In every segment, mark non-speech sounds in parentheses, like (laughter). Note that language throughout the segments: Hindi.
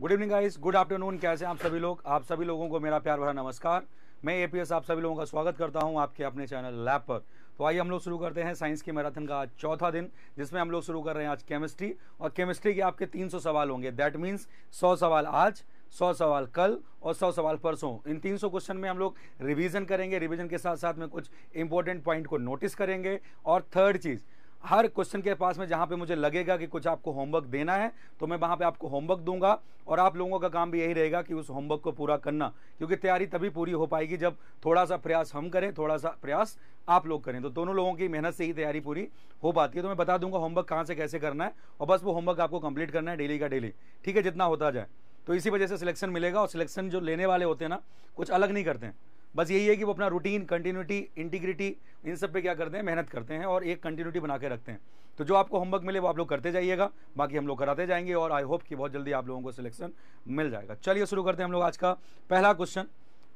Good evening guys good afternoon कैसे हैं आप सभी लोग आप सभी लोगों को मेरा प्यार भरा नमस्कार मैं एपीएस आप सभी लोगों का स्वागत करता हूं आपके अपने चैनल लैब पर तो आइए हम लोग शुरू करते हैं साइंस की मैराथन का आज चौथा दिन जिसमें हम लोग शुरू कर रहे हैं आज केमिस्ट्री और केमिस्ट्री के आपके तीन सवाल होंगे दैट मीन्स सौ सवाल आज सौ सवाल कल और सौ सवाल परसों इन तीन सौ क्वेश्चन में हम लोग रिवीजन करेंगे रिवीजन के साथ साथ में कुछ इंपॉर्टेंट पॉइंट को नोटिस करेंगे और थर्ड चीज़ हर क्वेश्चन के पास में जहाँ पे मुझे लगेगा कि कुछ आपको होमवर्क देना है तो मैं वहाँ पे आपको होमवर्क दूंगा और आप लोगों का काम भी यही रहेगा कि उस होमवर्क को पूरा करना क्योंकि तैयारी तभी पूरी हो पाएगी जब थोड़ा सा प्रयास हम करें थोड़ा सा प्रयास आप लोग करें तो दोनों लोगों की मेहनत से ही तैयारी पूरी हो पाती है तो मैं बता दूंगा होमवर्क कहाँ से कैसे करना है और बस वो होमवर्क आपको कंप्लीट करना है डेली का डेली ठीक है जितना होता जाए तो इसी वजह से सिलेक्शन मिलेगा और सिलेक्शन जो लेने वाले होते हैं ना कुछ अलग नहीं करते हैं बस यही है कि वो अपना रूटीन कंटिन्यूटी इंटीग्रिटी इन सब पे क्या करते हैं मेहनत करते हैं और एक कंटिन्यूटी बना के रखते हैं तो जो आपको होमवर्क मिले वो आप लोग करते जाइएगा बाकी हम लोग कराते जाएंगे और आई होप कि बहुत जल्दी आप लोगों को सिलेक्शन मिल जाएगा चलिए शुरू करते हैं हम लोग आज का पहला क्वेश्चन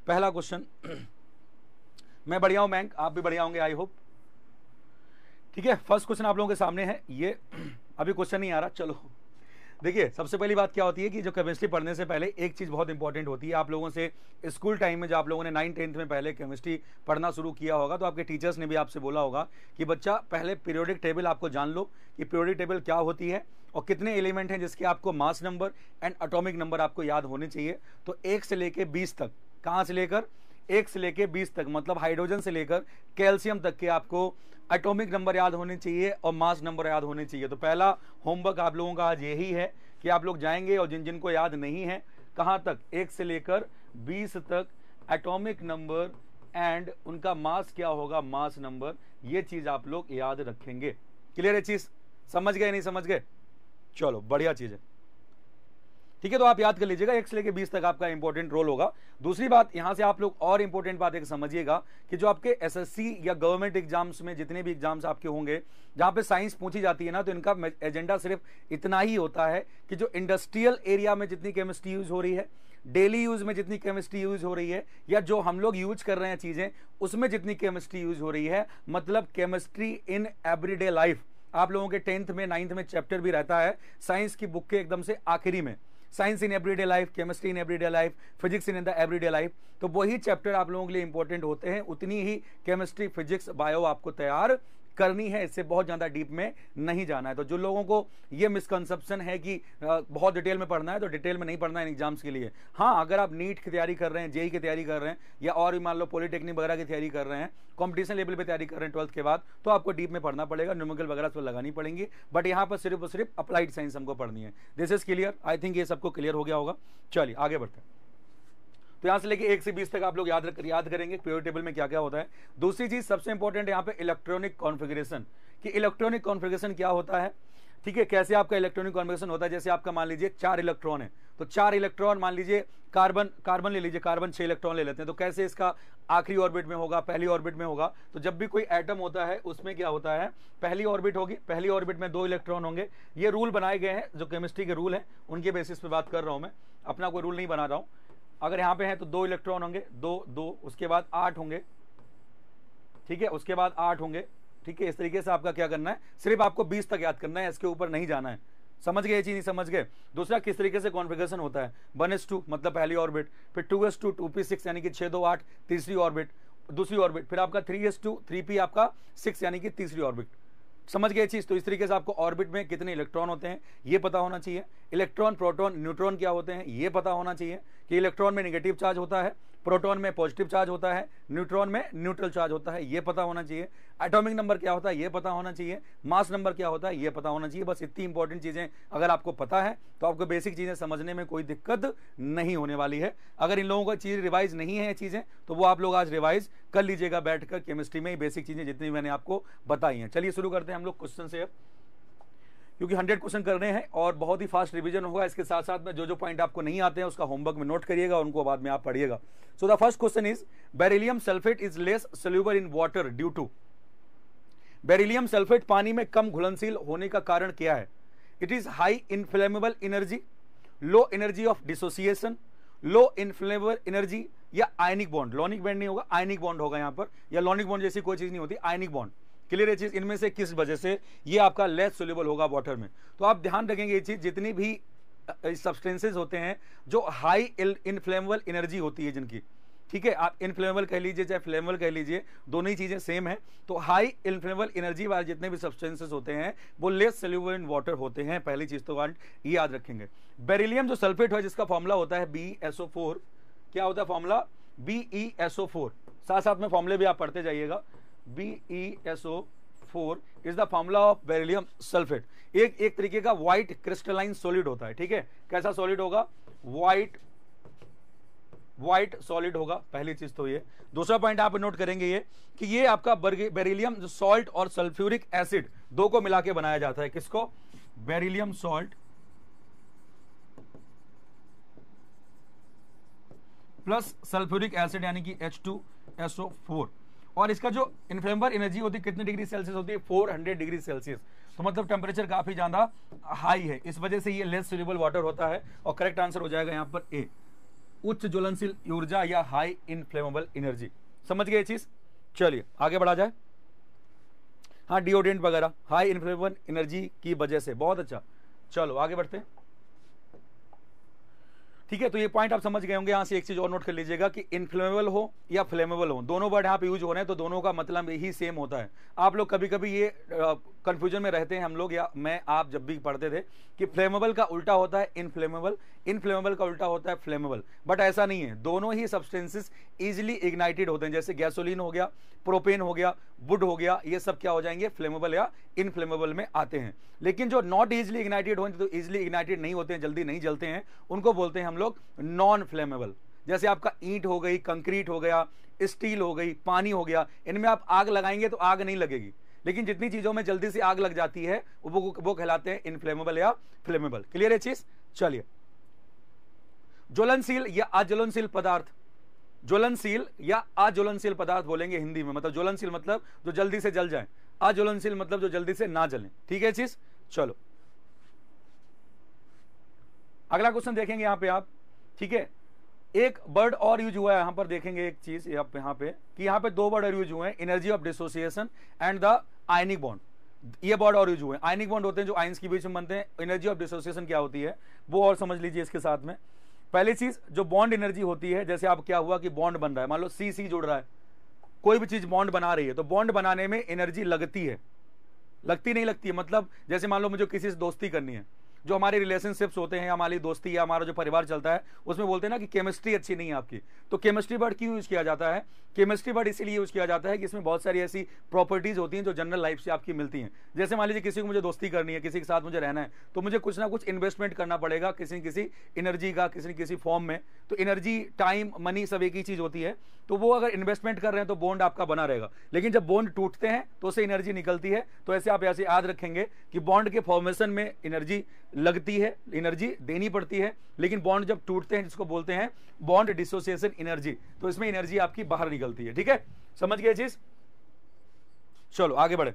पहला क्वेश्चन (clears throat) मैं बढ़िया हूँ मैंक आप भी बढ़िया होंगे आई होप ठीक है फर्स्ट क्वेश्चन आप लोगों के सामने है ये (clears throat) अभी क्वेश्चन नहीं आ रहा चलो देखिए सबसे पहली बात क्या होती है कि जो केमिस्ट्री पढ़ने से पहले एक चीज़ बहुत इंपॉर्टेंट होती है आप लोगों से स्कूल टाइम में जो आप लोगों ने नाइन टेंथ में पहले केमिस्ट्री पढ़ना शुरू किया होगा तो आपके टीचर्स ने भी आपसे बोला होगा कि बच्चा पहले पीरियोडिक टेबल आपको जान लो कि पीरियोडिक टेबल क्या होती है और कितने एलिमेंट हैं जिसके आपको mass number and atomic number आपको याद होने चाहिए तो एक से लेकर बीस तक कहाँ से लेकर एक से लेकर बीस तक मतलब हाइड्रोजन से लेकर कैल्शियम तक के आपको एटॉमिक नंबर याद होने चाहिए और मास नंबर याद होने चाहिए तो पहला होमवर्क आप लोगों का आज यही है कि आप लोग जाएंगे और जिन जिनको याद नहीं है कहाँ तक एक से लेकर बीस तक एटॉमिक नंबर एंड उनका मास क्या होगा मास नंबर ये चीज आप लोग याद रखेंगे क्लियर है चीज समझ गए नहीं समझ गए चलो बढ़िया चीज है ठीक है तो आप याद कर लीजिएगा एक से लेकर बीस तक आपका इंपॉर्टेंट रोल होगा दूसरी बात यहां से आप लोग और इंपॉर्टेंट बात एक समझिएगा कि जो आपके एसएससी या गवर्नमेंट एग्जाम्स में जितने भी एग्जाम्स आपके होंगे जहां पे साइंस पूछी जाती है ना तो इनका एजेंडा सिर्फ इतना ही होता है कि जो इंडस्ट्रियल एरिया में जितनी केमिस्ट्री यूज हो रही है डेली यूज में जितनी केमिस्ट्री यूज हो रही है या जो हम लोग यूज कर रहे हैं चीजें उसमें जितनी केमिस्ट्री यूज हो रही है मतलब केमिस्ट्री इन एवरीडे लाइफ आप लोगों के टेंथ में नाइन्थ में चैप्टर भी रहता है साइंस की बुक के एकदम से आखिरी में science in everyday life chemistry in everyday life physics in the everyday life तो वही चैप्टर आप लोगों के लिए इंपॉर्टेंट होते हैं उतनी ही केमिस्ट्री फिजिक्स बायो आपको तैयार करनी है इससे बहुत ज़्यादा डीप में नहीं जाना है तो जो लोगों को ये मिसकनसेप्शन है कि बहुत डिटेल में पढ़ना है तो डिटेल में नहीं पढ़ना है एग्जाम्स के लिए हाँ अगर आप नीट की तैयारी कर रहे हैं जेई की तैयारी कर रहे हैं या और भी मान लो पॉलिटेक्निक वगैरह की तैयारी कर रहे हैं कॉम्पिटिशन लेवल पर तैयारी कर रहे हैं ट्वेल्थ के बाद तो आपको डीप में पढ़ना पड़ेगा न्यूमिकल वगैरह उसको लगानी पड़ेंगी बट यहाँ पर सिर्फ और सिर्फ अप्लाइड साइंस हमको पढ़नी है this is clear I think ये सबको क्लियर हो गया होगा चलिए आगे बढ़ते हैं तो यहाँ से लेके एक से बीस तक आप लोग याद रख, याद करेंगे प्योर टेबल में क्या क्या होता है दूसरी चीज़ सबसे इंपॉर्टेंट यहाँ पे इलेक्ट्रॉनिक कॉन्फिग्रेशन कि इलेक्ट्रॉनिक कॉन्फिग्रेशन क्या होता है ठीक है कैसे आपका इलेक्ट्रॉनिक कॉन्फिग्रेशन होता है जैसे आपका मान लीजिए चार इलेक्ट्रॉन है तो चार इलेक्ट्रॉन मान लीजिए कार्बन कार्बन ले लीजिए कार्बन छह इलेक्ट्रॉन ले लेते हैं तो कैसे इसका आखिरी ऑर्बिट में होगा पहली ऑर्बिट में होगा तो जब भी कोई एटम होता है उसमें क्या होता है पहली ऑर्बिट होगी पहली ऑर्बिट में दो इलेक्ट्रॉन होंगे ये रूल बनाए गए हैं जो केमिस्ट्री के रूल हैं उनके बेसिस पे बात कर रहा हूं मैं अपना कोई रूल नहीं बना रहा हूँ अगर यहाँ पे हैं तो दो इलेक्ट्रॉन होंगे दो दो उसके बाद आठ होंगे ठीक है उसके बाद आठ होंगे ठीक है इस तरीके से आपका क्या करना है सिर्फ आपको बीस तक याद करना है इसके ऊपर नहीं जाना है समझ गए ये चीज नहीं समझ गए दूसरा किस तरीके से कॉन्फ़िगरेशन होता है वन एस टू मतलब पहली ऑर्बिट फिर two S two two P six यानी कि छः दो आठ तीसरी ऑर्बिट दूसरी ऑर्बिट फिर आपका three S two three P आपका सिक्स यानी कि तीसरी ऑर्बिट समझ गए चीज तो इस तरीके से आपको ऑर्बिट में कितने इलेक्ट्रॉन होते हैं ये पता होना चाहिए इलेक्ट्रॉन प्रोटॉन न्यूट्रॉन क्या होते हैं ये पता होना चाहिए कि इलेक्ट्रॉन में निगेटिव चार्ज होता है प्रोटॉन में पॉजिटिव चार्ज होता है न्यूट्रॉन में न्यूट्रल चार्ज होता है ये पता होना चाहिए एटॉमिक नंबर क्या होता है ये पता होना चाहिए मास नंबर क्या होता है ये पता होना चाहिए बस इतनी इंपॉर्टेंट चीज़ें अगर आपको पता है तो आपको बेसिक चीज़ें समझने में कोई दिक्कत नहीं होने वाली है अगर इन लोगों का चीज़ रिवाइज नहीं है ये चीज़ें तो वो आप लोग आज रिवाइज कर लीजिएगा बैठकर केमिस्ट्री में बेसिक चीज़ें जितनी मैंने आपको बताई हैं चलिए शुरू करते हैं हम लोग क्वेश्चन से अब क्योंकि हंड्रेड क्वेश्चन करने हैं और बहुत ही फास्ट रिविजन होगा इसके साथ साथ में जो जो पॉइंट आपको नहीं आते हैं उसका होमवर्क में नोट करिएगा उनको बाद में आप पढ़िएगा so the first question is beryllium sulphate is less soluble in water due to beryllium sulphate पानी में कम घुलनशील होने का कारण क्या है it is high inflammable energy low energy of dissociation low inflammable energy या आयनिक बॉन्ड लॉनिक बॉन्ड नहीं होगा आयनिक बॉन्ड होगा यहां पर या लॉनिक बॉन्ड जैसी कोई चीज नहीं होती आयनिक बॉन्ड क्लियर है चीज़ इनमें से किस वजह से ये आपका लेस सोल्यूबल होगा वाटर में तो आप ध्यान रखेंगे ये चीज़ जितनी भी सब्सटेंसेज होते हैं जो हाई इनफ्लेमेबल एनर्जी होती है जिनकी ठीक है आप इनफ्लेमेबल कह लीजिए चाहे फ्लेमेबल कह लीजिए दोनों ही चीज़ें सेम है तो हाई इनफ्लेमेबल एनर्जी वाले जितने भी सब्सटेंसेस होते हैं वो लेस सोल्यूबल इन वाटर होते हैं पहली चीज़ तो आप ये याद रखेंगे बेरिलियम जो सल्फेट है जिसका फॉर्मूला होता है बी क्या होता है फॉर्मूला बी साथ साथ में फॉर्मुले भी आप पढ़ते जाइएगा BeSO four is the formula of sulfate. Sulphate एक एक तरीके का व्हाइट क्रिस्टलाइन solid होता है ठीक है कैसा सॉलिड होगा White व्हाइट सॉलिड होगा पहली चीज तो ये दूसरा पॉइंट आप नोट करेंगे ये कि ये आपका बेरिलियम सॉल्ट और सल्फ्यूरिक एसिड दो को मिला के बनाया जाता है किसको beryllium salt plus sulphuric acid यानी कि H2SO4 और इसका जो इन्फ्लेमेबल एनर्जी होती है कितनी डिग्री सेल्सियस होती है 400 डिग्री सेल्सियस तो मतलब टेम्परेचर काफ़ी ज़्यादा हाई है इस वजह से ये लेस सुरेबल वाटर होता है और करेक्ट आंसर हो जाएगा यहाँ पर ए उच्च ज्वलनशील ऊर्जा या हाई इनफ्लेमेबल एनर्जी समझ गए चीज़ चलिए आगे बढ़ा जाए हाँ डिओडेंट वगैरह हाई इनफ्लेमेबल एनर्जी की वजह से बहुत अच्छा चलो आगे बढ़ते हैं ठीक है तो ये पॉइंट आप समझ गए होंगे यहाँ से एक चीज और नोट कर लीजिएगा कि इनफ्लेमेबल हो या फ्लेमेबल हो दोनों वर्ड यहाँ पे यूज हो रहे हैं तो दोनों का मतलब यही सेम होता है आप लोग कभी कभी ये कंफ्यूजन में रहते हैं हम लोग या मैं आप जब भी पढ़ते थे कि फ्लेमेबल का उल्टा होता है इनफ्लेमेबल इनफ्लेमेबल का उल्टा होता है फ्लेमेबल बट ऐसा नहीं है दोनों ही सब्सटेंसेस इजिली इग्नाइटेड होते हैं जैसे गैसोलीन हो गया प्रोपेन हो गया वुड हो गया ये सब क्या हो जाएंगे फ्लेमेबल या इनफ्लेमेबल में आते हैं लेकिन जो नॉट इजिली इग्नाइटेड होते तो इजिली इग्नाइटेड नहीं होते हैं जल्दी नहीं जलते हैं उनको बोलते हैं हम लोग नॉन फ्लेमेबल जैसे आपका ईंट हो गई कंक्रीट हो गया स्टील हो गई पानी हो गया इनमें आप आग लगाएंगे तो आग नहीं लगेगी लेकिन जितनी चीजों में जल्दी से आग लग जाती है वो वो कहलाते हैं इनफ्लेमेबल या फ्लेमेबल क्लियर है चीज चलिए ज्वलनशील या अज्वलनशील पदार्थ ज्वलनशील या अज्वलनशील पदार्थ बोलेंगे हिंदी में मतलब ज्वलनशील मतलब जो जल्दी से जल जाए अज्वलनशील मतलब जो जल्दी से ना जले ठीक है चीज चलो अगला क्वेश्चन देखेंगे यहां पे आप ठीक है एक वर्ड और यूज हुआ है यहां पर देखेंगे एक चीज यहां पे कि यहां पे दो वर्ड और यूज हुए हैं energy of dissociation and the ionic bond ये वर्ड और यूज हुए हैं आयनिक बॉन्ड होते हैं जो आइंस के बीच में बनते हैं एनर्जी ऑफ डिसोसिएशन क्या होती है वो और समझ लीजिए इसके साथ में पहली चीज जो बॉन्ड एनर्जी होती है जैसे आप क्या हुआ कि बॉन्ड बन रहा है मान लो सी सी जुड़ रहा है कोई भी चीज बॉन्ड बना रही है तो बॉन्ड बनाने में एनर्जी लगती है लगती नहीं लगती है मतलब जैसे मान लो मुझे किसी से दोस्ती करनी है जो हमारे रिलेशनशिप्स होते हैं हमारी दोस्ती या हमारा जो परिवार चलता है उसमें बोलते हैं ना कि केमिस्ट्री अच्छी नहीं है आपकी तो केमिस्ट्री वर्ड क्यों यूज़ किया जाता है केमिस्ट्री वर्ड इसीलिए यूज़ किया जाता है कि इसमें बहुत सारी ऐसी प्रॉपर्टीज़ होती हैं जो जनरल लाइफ से आपकी मिलती हैं जैसे मान लीजिए किसी को मुझे दोस्ती करनी है किसी के साथ मुझे रहना है तो मुझे कुछ ना कुछ इन्वेस्टमेंट करना पड़ेगा किसी न किसी एनर्जी का किसी न किसी फॉर्म में तो एनर्जी टाइम मनी सब एक ही चीज़ होती है तो वो अगर इन्वेस्टमेंट कर रहे हैं तो बॉन्ड आपका बना रहेगा लेकिन जब बॉन्ड टूटते हैं तो उससे एनर्जी निकलती है तो ऐसे आप ऐसे याद रखेंगे कि बॉन्ड के फॉर्मेशन में एनर्जी लगती है एनर्जी देनी पड़ती है लेकिन बॉन्ड जब टूटते हैं जिसको बोलते हैं बॉन्ड डिसोसिएशन एनर्जी तो इसमें एनर्जी आपकी बाहर निकलती है ठीक है समझ गए चीज चलो आगे बढ़े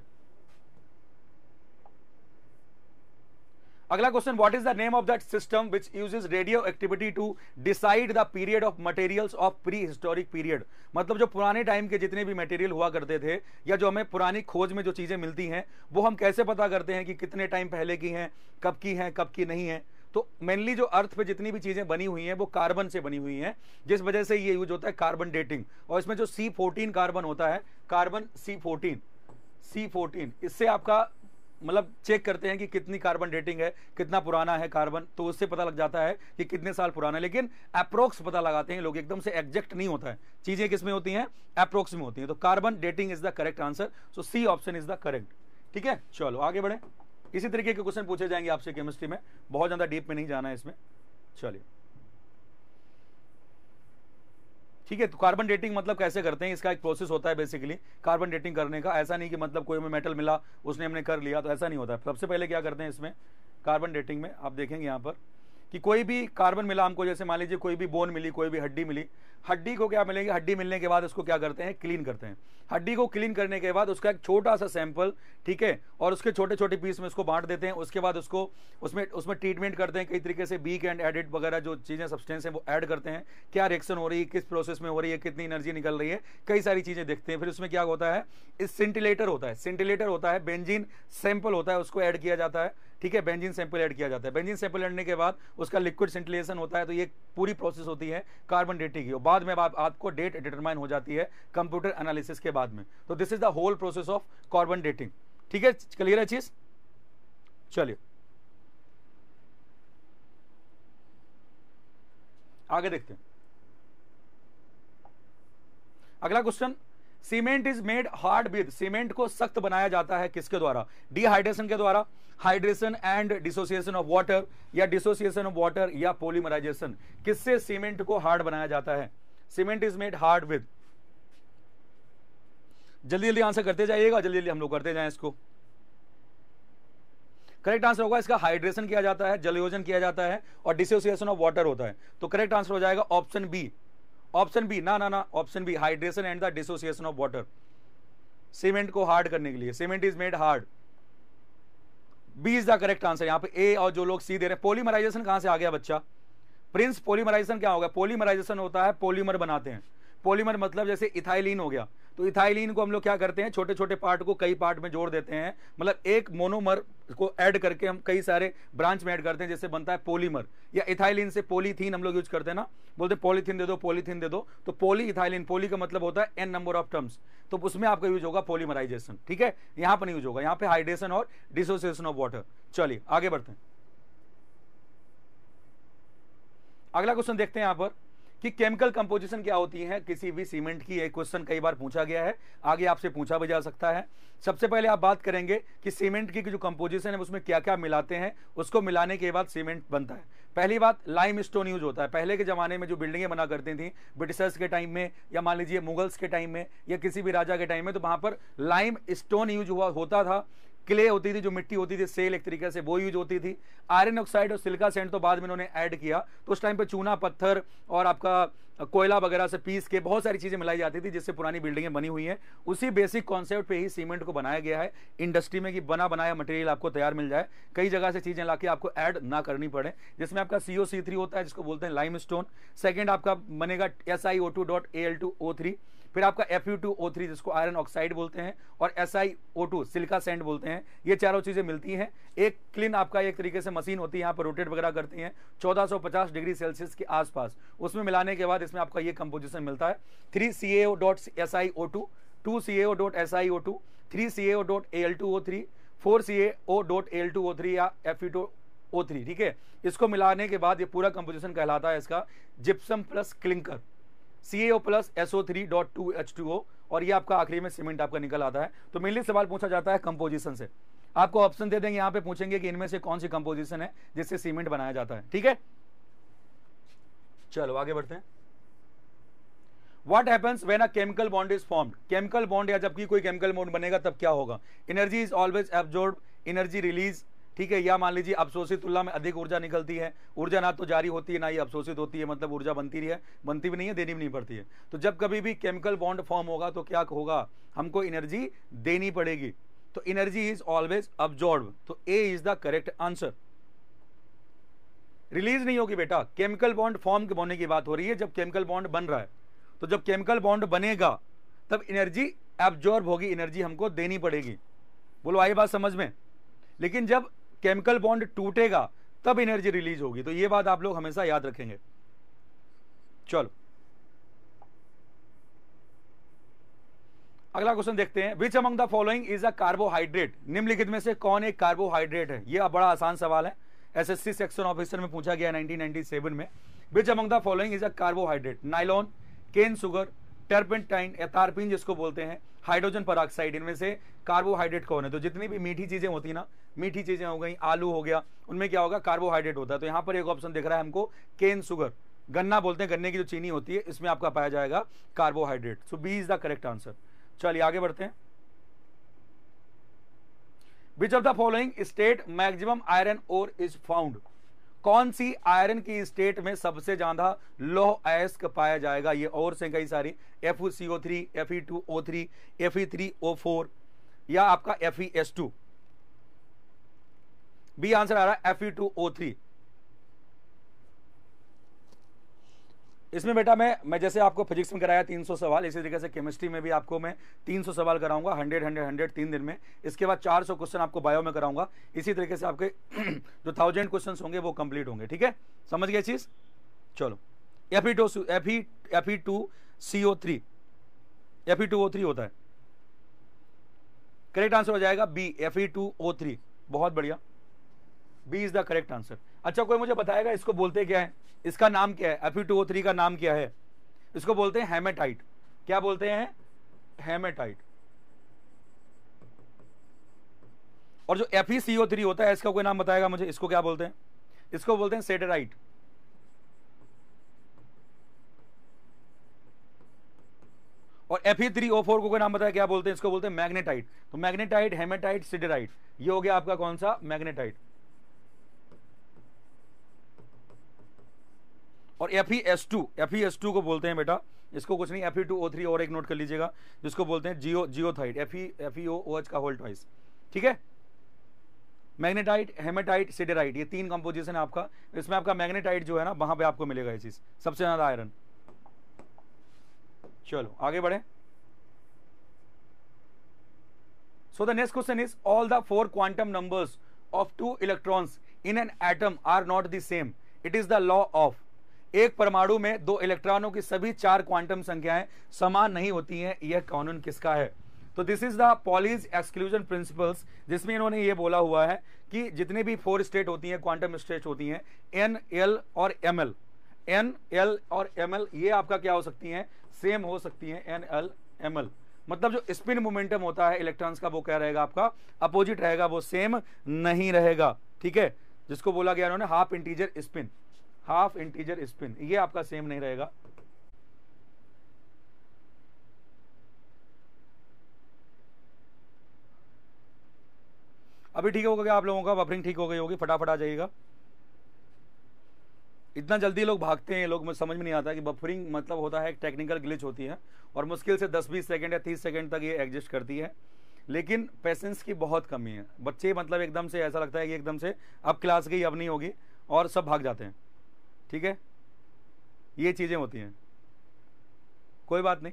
अगला question what is the name of that system which uses radioactivity to decide the period of materials of prehistoric period मतलब जो पुराने टाइम के जितने भी मटेरियल हुआ करते थे या जो हमें पुरानी खोज में जो चीज़ें मिलती हैं वो हम कैसे पता करते हैं कि कितने टाइम पहले की हैं कब की हैं कब की नहीं है तो मेनली जो अर्थ पे जितनी भी चीज़ें बनी हुई हैं वो कार्बन से बनी हुई हैं जिस वजह से ये यूज होता है कार्बन डेटिंग और इसमें जो सी फोर्टीन कार्बन होता है carbon C fourteen C fourteen इससे आपका मतलब चेक करते हैं कि कितनी कार्बन डेटिंग है कितना पुराना है कार्बन तो उससे पता लग जाता है कि कितने साल पुराना है लेकिन अप्रोक्स पता लगाते हैं लोग एकदम से एग्जैक्ट नहीं होता है चीज़ें किसमें होती हैं अप्रोक्स में होती हैं तो carbon dating is the correct answer so C option is the correct ठीक है चलो आगे बढ़े इसी तरीके के क्वेश्चन पूछे जाएंगे आपसे केमिस्ट्री में बहुत ज़्यादा डीप में नहीं जाना है इसमें चलिए ठीक है तो कार्बन डेटिंग मतलब कैसे करते हैं इसका एक प्रोसेस होता है बेसिकली कार्बन डेटिंग करने का ऐसा नहीं कि मतलब कोई हमें मेटल मिला उसने हमने कर लिया तो ऐसा नहीं होता है सबसे पहले क्या करते हैं इसमें कार्बन डेटिंग में आप देखेंगे यहाँ पर कि कोई भी कार्बन मिला हमको जैसे मान लीजिए कोई भी बोन मिली कोई भी हड्डी मिली हड्डी को क्या मिलेगी हड्डी मिलने के बाद उसको क्या करते हैं क्लीन करते हैं हड्डी को क्लीन करने के बाद उसका एक छोटा सा सैंपल ठीक है और उसके छोटे छोटे पीस में उसको बांट देते हैं उसके बाद उसको उसमें उसमें ट्रीटमेंट करते हैं कई तरीके से बीक एंड एडिट वगैरह जो चीज़ें सब्सटेंस हैं वो ऐड करते हैं क्या रिएक्शन हो रही है किस प्रोसेस में हो रही है कितनी एनर्जी निकल रही है कई सारी चीज़ें देखते हैं फिर उसमें क्या होता है सिंटिलेटर होता है सिंटिलेटर होता है बेंजिन सैंपल होता है उसको ऐड किया जाता है ठीक है बेंजीन सैंपल ऐड किया जाता है बेंजीन सैंपल ऐडने के बाद उसका लिक्विड सेंटिलेशन होता है तो ये पूरी प्रोसेस होती है कार्बन डेटिंग की बाद में आप, आपको डेट डिटरमाइन हो जाती है कंप्यूटर एनालिसिस के बाद में तो this is the whole process of carbon dating ठीक है क्लियर है चीज चलिए आगे देखते हैं अगला question cement is made hard with cement को सख्त बनाया जाता है किसके द्वारा डिहाइड्रेशन के द्वारा hydration and dissociation of water या डिसोसिएशन ऑफ वाटर या पोलिमराइजेशन किससे सीमेंट को हार्ड बनाया जाता है cement is made hard with जल्दी जल्दी आंसर करते जाइएगा जल्दी जल्दी हम लोग करते जाए इसको करेक्ट आंसर होगा इसका हाइड्रेशन किया जाता है जलयोजन किया जाता है और डिसोसिएशन ऑफ वाटर होता है तो करेक्ट आंसर हो जाएगा ऑप्शन बी ऑप्शन बी ना ना ना option B hydration and the dissociation of water cement को हार्ड करने के लिए cement is made hard B is the correct answer यहां पे ए और जो लोग सी दे रहे हैं पोलीमराइजेशन कहां से आ गया बच्चा प्रिंस पोलीमराइजेशन क्या होगा पोलीमराइजेशन होता है पोलीमर बनाते हैं पोलीमर मतलब जैसे इथाइलिन हो गया तो इथाइलिन को हम लोग क्या करते हैं छोटे छोटे पार्ट को कई पार्ट में जोड़ देते हैं मतलब एक मोनोमर को ऐड करके हम कई सारे ब्रांच में ऐड करते हैं जैसे बनता है पोलीमर या इथाइलिन से पोलीथीन हम लोग यूज करते हैं ना बोलते हैं दे दो पोलीथीन दे दो तो पोली इथाइलिन पोली का मतलब होता है एन नंबर ऑफ टर्म्स तो उसमें आपका यूज होगा पोलीमराइजेशन ठीक है यहां पर नहीं यूज होगा यहाँ पे हाइड्रेशन और डिसोसिएशन ऑफ वाटर चलिए आगे बढ़ते हैं अगला क्वेश्चन देखते हैं यहां पर कि केमिकल कंपोजिशन क्या होती है किसी भी सीमेंट की एक क्वेश्चन कई बार पूछा गया है आगे आपसे पूछा भी जा सकता है सबसे पहले आप बात करेंगे कि सीमेंट की जो कंपोजिशन है उसमें क्या क्या मिलाते हैं उसको मिलाने के बाद सीमेंट बनता है पहली बात लाइम स्टोन यूज होता है पहले के ज़माने में जो बिल्डिंगें बना करती थी ब्रिटिशर्स के टाइम में या मान लीजिए मुगल्स के टाइम में या किसी भी राजा के टाइम में तो वहां पर लाइम स्टोन यूज हुआ होता था क्ले होती थी जो मिट्टी होती थी सेल एक तरीके से वो यूज होती थी आयरन ऑक्साइड और सिल्का सेंट तो बाद में इन्होंने ऐड किया तो उस टाइम पे चूना पत्थर और आपका कोयला वगैरह से पीस के बहुत सारी चीज़ें मिलाई जाती थी जिससे पुरानी बिल्डिंगें बनी हुई हैं उसी बेसिक कॉन्सेप्ट पे ही सीमेंट को बनाया गया है इंडस्ट्री में कि बना बनाया मटेरियल आपको तैयार मिल जाए कई जगह से चीज़ें लाके आपको ऐड ना करनी पड़े जिसमें आपका सी ओ सी थ्री होता है जिसको बोलते हैं लाइम स्टोन सेकेंड आपका बनेगा S I O two dot A L two O three फिर आपका F U two O three जिसको आयरन ऑक्साइड बोलते हैं और S I O two silica sand बोलते हैं ये चारों चीज़ें मिलती हैं एक क्लिन आपका एक तरीके से मशीन होती है यहाँ पर रोटेट वगैरह करती है 1450 डिग्री सेल्सियस के आसपास उसमें मिलाने के बाद इसमें आपका ये कंपोजिशन मिलता है three C A O dot S I O two two C A O dot S I O two three C A O dot A L two O three four C A O dot L two O three या F U two O three ठीक है इसको मिलाने के बाद ये पूरा कंपोजिशन कहलाता है इसका gypsum plus clinker C A plus S O three dot two H two O और ये आपका आखिरी में सीमेंट आपका निकल आता है तो मेनली सवाल पूछा जाता है कंपोजिशन से आपको ऑप्शन दे देंगे यहां पे पूछेंगे कि इनमें से कौन सी कंपोजिशन है जिससे सीमेंट बनाया जाता है ठीक है चलो आगे बढ़ते हैं what happens when a chemical bond is formed chemical bond या जबकि कोई केमिकल बॉन्ड बनेगा तब क्या होगा energy is always absorb energy release ठीक है या मान लीजिए अवशोषित तुलना में अधिक ऊर्जा निकलती है ऊर्जा ना तो जारी होती है ना ही अवशोषित होती है मतलब ऊर्जा बनती रही है बनती भी नहीं है देनी भी नहीं पड़ती है तो जब कभी भी केमिकल बॉन्ड फॉर्म होगा तो क्या होगा हमको एनर्जी देनी पड़ेगी तो एनर्जी इज ऑलवेज अब्जॉर्ब तो A is the correct answer release नहीं होगी बेटा केमिकल बॉन्ड फॉर्म के बनने की बात हो रही है जब केमिकल बॉन्ड बन रहा है तो जब केमिकल बॉन्ड बनेगा तब एनर्जी एब्जॉर्ब होगी एनर्जी हमको देनी पड़ेगी बोलो आई बात समझ में लेकिन जब केमिकल बॉन्ड टूटेगा तब एनर्जी रिलीज होगी तो ये बात आप लोग हमेशा याद रखेंगे चलो अगला क्वेश्चन देखते हैं which among the following is a carbohydrate निम्नलिखित में से कौन एक कार्बोहाइड्रेट है यह बड़ा आसान सवाल है एसएससी सेक्शन ऑफिसर में पूछा गया 1997 में which among the following is a carbohydrate nylon cane sugar turpentine या तारपिन जिसको बोलते हैं हाइड्रोजन पर इनमें से कार्बोहाइड्रेट कौन है तो जितनी भी मीठी चीज़ें होती ना मीठी चीज़ें हो गई आलू हो गया उनमें क्या होगा कार्बोहाइड्रेट होता है तो यहाँ पर एक ऑप्शन दिख रहा है हमको केन सुगर गन्ना बोलते हैं गन्ने की जो चीनी होती है इसमें आपका पाया जाएगा carbohydrate so B is the correct answer चलिए आगे बढ़ते हैं which of the following state maximum iron ore is found कौन सी आयरन की स्टेट में सबसे ज्यादा लोह अयस्क पाया जाएगा ये और से कई सारी F C O three F E two O three F E three O four या आपका F E S two B answer आ रहा है F E two O three इसमें बेटा मैं मैं जैसे आपको फिजिक्स में कराया 300 सवाल इसी तरीके से केमिस्ट्री में भी आपको मैं 300 सवाल कराऊंगा 100 100 100 तीन दिन में इसके बाद 400 क्वेश्चन आपको बायो में कराऊंगा इसी तरीके से आपके (clears throat) जो थाउजेंड क्वेश्चन होंगे वो कंप्लीट होंगे ठीक है समझ गए चीज़ चलो F E two F E F E two C O three F E two O three होता है करेक्ट आंसर हो जाएगा B F E two O three बहुत बढ़िया B is the correct answer अच्छा कोई मुझे बताएगा इसको बोलते क्या है इसका नाम क्या है एफ टू ओ थ्री का नाम क्या है इसको बोलते हैं हेमेटाइट क्या बोलते हैं हेमेटाइट और जो एफ सी ओ थ्री होता है इसका कोई नाम बताएगा मुझे इसको क्या बोलते हैं इसको बोलते हैं सेटेराइट और F E three O four को कोई नाम बताया क्या बोलते हैं इसको बोलते हैं मैग्नेटाइट तो मैग्नेटाइट हेमेटाइट सिडेराइट ये हो गया आपका कौन सा मैग्नेटाइट और F E S two F E S two को बोलते हैं बेटा इसको कुछ नहीं F E two O three और एक नोट कर लीजिएगा जिसको बोलते हैं geo goethite F E F E O O H का होल्ड वाइस ठीक है मैग्नेटाइट हेमेटाइट सिडेराइट ये तीन कंपोजिशन है आपका इसमें आपका मैग्नेटाइट जो है ना वहां पे आपको मिलेगा ये चीज सबसे ज्यादा आयरन चलो आगे बढ़े so the next question is all the four quantum numbers of two electrons in an atom are not the same it is the law of एक परमाणु में दो इलेक्ट्रॉनों की सभी चार क्वांटम संख्याएं समान नहीं होती हैं यह कानून किसका है तो this is the Pauli's exclusion principles जिसमें इन्होंने ये बोला हुआ है कि जितने भी फोर स्टेट होती हैं क्वांटम स्टेट होती हैं एन एल और एम एल एन एल और एम एल ये आपका क्या हो सकती हैं सेम हो सकती हैं एन एल एम एल मतलब जो स्पिन मोमेंटम होता है इलेक्ट्रॉन्स का वो क्या रहेगा आपका अपोजिट रहेगा वो सेम नहीं रहेगा ठीक है जिसको बोला गया उन्होंने half integer spin half integer spin ये आपका सेम नहीं रहेगा अभी ठीक हो गया आप लोगों का बफरिंग ठीक हो गई होगी फटाफट आ जाइएगा इतना जल्दी लोग भागते हैं लोग समझ में नहीं आता कि बफरिंग मतलब होता है एक टेक्निकल ग्लिच होती है और मुश्किल से 10-20 सेकंड या 30 सेकंड तक ये एग्जिस्ट करती है लेकिन पेशेंस की बहुत कमी है बच्चे मतलब एकदम से ऐसा लगता है कि एकदम से अब क्लास गई अब नहीं होगी और सब भाग जाते हैं ठीक है ये चीज़ें होती हैं कोई बात नहीं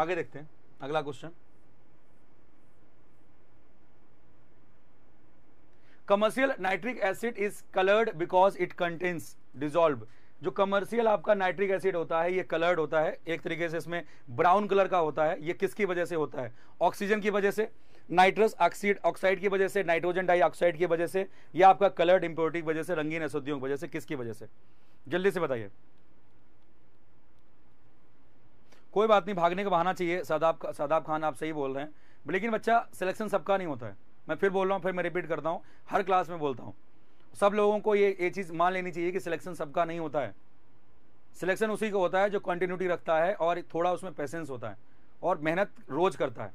आगे देखते हैं अगला question commercial nitric acid is coloured because it contains dissolve जो कमर्शियल आपका नाइट्रिक एसिड होता है ये कलर्ड होता है एक तरीके से इसमें ब्राउन कलर का होता है ये किसकी वजह से होता है ऑक्सीजन की वजह से नाइट्रस ऑक्सीड ऑक्साइड की वजह से नाइट्रोजन डाइऑक्साइड की वजह से या आपका कलर्ड इम्प्योरिटी की वजह से रंगीन अशुद्धियों की वजह से किसकी वजह से जल्दी से बताइए कोई बात नहीं भागने का बहाना चाहिए सादाब सादाब खान आप सही बोल रहे हैं लेकिन बच्चा सिलेक्शन सबका नहीं होता है मैं फिर बोल रहा हूँ फिर मैं रिपीट करता हूँ हर क्लास में बोलता हूँ सब लोगों को ये ये चीज़ मान लेनी चाहिए कि सिलेक्शन सबका नहीं होता है सिलेक्शन उसी का होता है जो कंटिन्यूटी रखता है और थोड़ा उसमें पेशेंस होता है और मेहनत रोज़ करता है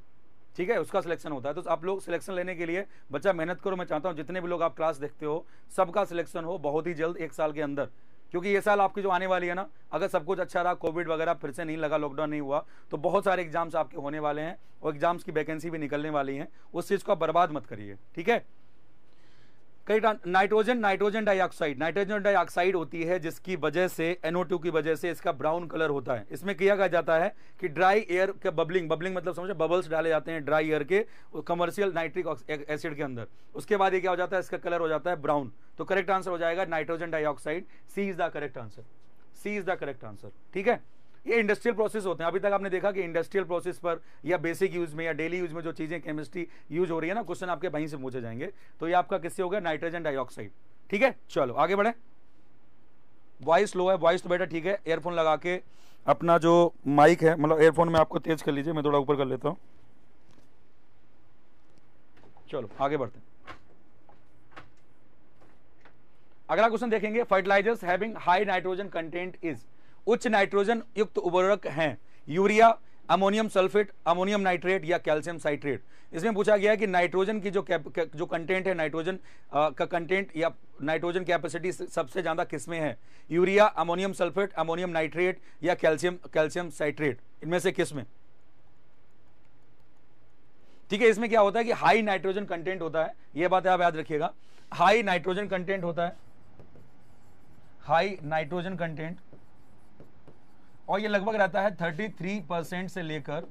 ठीक है उसका सिलेक्शन होता है तो आप लोग सिलेक्शन लेने के लिए बच्चा मेहनत करो मैं चाहता हूँ जितने भी लोग आप क्लास देखते हो सबका सिलेक्शन हो बहुत ही जल्द एक साल के अंदर क्योंकि ये साल आपकी जो आने वाली है ना अगर सब कुछ अच्छा रहा कोविड वगैरह फिर से नहीं लगा लॉकडाउन नहीं हुआ तो बहुत सारे एग्जाम्स आपके होने वाले हैं और एग्जाम्स की वैकेंसी भी निकलने वाली हैं उस चीज़ को आप बर्बाद मत करिए ठीक है कई nitrogen nitrogen dioxide nitrogen dioxide होती है जिसकी वजह से NO2 की वजह से इसका ब्राउन कलर होता है इसमें किया गया जाता है कि ड्राई एयर के बबलिंग बबलिंग मतलब समझो बबल्स डाले जाते हैं ड्राई एयर के कमर्शियल नाइट्रिक एसिड के अंदर उसके बाद ये क्या हो जाता है इसका कलर हो जाता है ब्राउन तो करेक्ट आंसर हो जाएगा nitrogen dioxide C is the correct answer C is the correct answer ठीक है ये इंडस्ट्रियल प्रोसेस होते हैं अभी तक आपने देखा कि इंडस्ट्रियल प्रोसेस पर या बेसिक यूज में या डेली यूज में जो चीज़ें केमिस्ट्री यूज हो रही है ना क्वेश्चन आपके वहीं से पूछे जाएंगे तो ये आपका किससे होगा नाइट्रोजन डाइऑक्साइड ठीक है चलो आगे बढ़े वॉइस लो है वॉइस तो बेटा ठीक है एयरफोन लगा के अपना जो माइक है मतलब एयरफोन में आपको तेज कर लीजिए मैं थोड़ा ऊपर कर लेता हूँ चलो आगे बढ़ते अगला क्वेश्चन देखेंगे fertilizers having high nitrogen content is उच्च नाइट्रोजन युक्त उर्वरक हैं urea ammonium sulphate ammonium nitrate या कैल्शियम साइट्रेट इसमें पूछा गया है कि नाइट्रोजन की जो जो कंटेंट है नाइट्रोजन का कंटेंट या नाइट्रोजन कैपेसिटी सबसे ज़्यादा किसमें है urea ammonium sulphate ammonium nitrate या कैल्शियम कैल्शियम साइट्रेट इनमें से किसमें ठीक है इसमें क्या होता है कि हाई नाइट्रोजन कंटेंट होता है यह बात आप याद रखिएगा हाई नाइट्रोजन कंटेंट होता है हाई नाइट्रोजन कंटेंट और ये लगभग रहता है 33 परसेंट से लेकर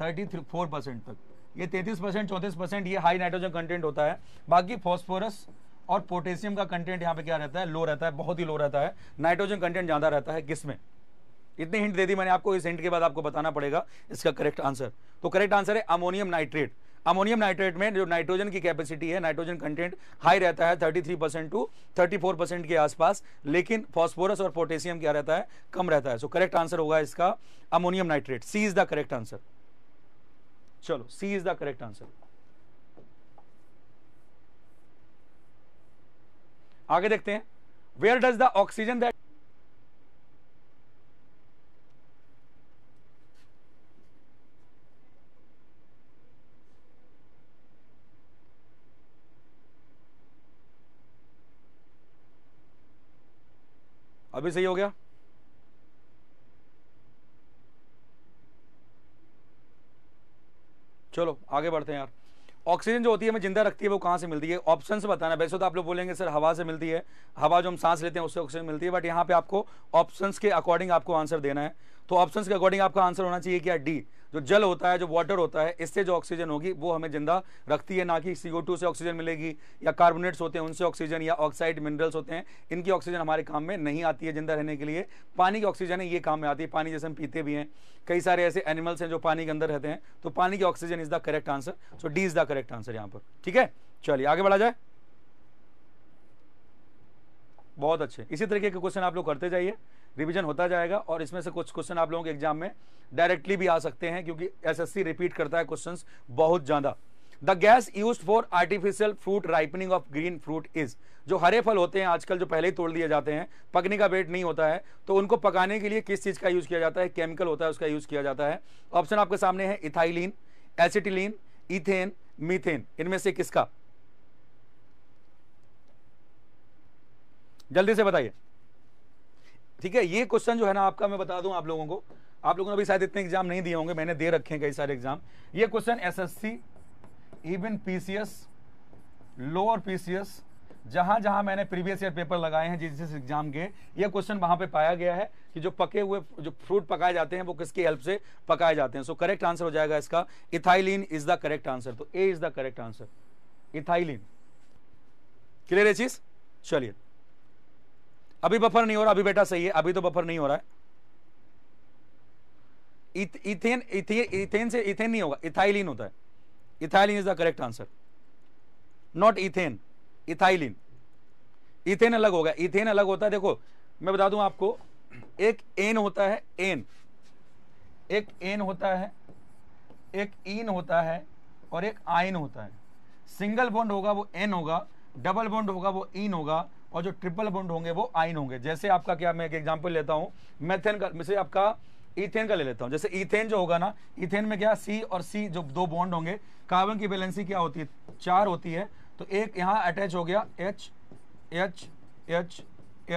34 परसेंट तक ये 33 परसेंट चौंतीस परसेंट ये हाई नाइट्रोजन कंटेंट होता है बाकी फॉस्फोरस और पोटेशियम का कंटेंट यहाँ पे क्या रहता है लो रहता है बहुत ही लो रहता है नाइट्रोजन कंटेंट ज़्यादा रहता है किस में इतनी हिंट दे दी मैंने आपको इस हिंट के बाद आपको बताना पड़ेगा इसका करेक्ट आंसर तो करेक्ट आंसर है अमोनियम नाइट्रेट अमोनियम नाइट्रेट में जो नाइट्रोजन की कैपेसिटी है नाइट्रोजन कंटेंट हाई रहता है 33 परसेंट टू 34 परसेंट के आसपास लेकिन फॉस्फोरस और पोटेशियम क्या रहता है कम रहता है सो करेक्ट आंसर होगा इसका ammonium nitrate C is the correct answer चलो C is the correct answer आगे देखते हैं where does the oxygen that भी सही हो गया चलो आगे बढ़ते हैं यार ऑक्सीजन जो होती है हमें जिंदा रखती है वो कहाँ से मिलती है ऑप्शन से बताना वैसे तो आप लोग बोलेंगे सर हवा से मिलती है हवा जो हम सांस लेते हैं उससे ऑक्सीजन मिलती है बट यहाँ पे आपको ऑप्शन के अकॉर्डिंग आपको आंसर देना है तो ऑप्शन के अकॉर्डिंग आपका आंसर होना चाहिए क्या डी जो जल होता है जो वाटर होता है इससे जो ऑक्सीजन होगी वो हमें जिंदा रखती है ना कि सी से ऑक्सीजन मिलेगी या कार्बोनेट्स होते हैं उनसे ऑक्सीजन या ऑक्साइड मिनरल्स होते हैं इनकी ऑक्सीजन हमारे काम में नहीं आती है जिंदा रहने के लिए पानी की ऑक्सीजन है ये काम में आती है पानी जैसे हम पीते भी हैं कई सारे ऐसे एनिमल्स हैं जो पानी के अंदर रहते हैं तो पानी की oxygen is the correct answer so D is the correct answer यहाँ पर ठीक है चलिए आगे बढ़ा जाए बहुत अच्छे इसी तरीके के क्वेश्चन आप लोग करते जाइए रिवीजन होता जाएगा और इसमें से कुछ क्वेश्चन आप लोगों के एग्जाम में डायरेक्टली भी आ सकते हैं क्योंकि एसएससी रिपीट करता है क्वेश्चंस बहुत ज़्यादा the gas use for artificial fruit ripening of green fruit is जो हरे फल होते हैं आजकल जो पहले ही तोड़ दिए जाते हैं पकने का वेट नहीं होता है तो उनको पकाने के लिए किस चीज़ का यूज़ किया जाता है केमिकल होता है उसका यूज़ किया जाता है ऑप्शन आपके सामने है इथाइलिन एसिटिलीन इथेन मीथेन इनमें से किसका जल्दी से बताइए ठीक है ये क्वेश्चन जो है ना आपका मैं बता दूं आप लोगों को आप लोगों ने अभी शायद इतने एग्जाम नहीं दिए होंगे मैंने दे रखे हैं कई सारे एग्जाम ये question SSC even PCS lower PCS जहां जहां मैंने प्रीवियस ईयर पेपर लगाए हैं जिस जिस एग्जाम के ये क्वेश्चन वहां पे पाया गया है कि जो पके हुए जो फ्रूट पकाए जाते हैं वो किसकी हेल्प से पकाए जाते हैं सो करेक्ट आंसर हो जाएगा इसका ethylene is the correct answer तो A is the correct answer ethylene clear है चीज चलिए अभी बफर नहीं हो रहा अभी बेटा सही है अभी तो बफर नहीं हो रहा है इथेन इथेन इथेन से इथेन नहीं होगा इथाइलिन होता है ethylene is the correct answer not ethane ethylene ethane अलग होगा इथेन अलग होता है देखो मैं बता दूं आपको एक एन होता है एन एक एन होता है एक इन होता है और एक आयन होता है सिंगल बॉन्ड होगा वो एन होगा डबल बॉन्ड होगा वो इन होगा और जो ट्रिपल बॉन्ड होंगे वो आइन होंगे जैसे आपका क्या मैं एक एग्जाम्पल लेता हूँ मैथेन का जैसे आपका इथेन का ले लेता हूँ जैसे इथेन जो होगा ना इथेन में क्या सी और सी जो दो बॉन्ड होंगे कार्बन की बैलेंसी क्या होती है चार होती है तो एक यहाँ अटैच हो गया H H H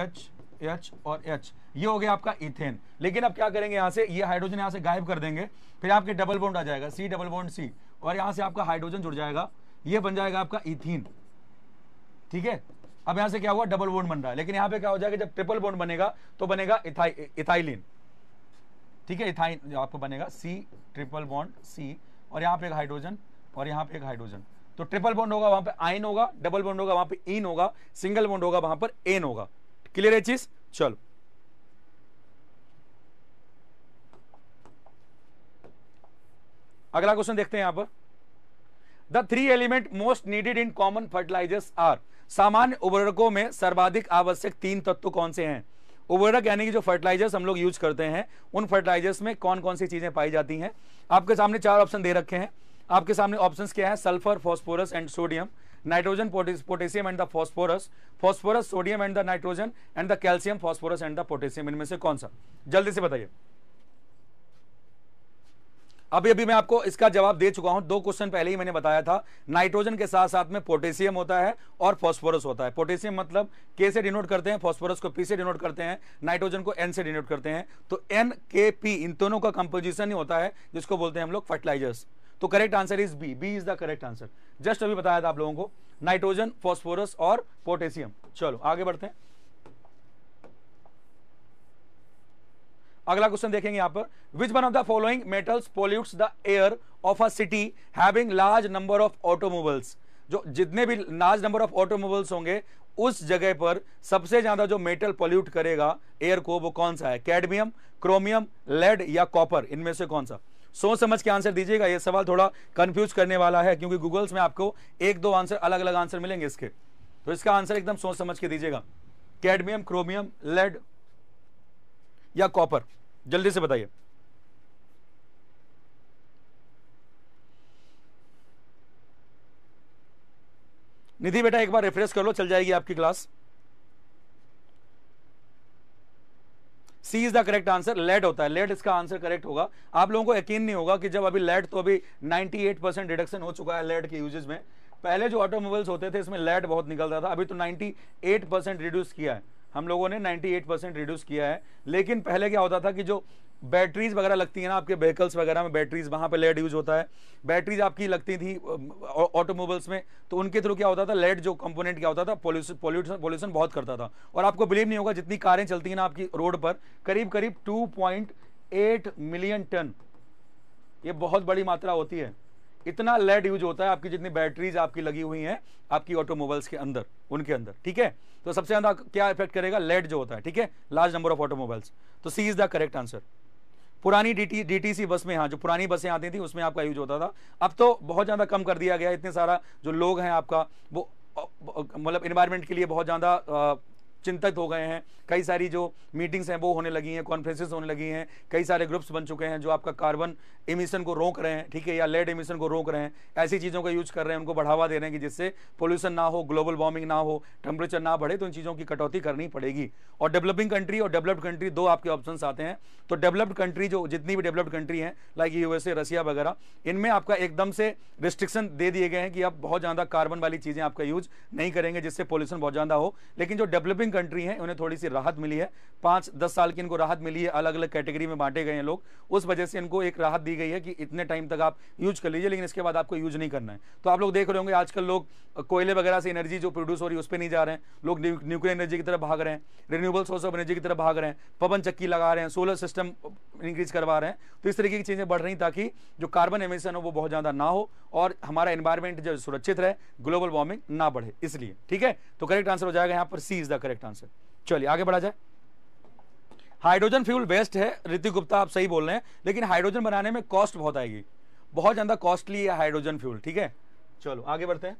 H H और एच ये हो गया आपका इथेन लेकिन अब क्या करेंगे यहाँ से ये हाइड्रोजन यहाँ से गायब कर देंगे फिर आपके डबल बॉन्ड आ जाएगा सी डबल बॉन्ड सी और यहाँ से आपका हाइड्रोजन जुड़ जाएगा ये बन जाएगा आपका इथिन ठीक है अब यहां से क्या हुआ डबल बॉन्ड बन रहा है लेकिन यहां पे क्या हो जाएगा जब ट्रिपल बॉन्ड बनेगा तो बनेगा इथाइलिन ठीक है इथाइन आपको बनेगा सी ट्रिपल बॉन्ड सी और यहां पे एक हाइड्रोजन और यहां पे एक हाइड्रोजन तो ट्रिपल बॉन्ड होगा वहां पे आयन होगा डबल बॉन्ड होगा वहां पे इन होगा सिंगल बॉन्ड होगा वहां पर एन होगा क्लियर है चीज चलो अगला क्वेश्चन देखते हैं यहां पर the three element most needed in common fertilizers are सामान्य उर्वरकों में सर्वाधिक आवश्यक तीन तत्व कौन से हैं उर्वरक यानी कि जो फर्टिलाइजर्स हम लोग यूज करते हैं उन फर्टिलाइजर्स में कौन कौन सी चीजें पाई जाती हैं आपके सामने चार ऑप्शन दे रखे हैं आपके सामने ऑप्शन क्या है sulphur phosphorus and sodium nitrogen potassium and the phosphorus phosphorus sodium and the nitrogen and the calcium phosphorus and the potassium इनमें से कौन सा जल्दी से बताइए अभी अभी मैं आपको इसका जवाब दे चुका हूं दो क्वेश्चन पहले ही मैंने बताया था नाइट्रोजन के साथ साथ में पोटेशियम होता है और फॉस्फोरस होता है पोटेशियम मतलब के से डिनोट करते हैं फास्फोरस को पी से डिनोट करते हैं नाइट्रोजन को एन से डिनोट करते हैं तो एन के पी इन दोनों का कंपोजिशन ही होता है जिसको बोलते हैं हम लोग फर्टिलाइजर्स तो correct answer is B B is the correct answer just अभी बताया था आप लोगों को नाइट्रोजन फॉस्फोरस और पोटेशियम चलो आगे बढ़ते हैं अगला क्वेश्चन देखेंगे यहां पर which one of the following metals pollutes the air of a city having large number of automobiles जो जितने भी लार्ज नंबर ऑफ ऑटोमोबल्स होंगे उस जगह पर सबसे ज्यादा जो मेटल पोल्यूट करेगा एयर को वो कौन सा है कैडमियम क्रोमियम लेड या कॉपर इनमें से कौन सा सोच समझ के आंसर दीजिएगा ये सवाल थोड़ा कंफ्यूज करने वाला है क्योंकि गूगल्स में आपको एक दो आंसर अलग अलग आंसर मिलेंगे इसके तो इसका आंसर एकदम सोच समझ के दीजिएगा कैडमियम क्रोमियम लेड या कॉपर जल्दी से बताइए निधि बेटा एक बार रिफ्रेश कर लो चल जाएगी आपकी class C is the correct answer late होता है लेट इसका आंसर करेक्ट होगा आप लोगों को यकीन नहीं होगा कि जब अभी लेट तो अभी 98 परसेंट डिडक्शन हो चुका है लेट के यूजेज में पहले जो ऑटोमोबाइल्स होते थे इसमें लेट बहुत निकलता था अभी तो 98 परसेंट रिड्यूस किया है हम लोगों ने 98 परसेंट रिड्यूस किया है लेकिन पहले क्या होता था कि जो बैटरीज वगैरह लगती हैं ना आपके व्हीकल्स वगैरह में बैटरीज वहाँ पे लेड यूज होता है बैटरीज आपकी लगती थी ऑटोमोबाइल्स में तो उनके थ्रू क्या होता था लेड जो कंपोनेंट क्या होता था पोल्यूशन पोल्यूशन बहुत करता था और आपको बिलीव नहीं होगा जितनी कारें चलती हैं ना आपकी रोड पर करीब करीब टू मिलियन टन ये बहुत बड़ी मात्रा होती है इतना लेड यूज होता है आपकी जितनी बैटरीज आपकी लगी हुई हैं आपकी ऑटोमोबाइल्स के अंदर उनके अंदर ठीक है तो सबसे ज़्यादा क्या इफेक्ट करेगा लेड जो होता है ठीक है लार्ज नंबर ऑफ ऑटोमोबाइल्स तो C is the correct answer पुरानी डी डीटीसी बस में हाँ जो पुरानी बसें आती थी उसमें आपका यूज होता था अब तो बहुत ज़्यादा कम कर दिया गया इतने सारा जो लोग हैं आपका वो मतलब इन्वायरमेंट के लिए बहुत ज़्यादा चिंतित हो गए हैं कई सारी जो मीटिंग्स हैं वो होने लगी हैं कॉन्फ्रेंसेस होने लगी हैं कई सारे ग्रुप्स बन चुके हैं जो आपका कार्बन इमिशन को रोक रहे हैं ठीक है या लेड इमिशन को रोक रहे हैं ऐसी चीज़ों का यूज कर रहे हैं उनको बढ़ावा दे रहे हैं कि जिससे पोल्यूशन ना हो ग्लोबल वार्मिंग ना हो टेम्परेचर ना बढ़े तो इन चीज़ों की कटौती करनी पड़ेगी और डेवलपिंग कंट्री और डेवलप्ड कंट्री दो आपके ऑप्शन आते हैं तो डेवलप्ड कंट्री जो जितनी भी डेवलप्ड कंट्री हैं लाइक यूएसए रसिया वगैरह इनमें आपका एकदम से रिस्ट्रिक्शन दे दिए गए हैं कि आप बहुत ज़्यादा कार्बन वाली चीज़ें आपका यूज नहीं करेंगे जिससे पॉल्यूशन बहुत ज़्यादा हो लेकिन जो डेवलपिंग डेवलपिंग कंट्री हैं उन्हें थोड़ी सी राहत मिली है पाँच दस साल की इनको राहत मिली है अलग अलग कैटेगरी में बांटे गए हैं लोग उस वजह से इनको एक राहत दी गई है कि इतने टाइम तक आप यूज कर लीजिए लेकिन इसके बाद आपको यूज नहीं करना है तो आप लोग देख रहे होंगे आजकल लोग कोयले वगैरह से एनर्जी जो प्रोड्यूस हो रही है उस पर नहीं जा रहे हैं लोग न्यूक्लियर एनर्जी की तरफ भाग रहे हैं रिन्यूएबल सोर्स ऑफ एनर्जी की तरफ भाग रहे हैं पवन चक्की लगा रहे हैं सोलर सिस्टम इंक्रीज करवा रहे हैं तो इस तरीके की चीज़ें बढ़ रही ताकि जो कार्बन एमिशन हो वो बहुत ज़्यादा ना हो और हमारा एनवायरमेंट जो सुरक्षित रहे ग्लोबल वार्मिंग ना बढ़े इसलिए ठीक है तो करेक्ट आंसर हो जाएगा यहाँ पर C is the correct correct answer चलिए आगे बढ़ा जाए हाइड्रोजन फ्यूल वेस्ट है ऋतिक गुप्ता आप सही बोल रहे हैं लेकिन हाइड्रोजन बनाने में कॉस्ट बहुत आएगी बहुत ज्यादा कॉस्टली है हाइड्रोजन फ्यूल ठीक है चलो आगे बढ़ते हैं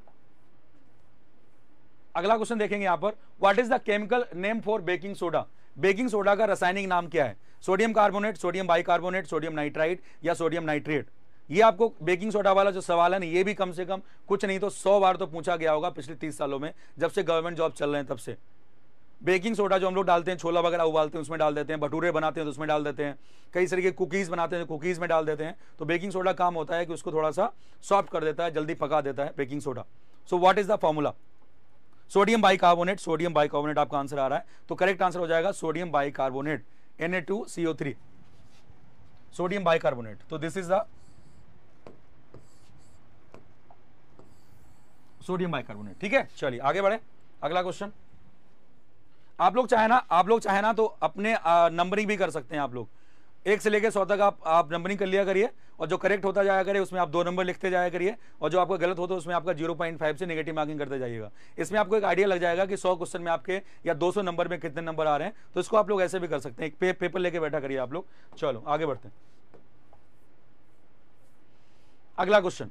अगला क्वेश्चन देखेंगे यहां पर what is the chemical name for baking soda baking soda का रासायनिक नाम क्या है sodium carbonate sodium bicarbonate sodium nitrite या सोडियम नाइट्रेट ये आपको बेकिंग सोडा वाला जो सवाल है ना ये भी कम से कम कुछ नहीं तो सौ बार तो पूछा गया होगा पिछले तीस सालों में जब से गवर्नमेंट जॉब चल रहे हैं तब से बेकिंग सोडा जो हम लोग डालते हैं छोला वगैरह उबालते हैं उसमें डाल देते हैं भटूरे बनाते हैं तो उसमें डाल देते हैं कई तरीके के कुकीज़ बनाते हैं तो कुकीज़ में डाल देते हैं तो बेकिंग सोडा काम होता है कि उसको थोड़ा सा सॉफ्ट कर देता है जल्दी पका देता है baking soda so what is the formula sodium bi sodium bicarbonate आपका आंसर आ रहा है तो करेक्ट आंसर हो जाएगा sodium carbonate N A two C O three sodium carbonate तो this is the sodium carbonate ठीक है चलिए आगे बढ़े अगला क्वेश्चन आप लोग चाहे ना आप लोग चाहे ना तो अपने नंबरिंग भी कर सकते हैं आप लोग एक से लेकर सौ तक आप आप नंबरिंग कर लिया करिए और जो करेक्ट होता जाया करिए उसमें आप दो नंबर लिखते जाया करिए और जो आपका गलत होता तो है उसमें आपका जीरो पॉइंट फाइव से नेगेटिव मार्किंग करते जाइएगा इसमें आपको एक आइडिया लग जाएगा कि सौ क्वेश्चन में आपके या दो सौ नंबर में कितने नंबर आ रहे हैं तो इसको आप लोग ऐसे भी कर सकते हैं एक पे, पेपर लेके बैठा करिए आप लोग चलो आगे बढ़ते हैं अगला question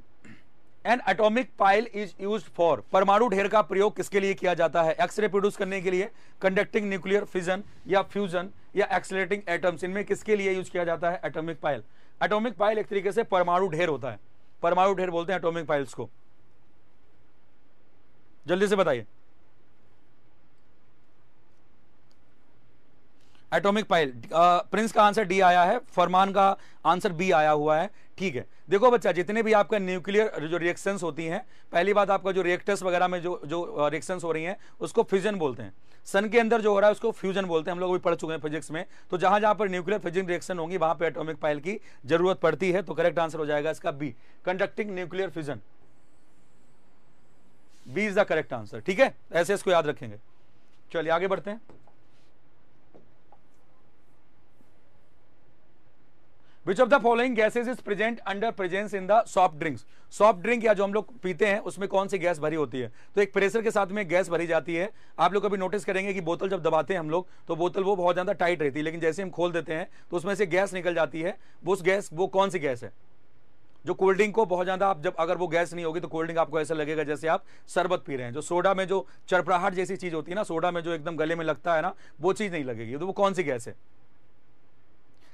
an atomic pile is use for परमाणु ढेर का प्रयोग किसके लिए किया जाता है एक्सरे प्रोड्यूस करने के लिए कंडक्टिंग न्यूक्लियर फिजन या फ्यूजन या एक्सलेटिंग एटम्स इनमें किसके लिए यूज किया जाता है एटोमिक पाइल एटोमिक पाइल एक तरीके से परमाणु ढेर होता है परमाणु ढेर बोलते हैं एटोमिक पाइल्स को जल्दी से बताइए एटॉमिक पाइल प्रिंस का आंसर डी आया है फरमान का आंसर बी आया हुआ है ठीक है देखो बच्चा जितने भी आपका न्यूक्लियर जो रिएक्शंस होती हैं पहली बात आपका जो रिएक्टर्स वगैरह में जो जो रिएक्शंस uh, हो रही हैं उसको फ्यूजन बोलते हैं सन के अंदर जो हो रहा है उसको फ्यूजन बोलते हैं हम लोग भी पढ़ चुके हैं फिजिक्स में तो जहां जहां पर न्यूक्लियर फिजिक रिएक्शन होगी वहां पर एटोमिक पाइल की जरूरत पड़ती है तो करेक्ट आंसर हो जाएगा इसका B conducting nuclear fusion B is the correct answer ठीक है ऐसे इसको याद रखेंगे चलिए आगे बढ़ते हैं which of the following gases is present under presence in the soft drinks soft drink या जो हम लोग पीते हैं उसमें कौन सी गैस भरी होती है तो एक प्रेशर के साथ में गैस भरी जाती है आप लोग अभी नोटिस करेंगे कि बोतल जब दबाते हैं हम लोग तो बोतल वो बहुत ज़्यादा टाइट रहती है लेकिन जैसे हम खोल देते हैं तो उसमें से गैस निकल जाती है वो उस गैस वो कौन सी गैस है जो कोल्ड ड्रिंक को बहुत ज़्यादा आप जब अगर वो गैस नहीं होगी तो कोल्ड ड्रिंक आपको ऐसा लगेगा जैसे आप शरबत पी रहे हैं जो सोडा में जो चरपराहट जैसी चीज़ होती है ना सोडा में जो एकदम गले में लगता है ना वो चीज़ नहीं लगेगी तो वो कौन सी गैस है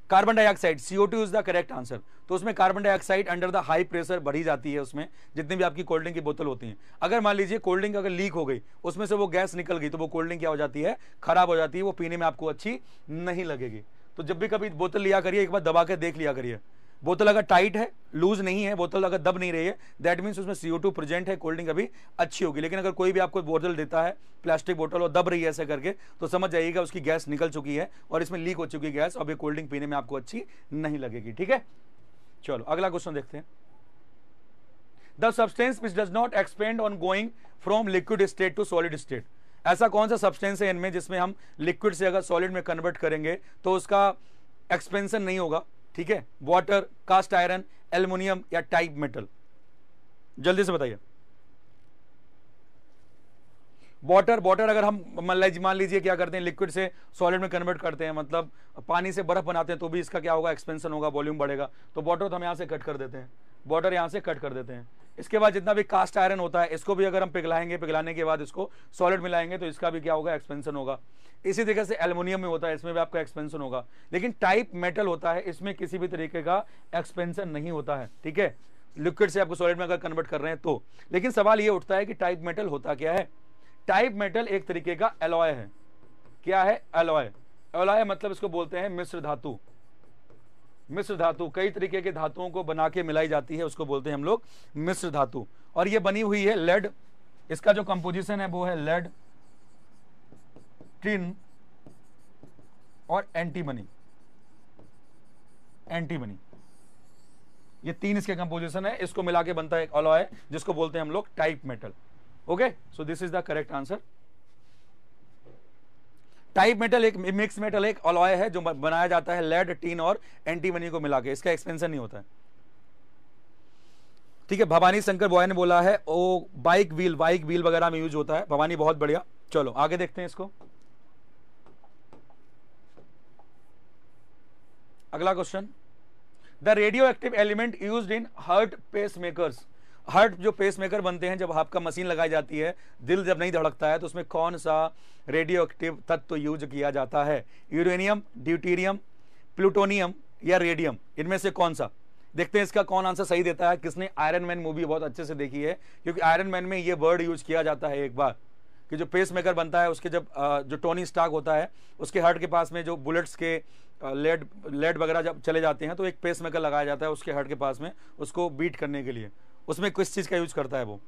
carbon dioxide CO two is the correct answer तो उसमें carbon dioxide under the high pressure बढ़ी जाती है उसमें जितनी भी आपकी कोल्ड ड्रिंक की बोतल होती है अगर मान लीजिए कोल्ड ड्रिंक अगर लीक हो गई उसमें से वो गैस निकल गई तो वो कोल्ड ड्रिंक क्या हो जाती है खराब हो जाती है वो पीने में आपको अच्छी नहीं लगेगी तो जब भी कभी बोतल लिया करिए एक बार दबा के देख लिया करिए बोतल अगर टाइट है लूज नहीं है बोतल अगर दब नहीं रही है दैट मीन्स उसमें सी टू प्रेजेंट है कोल्डिंग अभी अच्छी होगी लेकिन अगर कोई भी आपको बोतल देता है प्लास्टिक बोतल और दब रही है ऐसे करके तो समझ जाइएगा उसकी गैस निकल चुकी है और इसमें लीक हो चुकी है गैस अब ये कोल्ड ड्रिंक पीने में आपको अच्छी नहीं लगेगी ठीक है चलो अगला क्वेश्चन देखते हैं the substance which does not expand on going from liquid state to solid state ऐसा कौन सा सब्सटेंस है इनमें जिसमें हम लिक्विड से अगर सॉलिड में कन्वर्ट करेंगे तो उसका एक्सपेंसन नहीं होगा ठीक है वाटर कास्ट आयरन एल्यूमिनियम या टाइप मेटल जल्दी से बताइए वाटर वाटर अगर हम मान लीजिए क्या करते हैं लिक्विड से सॉलिड में कन्वर्ट करते हैं मतलब पानी से बर्फ बनाते हैं तो भी इसका क्या होगा एक्सपेंशन होगा वॉल्यूम बढ़ेगा तो वाटर तो हम यहाँ से कट कर देते हैं वाटर यहाँ से कट कर देते हैं इसके बाद जितना भी कास्ट आयरन होता है इसको भी अगर हम पिघलाएंगे पिघलाने के बाद इसको सॉलिड मिलाएंगे तो इसका भी क्या होगा एक्सपेंशन होगा इसी तरीके से एलुमिनियम में होता है इसमें भी आपका एक्सपेंशन होगा लेकिन टाइप मेटल होता है इसमें किसी भी तरीके का एक्सपेंशन नहीं होता है ठीक है लिक्विड से आपको सॉलिड में अगर कन्वर्ट कर रहे हैं तो लेकिन सवाल ये उठता है कि टाइप मेटल होता क्या है टाइप मेटल एक तरीके का एलॉय है क्या है एलॉय एलॉय मतलब इसको बोलते हैं मिश्र धातु मिश्र धातु कई तरीके के धातुओं को बना के मिलाई जाती है उसको बोलते हैं हम लोग मिश्र धातु और ये बनी हुई है लेड इसका जो कंपोजिशन है वो है लेड फिफ्टीन और एंटी मनी एंटी मनी ये तीन इसके कंपोजिशन है इसको मिला के बनता है अलॉय जिसको बोलते हैं हम लोग type metal okay so this is the correct answer type metal एक मिक्स मेटल एक अलॉय है जो बनाया जाता है लेड टीन और एंटीमनी को मिला के इसका एक्सपेंशन नहीं होता है ठीक है भवानी शंकर बॉय ने बोला है O bike wheel bike wheel वगैरह में यूज होता है भवानी बहुत बढ़िया चलो आगे देखते हैं इसको अगला question the radioactive element use in heart pace heart जो पेस मेकर बनते हैं जब आपका मशीन लगाई जाती है दिल जब नहीं धड़कता है तो उसमें कौन सा रेडियो एक्टिव तत्व तो यूज किया जाता है यूरेनियम ड्यूटीरियम प्लूटोनियम या रेडियम इनमें से कौन सा देखते हैं इसका कौन आंसर सही देता है किसने आयरन मैन मूवी बहुत अच्छे से देखी है क्योंकि आयरन मैन में ये वर्ड यूज किया जाता है एक बार कि जो पेस मेकर बनता है उसके जब जो टोनी स्टाक होता है उसके हर्ट के पास में जो बुलेट्स के लेड लेड वगैरह जब चले जाते हैं तो एक पेस मेकर लगाया जाता है उसके हार्ट के पास में उसको बीट करने के लिए उसमें किस चीज़ का यूज करता है वो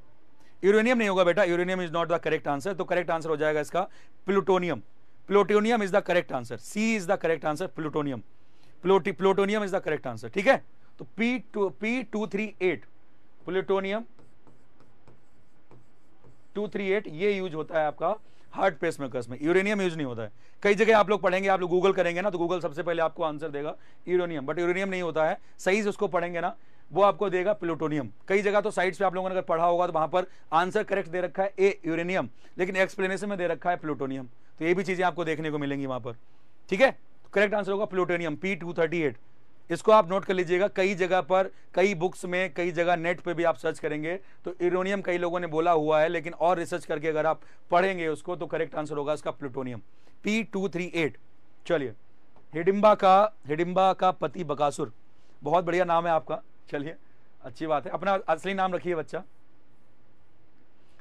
यूरेनियम नहीं होगा बेटा uranium is not the correct answer तो करेक्ट आंसर हो जाएगा इसका plutonium plutonium is the correct answer C is the correct answer plutonium pluto plutonium is the correct answer ठीक है तो P two P two three eight plutonium two three eight ये यूज होता है आपका हार्ड पेस में कस में यूरेनियम यूज नहीं होता है कई जगह आप लोग पढ़ेंगे आप लोग गूगल करेंगे ना तो गूगल सबसे पहले आपको आंसर देगा यूरेनियम बट यूरेनियम नहीं होता है सही से उसको पढ़ेंगे ना वो आपको देगा प्लूटोनियम कई जगह तो साइड्स पे आप लोगों ने अगर पढ़ा होगा तो वहां पर आंसर करेक्ट दे रखा है ए यूरेनियम लेकिन एक्सप्लेनेशन में दे रखा है प्लूटोनियम तो ये भी चीजें आपको देखने को मिलेंगी वहां पर ठीक है करेक्ट तो आंसर होगा plutonium P two thirty eight इसको आप नोट कर लीजिएगा कई जगह पर कई बुक्स में कई जगह नेट पे भी आप सर्च करेंगे तो इरोनियम कई लोगों ने बोला हुआ है लेकिन और रिसर्च करके अगर आप पढ़ेंगे उसको तो करेक्ट आंसर होगा इसका plutonium P two three eight चलिए हिडिम्बा का हिडिम्बा का पति बकासुर बहुत बढ़िया नाम है आपका चलिए अच्छी बात है अपना असली नाम रखिए बच्चा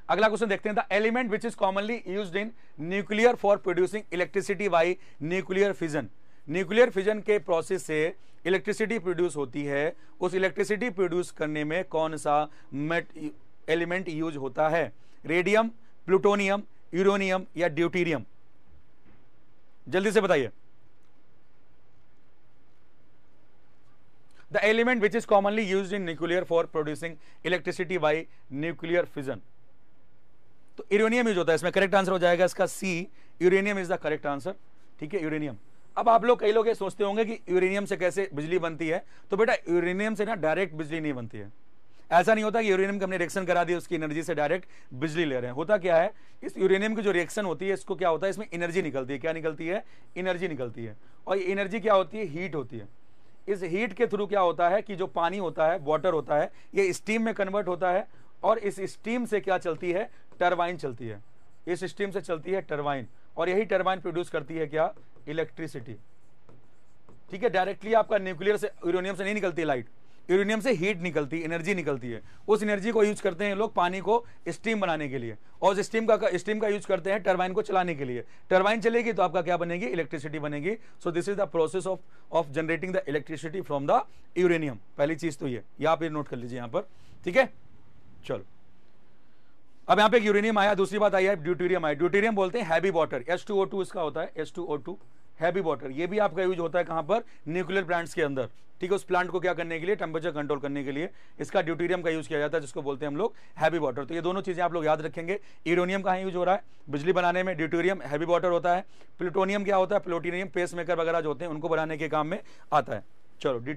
अगला क्वेश्चन देखते हैं the element which is commonly use in nuclear for producing electricity by nuclear fission nuclear fission के प्रोसेस से इलेक्ट्रिसिटी प्रोड्यूस होती है उस इलेक्ट्रिसिटी प्रोड्यूस करने में कौन सा मेट एलिमेंट यूज होता है रेडियम प्लूटोनियम यूरोनियम या ड्यूटीरियम जल्दी से बताइए the element which is commonly use in nuclear for producing electricity by nuclear fission तो यूरेनियम यूज होता है इसमें करेक्ट आंसर हो जाएगा इसका C uranium is the correct answer ठीक है यूरेनियम अब आप लोग कई लोग ये सोचते होंगे कि यूरेनियम से कैसे बिजली बनती है तो बेटा यूरेनियम से ना डायरेक्ट बिजली नहीं बनती है ऐसा नहीं होता कि यूरेनियम का हमने रिएक्शन करा दिया उसकी एनर्जी से डायरेक्ट बिजली ले रहे हैं होता क्या है इस यूरेनियम की जो रिएक्शन होती है इसको क्या होता है इसमें एनर्जी निकलती है क्या निकलती है एनर्जी निकलती है और ये एनर्जी क्या होती है हीट होती है इस हीट के थ्रू क्या होता है कि जो पानी होता है वाटर होता है ये स्टीम में कन्वर्ट होता है और इस स्टीम से क्या चलती है टर्बाइन चलती है इस स्टीम से चलती है टर्बाइन और यही टर्बाइन प्रोड्यूस करती है क्या इलेक्ट्रिसिटी ठीक है डायरेक्टली आपका न्यूक्लियर से यूरोनियम से नहीं निकलती लाइट यूरोनियम से हीट निकलती एनर्जी निकलती है उस एनर्जी को यूज करते हैं लोग पानी को स्टीम बनाने के लिए और स्टीम का स्टीम का यूज करते हैं टर्बाइन को चलाने के लिए टर्बाइन चलेगी तो आपका क्या बनेगी इलेक्ट्रिसिटी बनेगी so this is the process of of generating the electricity from the uranium पहली चीज तो ये आप ये नोट कर लीजिए यहाँ पर ठीक है चलो अब यहाँ पे यूरेनियम आया दूसरी बात आई है ड्यूटेरियम आया ड्यूटेरियम बोलते हैं हैवी वाटर टू इसका होता है S two O two heavy water ये भी आपका यूज होता है कहाँ पर न्यूक्लियर प्लांट्स के अंदर ठीक है उस प्लांट को क्या करने के लिए टेम्परेचर कंट्रोल करने के लिए इसका ड्यूटेरियम का यूज किया जाता है जिसको बोलते हैं हम लोग हैवी वाटर तो ये दोनों चीज़ें आप लोग याद रखेंगे यूरोनियम कहाँ यूज हो रहा है बिजली बनाने में ड्यूटेरियम हैवी वाटर होता है प्लूटोनियम क्या होता है प्लूटोनियम पेस मेकर वगैरह जो होते हैं उनको बनाने के काम में आता है चलो डी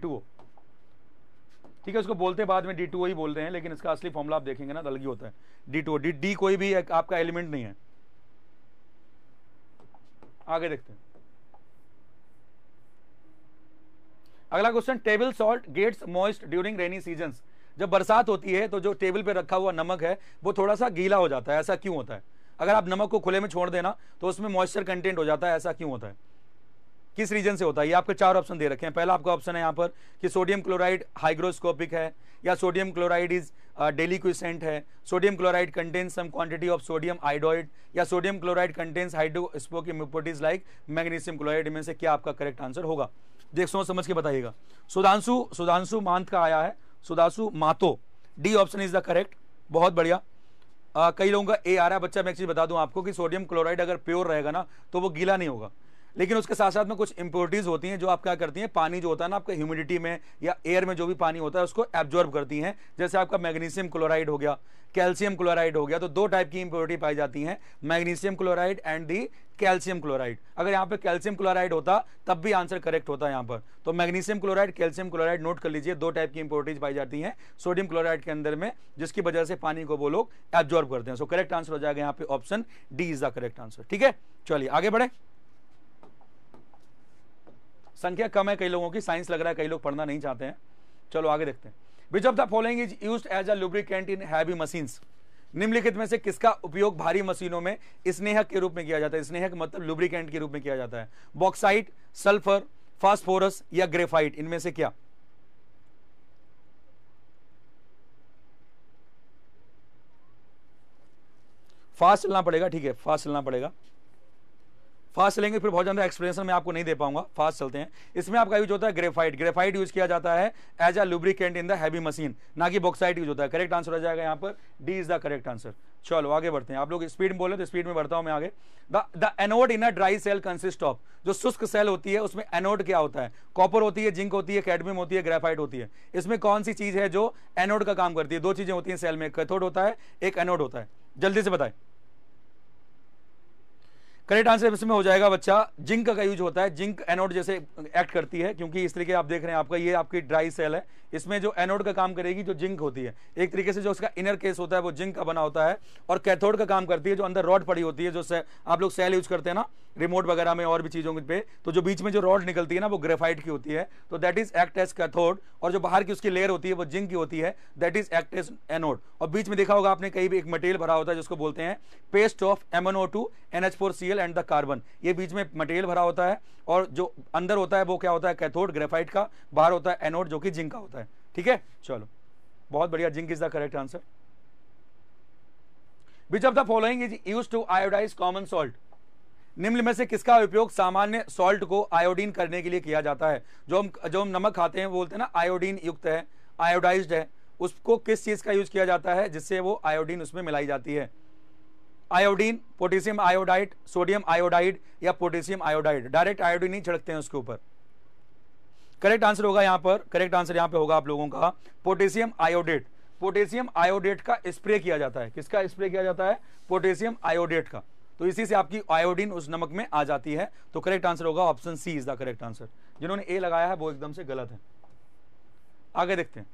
ठीक है उसको बोलते हैं बाद में डी टू ही बोलते हैं लेकिन इसका असली फॉर्मूला आप देखेंगे ना तो अलग ही होता है डी टू डी डी कोई भी आपका एलिमेंट नहीं है आगे देखते हैं अगला question table salt gets moist during rainy season जब बरसात होती है तो जो टेबल पे रखा हुआ नमक है वो थोड़ा सा गीला हो जाता है ऐसा क्यों होता है अगर आप नमक को खुले में छोड़ देना तो उसमें मॉइस्चर कंटेंट हो जाता है ऐसा क्यों होता है किस रीजन से होता है ये आपके चार ऑप्शन दे रखे हैं पहला आपका ऑप्शन है यहाँ पर कि सोडियम क्लोराइड हाइग्रोस्कोपिक है या सोडियम क्लोराइड इज डेलीक्विसेंट है sodium chloride contains some quantity of sodium iodide या sodium chloride contains hydroscopic impurities like magnesium chloride में से क्या आपका करेक्ट आंसर होगा देख सो समझ के बताइएगा सुधांशु सुधांशु मांत का आया है सुधांशु मातो D option is the correct बहुत बढ़िया कई लोगों का ए आ रहा है बच्चा मैं एक चीज़ बता दूं आपको कि सोडियम क्लोराइड अगर प्योर रहेगा ना तो वो गीला नहीं होगा लेकिन उसके साथ साथ में कुछ इम्प्योरिटीज होती हैं जो आप क्या करती हैं पानी जो होता है ना आपका ह्यूमिडिटी में या एयर में जो भी पानी होता है उसको एब्जॉर्ब करती हैं जैसे आपका मैग्नीशियम क्लोराइड हो गया कैल्शियम क्लोराइड हो गया तो दो टाइप की इम्प्योरिटी पाई जाती हैं magnesium chloride and the calcium chloride अगर यहाँ पे कैल्शियम क्लोराइड होता तब भी आंसर करेक्ट होता है यहाँ पर तो magnesium chloride calcium chloride note कर लीजिए दो टाइप की इंप्योरिटीज पाई जाती हैं सोडियम क्लोराइड के अंदर में जिसकी वजह से पानी को वो लोग एब्जॉर्ब करते हैं सो करेक्ट आंसर हो जाएगा यहाँ पे option D is the correct answer ठीक है चलिए आगे बढ़े संख्या कम है कई लोगों की साइंस लग रहा है कई लोग पढ़ना नहीं चाहते हैं चलो आगे देखते हैं which of the following is use as a lubricant in heavy machine निम्नलिखित में से किसका उपयोग भारी मशीनों में स्नेहक के रूप में किया जाता है स्नेहक मतलब लुब्रिकेंट के रूप में किया जाता है बॉक्साइट सल्फर फास्फोरस या ग्रेफाइट इनमें से क्या फास्ट चलना पड़ेगा ठीक है फास्ट चलना पड़ेगा फास्ट चलेंगे फिर बहुत ज़्यादा एक्सप्लेनेशन मैं आपको नहीं दे पाऊंगा फास्ट चलते हैं इसमें आपका यूज होता है ग्रेफाइट ग्रेफाइट यूज किया जाता है as a lubricant in the heavy machine ना कि बॉक्साइट यूज होता है करेक्ट आंसर हो जाएगा यहाँ पर D is the correct answer चलो आगे बढ़ते हैं आप लोग स्पीड में बोले तो स्पीड में बढ़ता हूँ मैं आगे the anode in a dry cell consist of जो शुष्क सेल होती है उसमें एनोड क्या होता है कॉपर होती है जिंक होती है कैडमियम होती है ग्रेफाइट होती है इसमें कौन सी चीज़ है जो एनोड का काम करती है दो चीज़ें होती है सेल में कैथोड होता है एक एनोड होता है जल्दी से बताएं करेक्ट आंसर इसमें हो जाएगा बच्चा जिंक का यूज होता है जिंक एनोड जैसे एक्ट करती है क्योंकि इस तरीके आप देख रहे हैं आपका ये आपकी ड्राई सेल है इसमें जो एनोड का काम करेगी जो जिंक होती है एक तरीके से जो उसका इनर केस होता है वो जिंक का बना होता है और कैथोड का काम करती है जो अंदर रॉड पड़ी होती है जो से, आप लोग सेल यूज करते हैं ना रिमोट वगैरह में और भी चीज़ों पे तो जो बीच में जो रॉड निकलती है ना वो ग्रेफाइट की होती है तो that is act as cathode और जो बाहर की उसकी लेयर होती है वो जिंक की होती है that is act as anode और बीच में देखा होगा आपने कहीं भी एक मटेरियल भरा होता है जिसको बोलते हैं paste of MNO two N H four C L and the carbon ये बीच में मटेरियल भरा होता है और जो अंदर होता है वो क्या होता है कैथोड ग्रेफाइट का बाहर होता है एनोड जो कि जिंक का होता है ठीक है चलो बहुत बढ़िया zinc is the correct answer which of the following is use to iodize common salt निम्न में से किसका उपयोग सामान्य सॉल्ट को आयोडीन करने के लिए किया जाता है जो हम जो हम नमक खाते हैं वो बोलते हैं ना आयोडीन युक्त है आयोडाइज है उसको किस चीज़ का यूज किया जाता है जिससे वो आयोडीन उसमें मिलाई जाती है iodine potassium iodide sodium iodide या पोटेशियम आयोडाइड डायरेक्ट आयोडीन ही छिड़कते हैं उसके ऊपर करेक्ट आंसर होगा यहाँ पर करेक्ट आंसर यहाँ पे होगा आप लोगों का पोटेशियम आयोडेट पोटेशियम आयोडेट का स्प्रे किया जाता है किसका स्प्रे किया जाता है पोटेशियम आयोडेट का तो इसी से आपकी आयोडीन उस नमक में आ जाती है तो करेक्ट आंसर होगा option C is the correct answer जिन्होंने ए लगाया है वो एकदम से गलत है आगे देखते हैं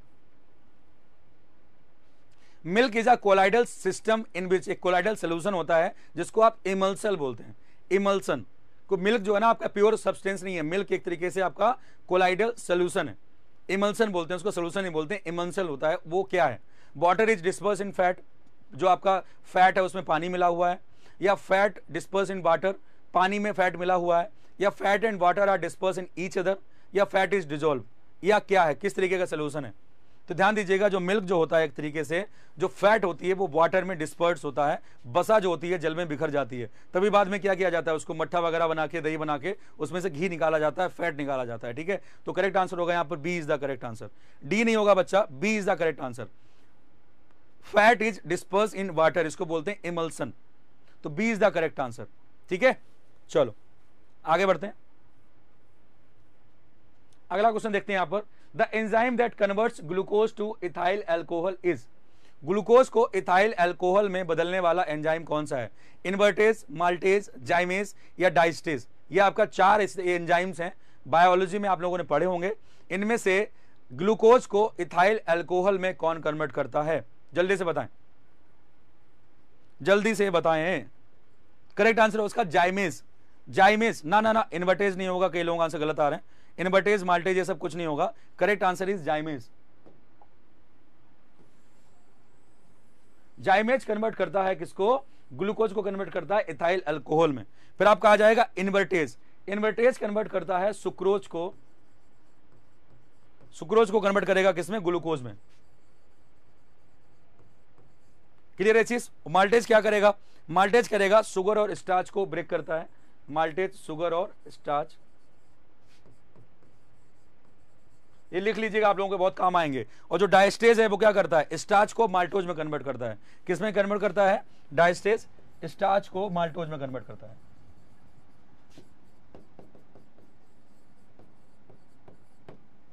milk is a colloidal system in which एक कोलाइडल सोल्यूशन होता है जिसको आप इमल्सल बोलते हैं इमल्सन को मिल्क जो है ना आपका प्योर सब्सटेंस नहीं है मिल्क एक तरीके से आपका कोलाइडल सोल्यूशन है इमल्सन बोलते हैं उसको सोल्यूशन नहीं बोलते हैं इमल्सन होता है वो क्या है water is disperse in fat जो आपका फैट है उसमें पानी मिला हुआ है या फैट डिस्पर्स इन वाटर पानी में फैट मिला हुआ है या fat and water are disperse in each other या फैट इज डिजोल्व या क्या है किस तरीके का सोल्यूशन है तो ध्यान दीजिएगा जो मिल्क जो होता है एक तरीके से जो फैट होती है वो वाटर में डिस्पर्स होता है बसा जो होती है जल में बिखर जाती है तभी बाद में क्या किया जाता है उसको मट्ठा वगैरह बना के दही बना के उसमें से घी निकाला जाता है फैट निकाला जाता है ठीक है तो करेक्ट आंसर होगा यहाँ पर B is the correct answer D नहीं होगा बच्चा B is the correct answer fat is disperse in water इसको बोलते हैं इमल्सन तो B is the correct answer ठीक है चलो आगे बढ़ते हैं अगला क्वेश्चन देखते हैं यहां पर the enzyme that converts glucose to ethyl alcohol is glucose को इथाइल एल्कोहल में बदलने वाला एंजाइम कौन सा है इन्वर्टेज माल्टेज जाइमेज या डाइस्टेज ये आपका चार एंजाइम्स हैं बायोलॉजी में आप लोगों ने पढ़े होंगे इनमें से ग्लूकोज को इथाइल एल्कोहल में कौन कन्वर्ट करता है जल्दी से बताएं जल्दी से बताएं करेक्ट आंसर है उसका जाइमेज जाइमेज ना ना ना इन्वर्टेज नहीं होगा कई लोग आंसर गलत आ रहे हैं इनबर्टेज माल्टेज ये सब कुछ नहीं होगा correct answer is zymase zymase convert करता है किसको ग्लूकोज को कन्वर्ट करता है इथाइल अल्कोहल में फिर आपका आ जाएगा इनवर्टेज इनवर्टेज कन्वर्ट करता है सुक्रोज को सुक्रोज को कन्वर्ट करेगा किसमें ग्लूकोज में क्लियर है चीज माल्टेज क्या करेगा माल्टेज करेगा सुगर और स्टाच को ब्रेक करता है माल्टेज सुगर और स्टाच ये लिख लीजिएगा आप लोगों के बहुत काम आएंगे और जो डायस्टेज है वो क्या करता है स्टार्च को माल्टोज में कन्वर्ट करता है किसमें कन्वर्ट करता है डायस्टेज स्टार्च को माल्टोज में कन्वर्ट करता है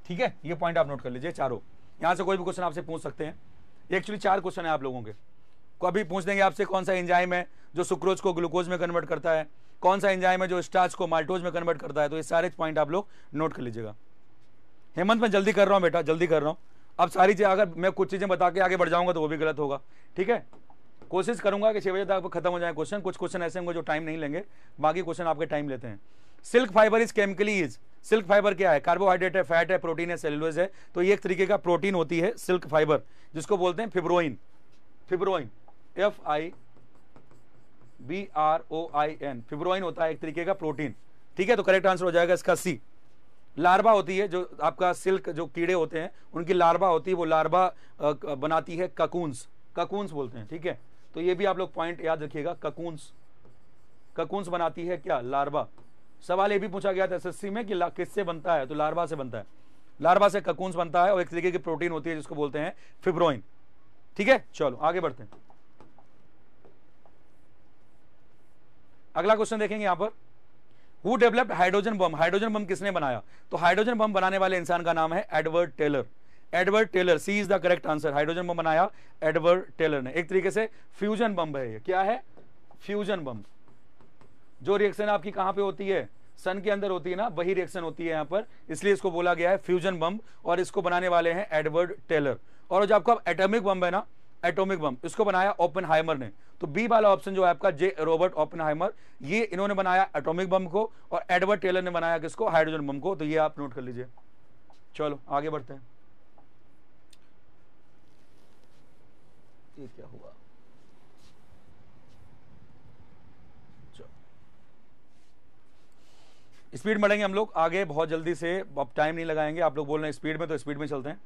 ठीक है ये पॉइंट आप नोट कर लीजिए चारों यहां से कोई भी क्वेश्चन आपसे पूछ सकते हैं एक्चुअली चार क्वेश्चन है आप लोगों के कभी पूछ देंगे आपसे कौन सा एंजाइम है जो सुक्रोज को ग्लूकोज में कन्वर्ट करता है कौन सा एंजाइम है जो स्टार्च को माल्टोज में कन्वर्ट करता है तो ये सारे पॉइंट आप लोग नोट कर लीजिएगा हेमंत मैं जल्दी कर रहा हूँ बेटा जल्दी कर रहा हूँ अब सारी चीज़ अगर मैं कुछ चीज़ें बता के आगे बढ़ जाऊँगा तो वो भी गलत होगा ठीक है कोशिश करूंगा कि छः बजे तक खत्म हो जाए क्वेश्चन कुछ क्वेश्चन ऐसे होंगे जो टाइम नहीं लेंगे बाकी क्वेश्चन आपके टाइम लेते हैं silk fibre is chemically is silk fibre क्या है कार्बोहाइड्रेट है फैट है प्रोटीन है सेलुलोज है तो ये एक तरीके का प्रोटीन होती है सिल्क फाइबर जिसको बोलते हैं fibroin fibroin F I B R O I N fibroin होता है एक तरीके का प्रोटीन ठीक है तो करेक्ट आंसर हो जाएगा इसका सी लार्वा होती है जो आपका सिल्क जो कीड़े होते हैं उनकी लार्वा होती है वो लार्वा बनाती है ककूंस ककूंस बोलते हैं ठीक है तो ये भी आप लोग पॉइंट याद रखिएगा ककूंस ककूंस बनाती है क्या लार्वा सवाल ये भी पूछा गया था एस में कि किससे बनता है तो लार्वा से बनता है लार्वा से ककूंस बनता है और एक तरीके की प्रोटीन होती है जिसको बोलते हैं फिब्रोइन ठीक है चलो आगे बढ़ते हैं अगला क्वेश्चन देखेंगे यहां पर who developed hydrogen bomb hydrogen bomb किसने बनाया तो हाइड्रोजन बम बनाने वाले इंसान का नाम है Edward Teller Edward Teller C is the correct answer hydrogen bomb बनाया एडवर्ड टेलर ने एक तरीके से फ्यूजन बम है ये क्या है फ्यूजन बम जो रिएक्शन आपकी कहां पे होती है सन के अंदर होती है ना वही रिएक्शन होती है यहां पर इसलिए इसको बोला गया है फ्यूजन बम और इसको बनाने वाले हैं एडवर्ड टेलर और जो आपका एटॉमिक बम है ना एटॉमिक बम इसको बनाया ओपन ने तो बी वाला ऑप्शन जो है आपका जे रॉबर्ट ओपन ये इन्होंने बनाया एटॉमिक बम को और एडवर्ड टेलर ने बनाया किसको हाइड्रोजन बम को तो ये आप नोट कर लीजिए चलो आगे बढ़ते हैं ये क्या हुआ स्पीड बढ़ेंगे हम लोग आगे बहुत जल्दी से अब टाइम नहीं लगाएंगे आप लोग बोल रहे हैं स्पीड में तो स्पीड में चलते हैं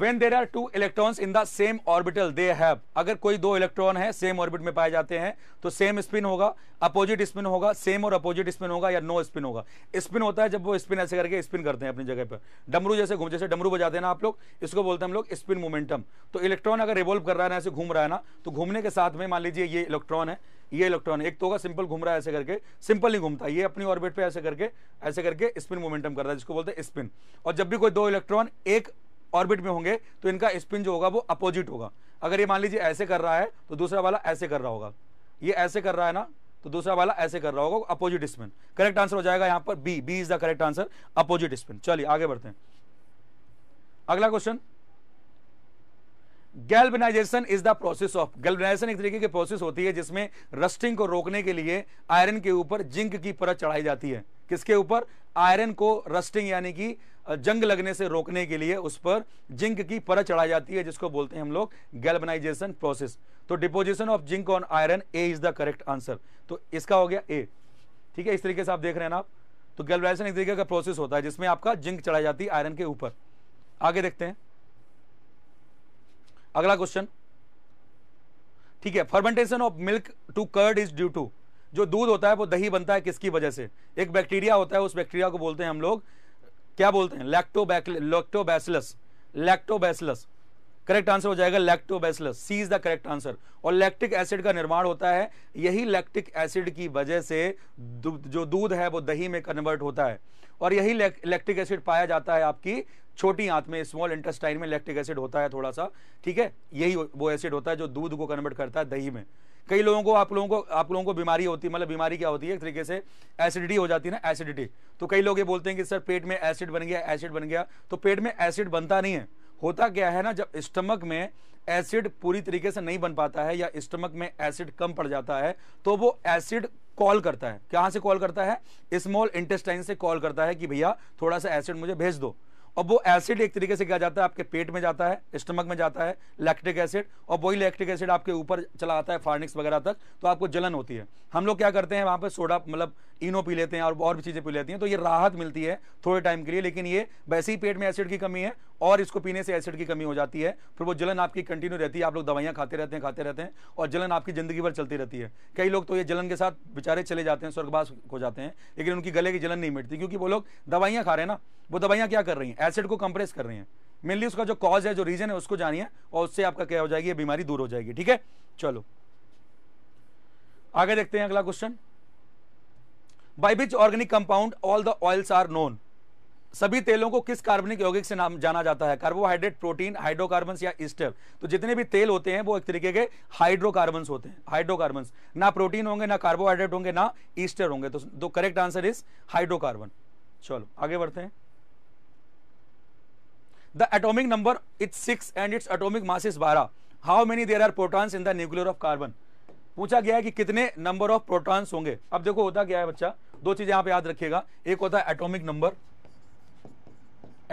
when there are two electron in the same orbital they have अगर कोई दो इलेक्ट्रॉन है सेम ऑर्बिट में पाए जाते हैं तो सेम स्पिन होगा अपोजिट स्पिन होगा सेम और अपोजिट स्पिन होगा या नो स्पिन होगा स्पिन होता है जब वो स्पिन ऐसे करके स्पिन करते हैं अपनी जगह पर डमरू जैसे घूम जैसे डमरू बजाते हैं ना आप लोग इसको बोलते हैं हम लोग स्पिन मोमेंटम तो इलेक्ट्रॉन अगर रिवॉल्व कर रहा है ना ऐसे घूम रहा है ना तो घूमने के साथ में मान लीजिए ये इलेक्ट्रॉन है ये इलेक्ट्रॉन एक तो होगा सिंपल घूम रहा है ऐसे करके सिंपल नहीं घूमता ये अपनी ऑर्बिट पे ऐसे करके ऐसे करके स्पिन मोमेंटम कर रहा है जिसको बोलते हैं स्पिन और जब भी कोई दो इलेक्ट्रॉन एक ऑर्बिट में होंगे तो इनका स्पिन जो होगा वो अपोजिट होगा अगर ये मान लीजिए ऐसे कर रहा है तो दूसरा वाला ऐसे कर रहा होगा ये ऐसे कर रहा है ना तो दूसरा वाला ऐसे कर रहा होगा अपोजिट स्पिन करेक्ट आंसर हो जाएगा यहां पर B B is the correct answer opposite spin चलिए आगे बढ़ते हैं अगला question galvanization is the process of galvanization एक तरीके की प्रोसेस होती है जिसमें रस्टिंग को रोकने के लिए आयरन के ऊपर जिंक की परत चढ़ाई जाती है किसके ऊपर आयरन को रस्टिंग यानी कि जंग लगने से रोकने के लिए उस पर जिंक की परत चढ़ाई जाती है जिसको बोलते हैं हम लोग गैल्बनाइजेशन प्रोसेस तो deposition of zinc on iron A is the correct answer तो इसका हो गया ए ठीक है इस तरीके से आप देख रहे हैं ना आप तो गैल्बनाइजेशन एक तरीके का प्रोसेस होता है जिसमें आपका जिंक चढ़ाई जाती है आयरन के ऊपर आगे देखते हैं अगला क्वेश्चन ठीक है fermentation of milk to curd is due to जो दूध होता है वो दही बनता है किसकी वजह से एक बैक्टीरिया होता है उस बैक्टीरिया को बोलते हैं हम लोग क्या बोलते हैं लैक्टोबैसिलस लैक्टोबैसिलस करेक्ट आंसर हो जाएगा lactobacillus C is the correct answer और लैक्टिक एसिड का निर्माण होता है यही लैक्टिक एसिड की वजह से जो दूध है वो दही में कन्वर्ट होता है और यही लैक्टिक एसिड पाया जाता है आपकी छोटी आंत में स्मॉल इंटेस्टाइन में लैक्टिक एसिड होता है थोड़ा सा ठीक है यही वो एसिड होता है जो दूध को कन्वर्ट करता है दही में कई लोगों को आप लोगों को आप लोगों को बीमारी होती है मतलब बीमारी क्या होती है एक तरीके से एसिडिटी हो जाती है ना एसिडिटी तो कई लोग ये बोलते हैं कि सर पेट में एसिड बन गया एसिड बन गया तो पेट में एसिड बनता नहीं है होता क्या है ना जब स्टमक में एसिड पूरी तरीके से नहीं बन पाता है या स्टमक में एसिड कम पड़ जाता है तो वो एसिड कॉल करता है कहाँ से कॉल करता है स्मॉल इंटेस्टाइन से कॉल करता है कि भैया थोड़ा सा एसिड मुझे भेज दो अब वो एसिड एक तरीके से क्या जाता है आपके पेट में जाता है स्टमक में जाता है लैक्टिक एसिड और वही लैक्टिक एसिड आपके ऊपर चला आता है फार्निक्स वगैरह तक तो आपको जलन होती है हम लोग क्या करते हैं वहाँ पर सोडा मतलब इनो पी लेते हैं और और भी चीज़ें पी लेती हैं तो ये राहत मिलती है थोड़े टाइम के लिए लेकिन ये वैसे ही पेट में एसिड की कमी है और इसको पीने से एसिड की कमी हो जाती है फिर वो जलन आपकी कंटिन्यू रहती है आप लोग दवाइयाँ खाते रहते हैं खाते रहते हैं और जलन आपकी ज़िंदगी भर चलती रहती है कई लोग तो ये जलन के साथ बेचारे चले जाते हैं स्वर्गवास हो जाते हैं लेकिन उनकी गले की जलन नहीं मिटती क्योंकि वो लोग दवाइयाँ खा रहे हैं ना वो दवाइयाँ क्या कर रही हैं एसिड को कंप्रेस कर रही हैं मेनली उसका जो कॉज है जो रीजन है उसको जानिए और उससे आपका क्या हो जाएगी बीमारी दूर हो जाएगी ठीक है चलो आगे देखते हैं अगला question by which organic compound all the oils are known सभी तेलों को किस कार्बनिक यौगिक से नाम जाना जाता है कार्बोहाइड्रेट प्रोटीन हाइड्रोकार्बन या ईस्टर तो जितने भी तेल होते हैं वो एक तरीके के हाइड्रोकार्बन होते हैं हाइड्रोकार्बन ना प्रोटीन होंगे ना कार्बोहाइड्रेट होंगे ना ईस्टर होंगे तो, दो करेक्ट आंसर इज हाइड्रोकार्बन चलो आगे बढ़ते हैं the atomic number it's six and it's atomic mass is बारह how many there are protons in the nuclear of carbon पूछा गया है कि कितने नंबर ऑफ प्रोटॉन्स होंगे अब देखो होता क्या है बच्चा दो चीजें पे याद रखिएगा एक होता है atomic number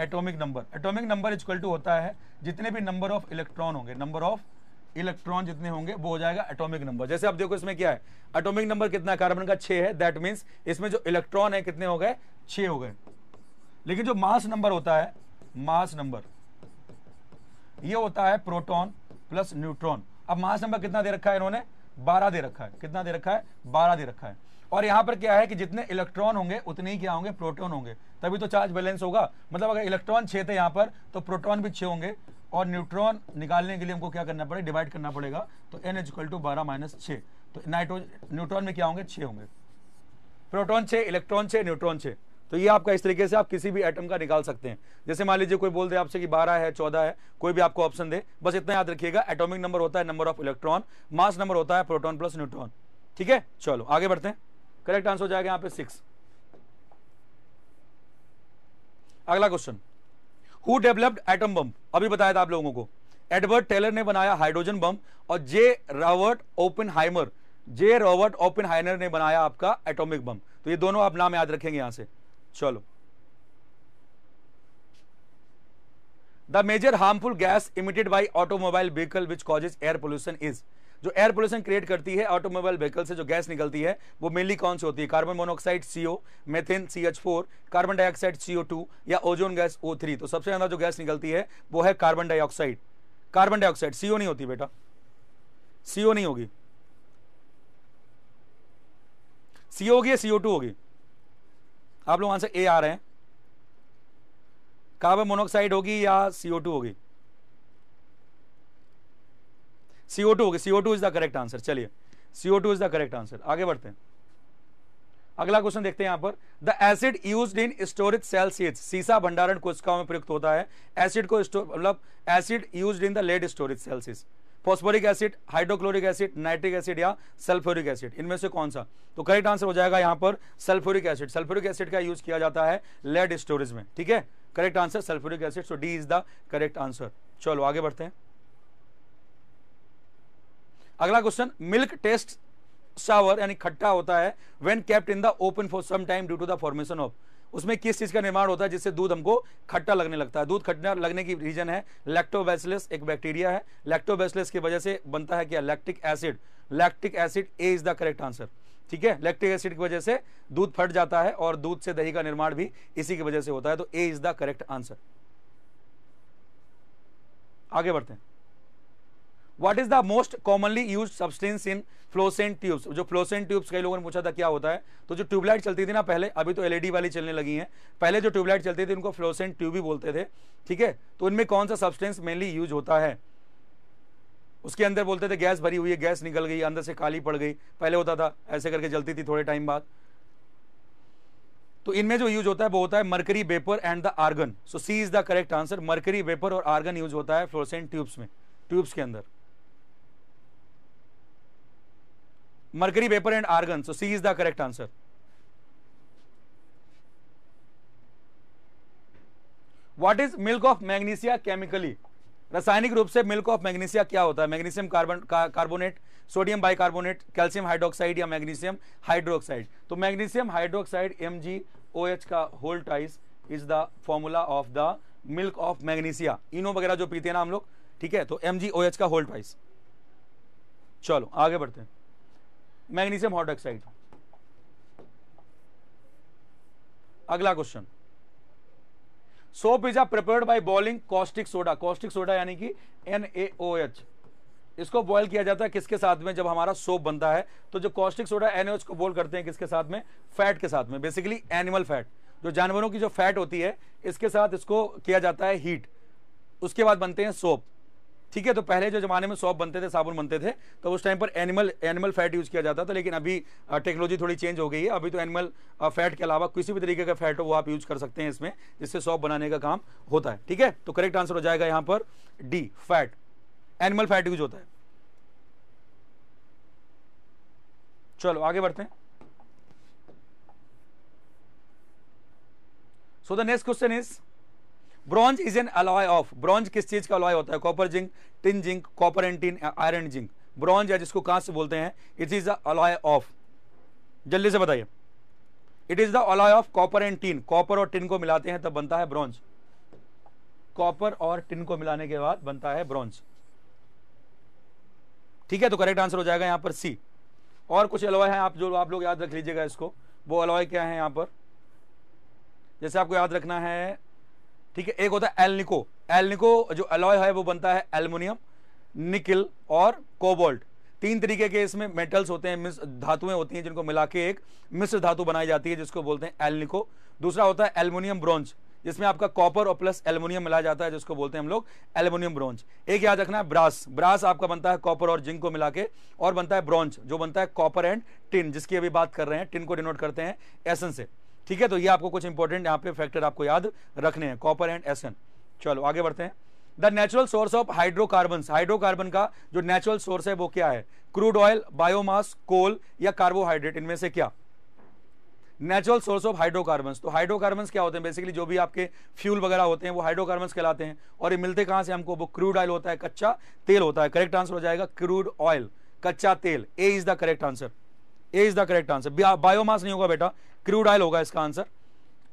atomic number atomic number equal to होता है जितने भी नंबर ऑफ इलेक्ट्रॉन होंगे नंबर ऑफ इलेक्ट्रॉन जितने होंगे वो हो जाएगा एटॉमिक नंबर जैसे आप देखो इसमें क्या है एटॉमिक नंबर कितना कार्बन का छह है दैट मीन इसमें जो इलेक्ट्रॉन है कितने हो गए छह हो गए लेकिन जो मास नंबर होता है मास नंबर ये होता है प्रोटॉन प्लस न्यूट्रॉन अब मास नंबर कितना दे रखा है इन्होंने बारह दे रखा है कितना दे रखा है बारह दे रखा है और यहां पर क्या है कि जितने इलेक्ट्रॉन होंगे उतने ही क्या होंगे प्रोटॉन होंगे तभी तो चार्ज बैलेंस होगा मतलब अगर इलेक्ट्रॉन छे थे यहां पर तो प्रोटॉन भी छे होंगे और न्यूट्रॉन निकालने के लिए हमको क्या करना पड़ेगा डिवाइड करना पड़ेगा तो एन इक्वल टू बारह माइनस छः तो नाइट्रोजन न्यूट्रॉन में क्या होंगे छे होंगे प्रोटोन छे इलेक्ट्रॉन छे न्यूट्रॉन छे तो ये आपका इस तरीके से आप किसी भी एटम का निकाल सकते हैं जैसे मान लीजिए कोई बोल दे आपसे कि 12 है 14 है कोई भी आपको ऑप्शन दे बस इतना याद रखिएगा एटॉमिक नंबर होता है number of electron mass number होता है प्रोटॉन प्लस न्यूट्रॉन ठीक है चलो आगे बढ़ते हैं करेक्ट आंसर हो जाएगा यहां पे सिक्स अगला question who developed atom bomb अभी बताया था आप लोगों को एडवर्ड टेलर ने बनाया हाइड्रोजन बम और J Robert Oppenheimer J Robert Oppenheimer ने बनाया आपका एटोमिक बम तो ये दोनों आप नाम याद रखेंगे यहां से चलो the major harmful gas emitted by automobile vehicle which causes air pollution is जो एयर पोल्यूशन क्रिएट करती है ऑटोमोबाइल व्हीकल से जो गैस निकलती है वो मेनली कौन सी होती है carbon monoxide CO methane four carbon dioxide two या ओजोन गैस थ्री तो सबसे ज्यादा जो गैस निकलती है वो है carbon dioxide carbon dioxide CO नहीं होती बेटा सीओ नहीं होगी सीओ होगी या सीओ टू होगी आप लोग वहां से ए आ रहे हैं कार्बन मोनोऑक्साइड होगी या सीओ टू होगी सीओ टू हो CO two is the correct answer चलिए CO two is the correct answer आगे बढ़ते हैं अगला क्वेश्चन देखते हैं यहां पर the acid use in storage cell seeds सीसा भंडारण कोशिकाओं में प्रयुक्त होता है एसिड को मतलब acid use in the lead storage cell seeds phosphoric acid hydrochloric acid nitric acid या सल्फ्यूरिक एसिड इनमें से कौन सा तो करेक्ट आंसर हो जाएगा यहां पर सल्फ्यूरिक एसिड सल्फ्यूरिक एसिड का यूज किया जाता है लेड स्टोरेज में ठीक है correct answer sulphuric acid so D is the correct answer चलो आगे बढ़ते हैं अगला क्वेश्चन मिल्क टेस्ट शावर यानी खट्टा होता है when kept in the open for some time due to the formation of उसमें किस चीज का निर्माण होता है जिससे दूध हमको खट्टा लगने लगता है दूध खट्टा लगने की रीजन है लैक्टोबैसिलस एक बैक्टीरिया है लैक्टोबैसिलस की वजह से बनता है क्या lactic acid lactic acid A is the correct answer ठीक है लैक्टिक एसिड की वजह से दूध फट जाता है और दूध से दही का निर्माण भी इसी की वजह से होता है तो A is the correct answer आगे बढ़ते हैं what is the most commonly use substance in fluorescent tubes जो फ्लोसेंट ट्यूब्स कई लोगों ने पूछा था क्या होता है तो जो ट्यूबलाइट चलती थी ना पहले अभी तो एलईडी e वाली चलने लगी है पहले जो ट्यूबलाइट चलती थी उनको फ्लोसेंट ट्यूब ही बोलते थे ठीक है तो इनमें कौन सा सब्सटेंस मेनली यूज होता है उसके अंदर बोलते थे गैस भरी हुई है गैस निकल गई अंदर से काली पड़ गई पहले होता था ऐसे करके जलती थी थोड़े टाइम बाद तो इनमें जो यूज होता है वो होता है mercury vapour and the argon so C is the correct answer mercury vapour और आर्गन यूज होता है फ्लोसेंट ट्यूब्स में ट्यूब्स के अंदर mercury vapor and argon so c is the correct answer what is milk of magnesia chemically रासायनिक रूप से मिल्क ऑफ मैग्नीशिया क्या होता है magnesium carbon carbonate sodium bicarbonate calcium hydroxide या मैग्नीशियम हाइड्रोक्साइड तो magnesium hydroxide M G O H का whole twice is the formula of the milk of magnesia Eno वगैरह जो पीते हैं ना हम लोग ठीक है तो एम जी ओ एच का होल टाइस चलो आगे बढ़ते हैं मैग्नीशियम हॉट ऑक्साइड अगला question soap is are prepared by boiling caustic soda caustic soda यानी कि एन इसको बॉयल किया जाता है किसके साथ में जब हमारा सोप बनता है तो जो कॉस्टिक सोडा एच को बोल करते हैं किसके साथ में फैट के साथ में बेसिकली एनिमल फैट जो जानवरों की जो फैट होती है इसके साथ इसको किया जाता है हीट उसके बाद बनते हैं सोप ठीक है तो पहले जो जमाने में सॉप बनते थे साबुन बनते थे तो उस टाइम पर एनिमल एनिमल फैट यूज़ किया जाता था लेकिन अभी टेक्नोलॉजी थोड़ी चेंज हो गई है अभी तो एनिमल फैट के अलावा किसी भी तरीके का फैट हो वो आप यूज़ कर सकते हैं इसमें जिससे सॉप बनाने का काम होता है ठीक है तो करेक्ट आंसर हो जाएगा यहाँ पर D fat animal fat use होता है चलो आगे बढ़ते हैं so the next question is bronze is an alloy of bronze किस चीज का अलॉय होता है copper zinc tin zinc copper and tin iron zinc bronze या जिसको कांच बोलते हैं it is the alloy of जल्दी से बताइए it is the alloy of copper and tin copper और टिन को मिलाते हैं तब बनता है ब्रॉन्ज कॉपर और टिन को मिलाने के बाद बनता है ब्रॉन्ज ठीक है तो करेक्ट आंसर हो जाएगा यहां पर सी और कुछ अलॉय है आप जो आप लोग याद रख लीजिएगा इसको वो अलॉय क्या है यहां पर जैसे आपको याद रखना है ठीक है एक होता है एलनिको एलनिको जो अलॉय है वो बनता है एल्युमिनियम निकिल और कोबोल्ट तीन तरीके के इसमें मेटल्स होते हैं मिस धातुएं होती हैं जिनको मिला के एक मिश्र धातु बनाई जाती है जिसको बोलते हैं एलनिको दूसरा होता है एल्युमिनियम ब्रॉन्ज जिसमें आपका कॉपर और प्लस एल्युमिनियम मिला जाता है जिसको बोलते हैं हम लोग एल्युमिनियम ब्रॉन्ज एक याद रखना है ब्रास ब्रास आपका बनता है कॉपर और जिंक को मिला के और बनता है ब्रॉन्ज जो बनता है कॉपर एंड टिन जिसकी अभी बात कर रहे हैं टिन को डिनोट करते हैं एसन से ठीक है तो ये आपको कुछ इंपॉर्टेंट यहाँ पे फैक्टर आपको याद रखने हैं कॉपर एंड एसन चलो आगे बढ़ते हैं the natural source of hydrocarbon hydrocarbon का जो नेचुरल सोर्स है वो क्या है क्रूड ऑयल बायोमास कोल या कार्बोहाइड्रेट इनमें से क्या नेचुरल सोर्स ऑफ हाइड्रोकार्बन तो हाइड्रोकार्बन क्या होते हैं बेसिकली जो भी आपके फ्यूल वगैरह होते हैं वो हाइड्रोकार्बन कहलाते हैं और ये मिलते कहां से हमको वो क्रूड ऑयल होता है कच्चा तेल होता है करेक्ट आंसर हो जाएगा क्रूड ऑयल कच्चा तेल A is the correct answer A is the correct answer biomass नहीं होगा बेटा क्रूड ऑयल होगा इसका आंसर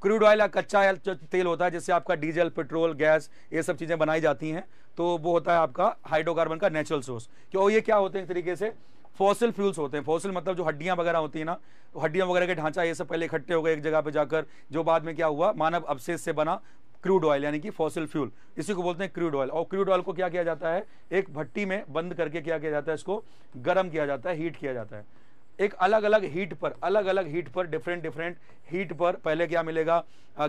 क्रूड ऑयल या कच्चा ऑयल तेल होता है जिससे आपका डीजल पेट्रोल गैस ये सब चीज़ें बनाई जाती हैं तो वो होता है आपका हाइड्रोकार्बन का नेचुरल सोर्स क्यों ये क्या होते हैं तरीके से फॉसिल फ्यूल्स होते हैं फॉसिल मतलब जो हड्डियां वगैरह होती हैं ना तो हड्डियां वगैरह के ढांचा ये सब पहले इकट्ठे हो गए एक जगह पे जाकर जो बाद में क्या हुआ मानव अवशेष से बना क्रूड ऑयल यानी कि फॉसिल फ्यूल इसी को बोलते हैं क्रूड ऑयल और क्रूड ऑयल को क्या किया जाता है एक भट्टी में बंद करके क्या किया जाता है इसको गर्म किया जाता है हीट किया जाता है एक अलग अलग हीट पर अलग अलग हीट पर डिफरेंट डिफरेंट हीट पर पहले क्या मिलेगा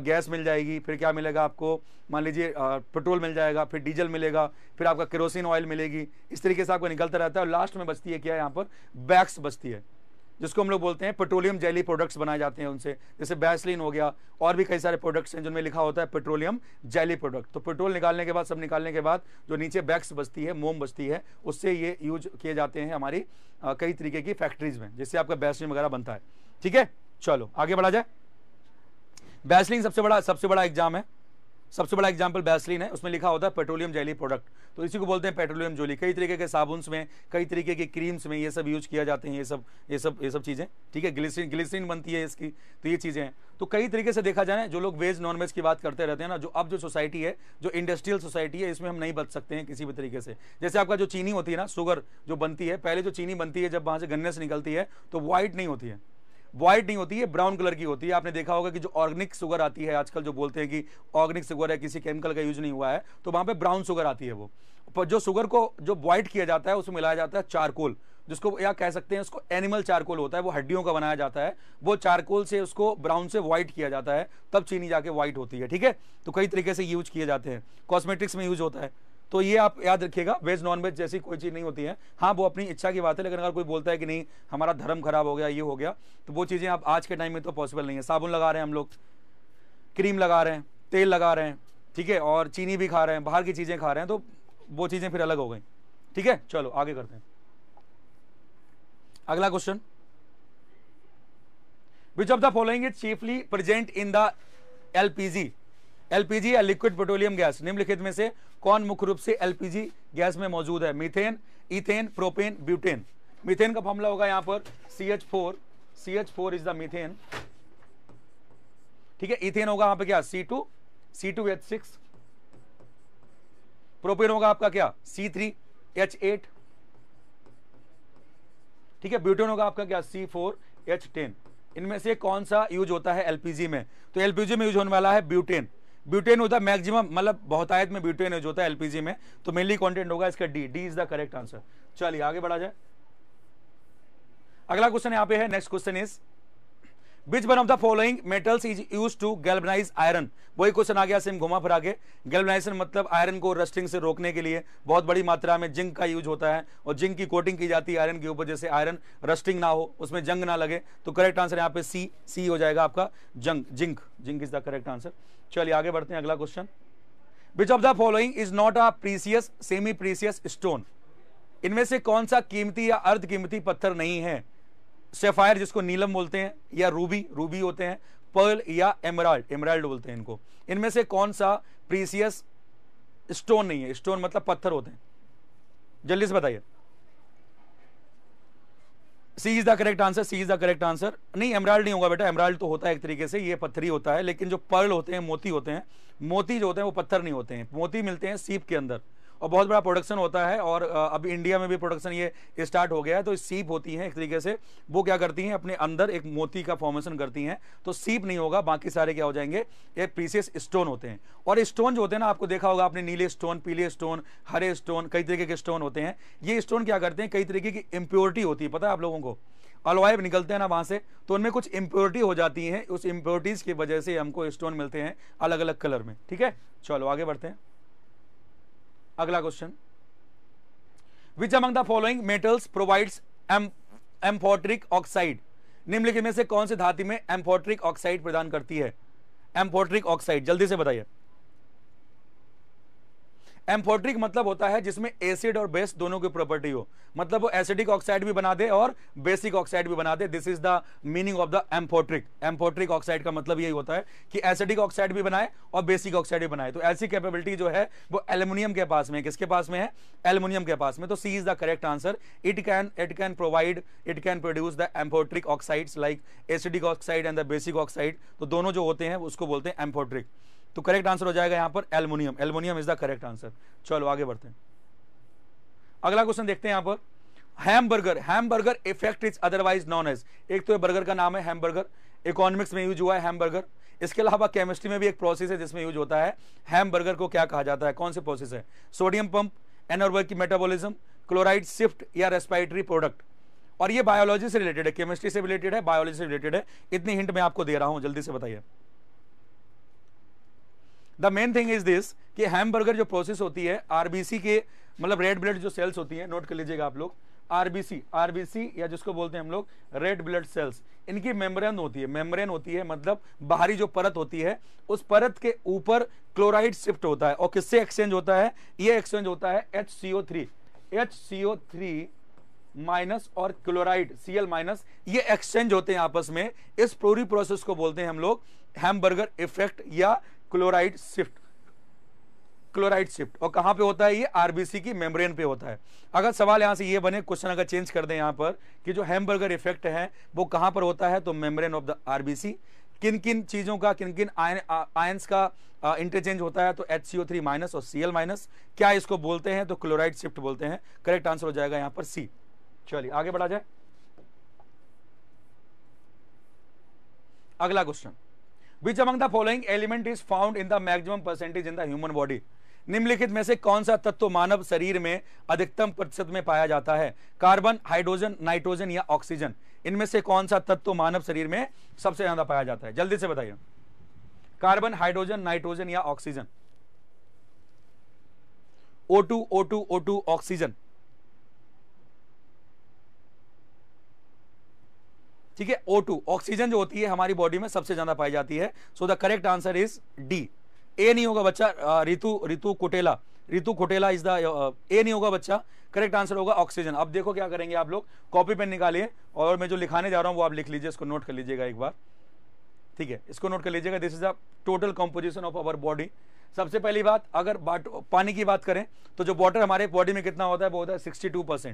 गैस मिल जाएगी फिर क्या मिलेगा आपको मान लीजिए पेट्रोल मिल जाएगा फिर डीजल मिलेगा फिर आपका केरोसिन ऑयल मिलेगी इस तरीके से आपको निकलता रहता है और लास्ट में बचती है क्या यहाँ पर बैक्स बचती है जिसको हम लोग बोलते हैं पेट्रोलियम जेली प्रोडक्ट्स बनाए जाते हैं उनसे जैसे बैसलिन हो गया और भी कई सारे प्रोडक्ट्स हैं जिनमें लिखा होता है पेट्रोलियम जेली प्रोडक्ट तो पेट्रोल निकालने के बाद सब निकालने के बाद जो नीचे बैक्स बचती है मोम बचती है उससे ये यूज किए जाते हैं हमारी आ, कई तरीके की फैक्ट्रीज में जिससे आपका बैसलिन वगैरह बनता है ठीक है चलो आगे बढ़ा जाए बैसलिन सबसे बड़ा सबसे बड़ा एग्जाम है सबसे बड़ा एग्जाम्पल बैसलिन है उसमें लिखा होता है पेट्रोलियम जैली प्रोडक्ट तो इसी को बोलते हैं पेट्रोलियम जोली कई तरीके के साबुन्स में कई तरीके के क्रीम्स में ये सब यूज किया जाते हैं ये सब ये सब ये सब चीज़ें ठीक है ग्लिसरीन ग्लिसरीन बनती है इसकी तो ये चीज़ें हैं तो कई तरीके से देखा जाए जो लोग वेज नॉन वेज की बात करते रहते हैं ना जो अब जो सोसाइटी है जो इंडस्ट्रियल सोसाइटी है इसमें हम नहीं बच सकते हैं किसी भी तरीके से जैसे आपका जो चीनी होती है ना शुगर जो बनती है पहले जो चीनी बनती है जब वहाँ से गन्ने से निकलती है तो वाइट नहीं होती है व्हाइट नहीं होती है ब्राउन कलर की होती है आपने देखा होगा कि जो ऑर्गेनिक शुगर आती है आजकल जो बोलते हैं कि ऑर्गेनिक शुगर है किसी केमिकल का यूज नहीं हुआ है तो वहां पर ब्राउन शुगर आती है वो पर जो शुगर को जो व्हाइट किया जाता है उसमें मिलाया जाता है चारकोल जिसको या कह सकते हैं उसको एनिमल चारकोल होता है वो हड्डियों का बनाया जाता है वो चारकोल से उसको ब्राउन से व्हाइट किया जाता है तब चीनी जाके व्हाइट होती है ठीक है तो कई तरीके से यूज किए जाते हैं कॉस्मेटिक्स में यूज होता है तो ये आप याद रखिएगा वेज नॉन वेज जैसी कोई चीज़ नहीं होती है हाँ वो अपनी इच्छा की बात है लेकिन अगर कोई बोलता है कि नहीं हमारा धर्म खराब हो गया ये हो गया तो वो चीज़ें आप आज के टाइम में तो पॉसिबल नहीं है साबुन लगा रहे हैं हम लोग क्रीम लगा रहे हैं तेल लगा रहे हैं ठीक है और चीनी भी खा रहे हैं बाहर की चीज़ें खा रहे हैं तो वो चीज़ें फिर अलग हो गई ठीक है चलो आगे करते हैं अगला question which of the following is chiefly present in the G LPG या लिक्विड पेट्रोलियम गैस निम्नलिखित में से कौन मुख्य रूप से एलपीजी गैस में मौजूद है methane ethane propane butane methane का फॉर्मला होगा यहां पर C H four C H four is the methane ठीक है इथेन होगा यहां पे क्या C two C two H six propane होगा आपका क्या सी थ्री एच एट ठीक है ब्यूटेन होगा आपका क्या सी फोर एच टेन इनमें से कौन सा यूज होता है एलपीजी में तो एलपीजी में यूज होने वाला है ब्यूटेन ब्यूटेन होता है मैक्सिमम मतलब बहुतायत में ब्यूटेन जो होता है एलपीजी में तो मेनली कॉन्टेंट होगा इसका D D is the correct answer चलिए आगे बढ़ा जाए अगला क्वेश्चन यहाँ पे है next question is which one of the following metals is use to galvanize iron वही क्वेश्चन आ गया सेम घुमा फिरा के गैल्बनाइजेशन मतलब आयरन को रस्टिंग से रोकने के लिए बहुत बड़ी मात्रा में जिंक का यूज होता है और जिंक की कोटिंग की जाती है आयरन के ऊपर जैसे आयरन रस्टिंग ना हो उसमें जंग ना लगे तो करेक्ट आंसर यहाँ पे सी सी हो जाएगा आपका जंग zinc zinc is the correct answer चलिए आगे बढ़ते हैं अगला question which of the following is not a precious semi precious stone इनमें से कौन सा कीमती या अर्ध कीमती पत्थर नहीं है सेफायर जिसको नीलम बोलते हैं या रूबी रूबी होते हैं पर्ल या एमराल्ड एमराल्ड बोलते हैं इनको इनमें से कौन सा प्रीसियस स्टोन नहीं है स्टोन मतलब पत्थर होते हैं जल्दी से बताइए C is the correct answer C is the correct answer नहीं एमराल्ड नहीं होगा बेटा एमराल्ड तो होता है एक तरीके से ये पत्थरी होता है लेकिन जो पर्ल होते हैं मोती होते हैं मोती जो होते हैं वो पत्थर नहीं होते हैं मोती मिलते हैं सीप के अंदर और बहुत बड़ा प्रोडक्शन होता है और अभी इंडिया में भी प्रोडक्शन ये स्टार्ट हो गया है तो सीप होती हैं एक तरीके से वो क्या करती हैं अपने अंदर एक मोती का फॉर्मेशन करती हैं तो सीप नहीं होगा बाकी सारे क्या हो जाएंगे ये प्रीसियस स्टोन होते हैं और स्टोन जो होते हैं ना आपको देखा होगा आपने नीले स्टोन पीले स्टोन हरे स्टोन कई तरीके के स्टोन होते हैं ये स्टोन क्या करते हैं कई तरीके की इम्प्योरिटी होती है पता है आप लोगों को अलवाइब निकलते हैं ना वहाँ से तो उनमें कुछ इम्प्योरिटी हो जाती है उस इम्प्योरिटीज़ की वजह से हमको स्टोन मिलते हैं अलग अलग कलर में ठीक है चलो आगे बढ़ते हैं अगला question which among the following metals provides amphoteric oxide निम्नलिखित में से कौन से धाती में एम्फोट्रिक ऑक्साइड प्रदान करती है एम्फोट्रिक ऑक्साइड जल्दी से बताइए एम्फोट्रिक मतलब होता है जिसमें एसिड और बेस दोनों की प्रॉपर्टी हो मतलब वो एसिडिक ऑक्साइड भी बना दे और बेसिक ऑक्साइड भी बना दे this is the meaning of the amphoteric amphoteric oxide का मतलब यही होता है कि एसिडिक ऑक्साइड भी बनाए और बेसिक ऑक्साइड भी बनाए तो ऐसी कैपेबिलिटी जो है वो एल्यूमिनियम के पास में है किसके पास में है एल्यूमिनियम के पास में तो C is the correct answer it can it can provide it can produce the amphoteric oxides like acidic oxide and the basic oxide तो दोनों जो होते हैं उसको बोलते हैं एम्फोट्रिक तो करेक्ट आंसर हो जाएगा यहां पर aluminium aluminium is the correct answer चलो आगे बढ़ते हैं अगला क्वेश्चन देखते हैं यहां पर Hamburger Hamburger effect is otherwise known as एक तो बर्गर का नाम है हैमबर्गर इकोनॉमिक्स में यूज हुआ है हैमबर्गर इसके अलावा केमिस्ट्री में भी एक प्रोसेस है जिसमें यूज होता है हैमबर्गर को क्या कहा जाता है कौन सी प्रोसेस है सोडियम पंप एनोरबर्ग की मेटाबॉलिज्म क्लोराइड शिफ्ट या रेस्पायरेटरी प्रोडक्ट और ये बायोलॉजी से रिलेटेड है केमिस्ट्री से रिलेटेड है बायोलॉजी से रिलेटेड है इतनी हिंट मैं आपको दे रहा हूँ जल्दी से बताइए the main thing is this कि हैमबर्गर जो प्रोसेस होती है आरबीसी के मतलब रेड ब्लड जो सेल्स होती है नोट कर लीजिएगा आप लोग आरबीसी आरबीसी या जिसको बोलते हैं हम लोग रेड ब्लड सेल्स इनकी मेम्ब्रेन होती है मेम्ब्रेन होती है मतलब बाहरी जो परत होती है उस परत के ऊपर क्लोराइड शिफ्ट होता है और किससे एक्सचेंज होता है ये एक्सचेंज होता है H C O three H C O three minus और क्लोराइड सी एल माइनस ये एक्सचेंज होते हैं आपस में इस पूरी प्रोसेस को बोलते हैं हम लोग हैमबर्गर इफेक्ट या क्लोराइड शिफ्ट क्लोराइड शिफ्ट और कहां पे होता है ये आरबीसी की मेम्ब्रेन पे होता है अगर सवाल यहां से ये बने क्वेश्चन अगर चेंज कर दें यहां पर कि जो हैमबर्गर इफेक्ट है वो कहां पर होता है तो मेम्ब्रेन ऑफ द आरबीसी किन किन चीज़ों का किन किन आयन आयंस का इंटरचेंज होता है तो H C O three minus और सी एल माइनस क्या इसको बोलते हैं तो क्लोराइड शिफ्ट बोलते हैं करेक्ट आंसर हो जाएगा यहां पर सी चलिए आगे बढ़ा जाए अगला question which among the following element is found in the maximum percentage in the human body निम्नलिखित में से कौन सा तत्व मानव शरीर में अधिकतम प्रतिशत में पाया जाता है कार्बन हाइड्रोजन नाइट्रोजन या ऑक्सीजन इनमें से कौन सा तत्व मानव शरीर में सबसे ज्यादा पाया जाता है जल्दी से बताइए कार्बन हाइड्रोजन नाइट्रोजन या oxygen O2 O2 O2 oxygen ठीक है ओ टू ऑक्सीजन जो होती है हमारी बॉडी में सबसे ज्यादा पाई जाती है so the correct answer is D A नहीं होगा बच्चा रितु रितु कुटेला रितु कुटेला इज द ए नहीं होगा बच्चा करेक्ट आंसर होगा ऑक्सीजन अब देखो क्या करेंगे आप लोग कॉपी पेन निकालिए और मैं जो लिखाने जा रहा हूँ वो आप लिख लीजिए इसको नोट कर लीजिएगा एक बार ठीक है इसको नोट कर लीजिएगा this is the total composition of our body सबसे पहली बात अगर पानी की बात करें तो जो वाटर हमारे बॉडी में कितना होता है वो होता है सिक्सटी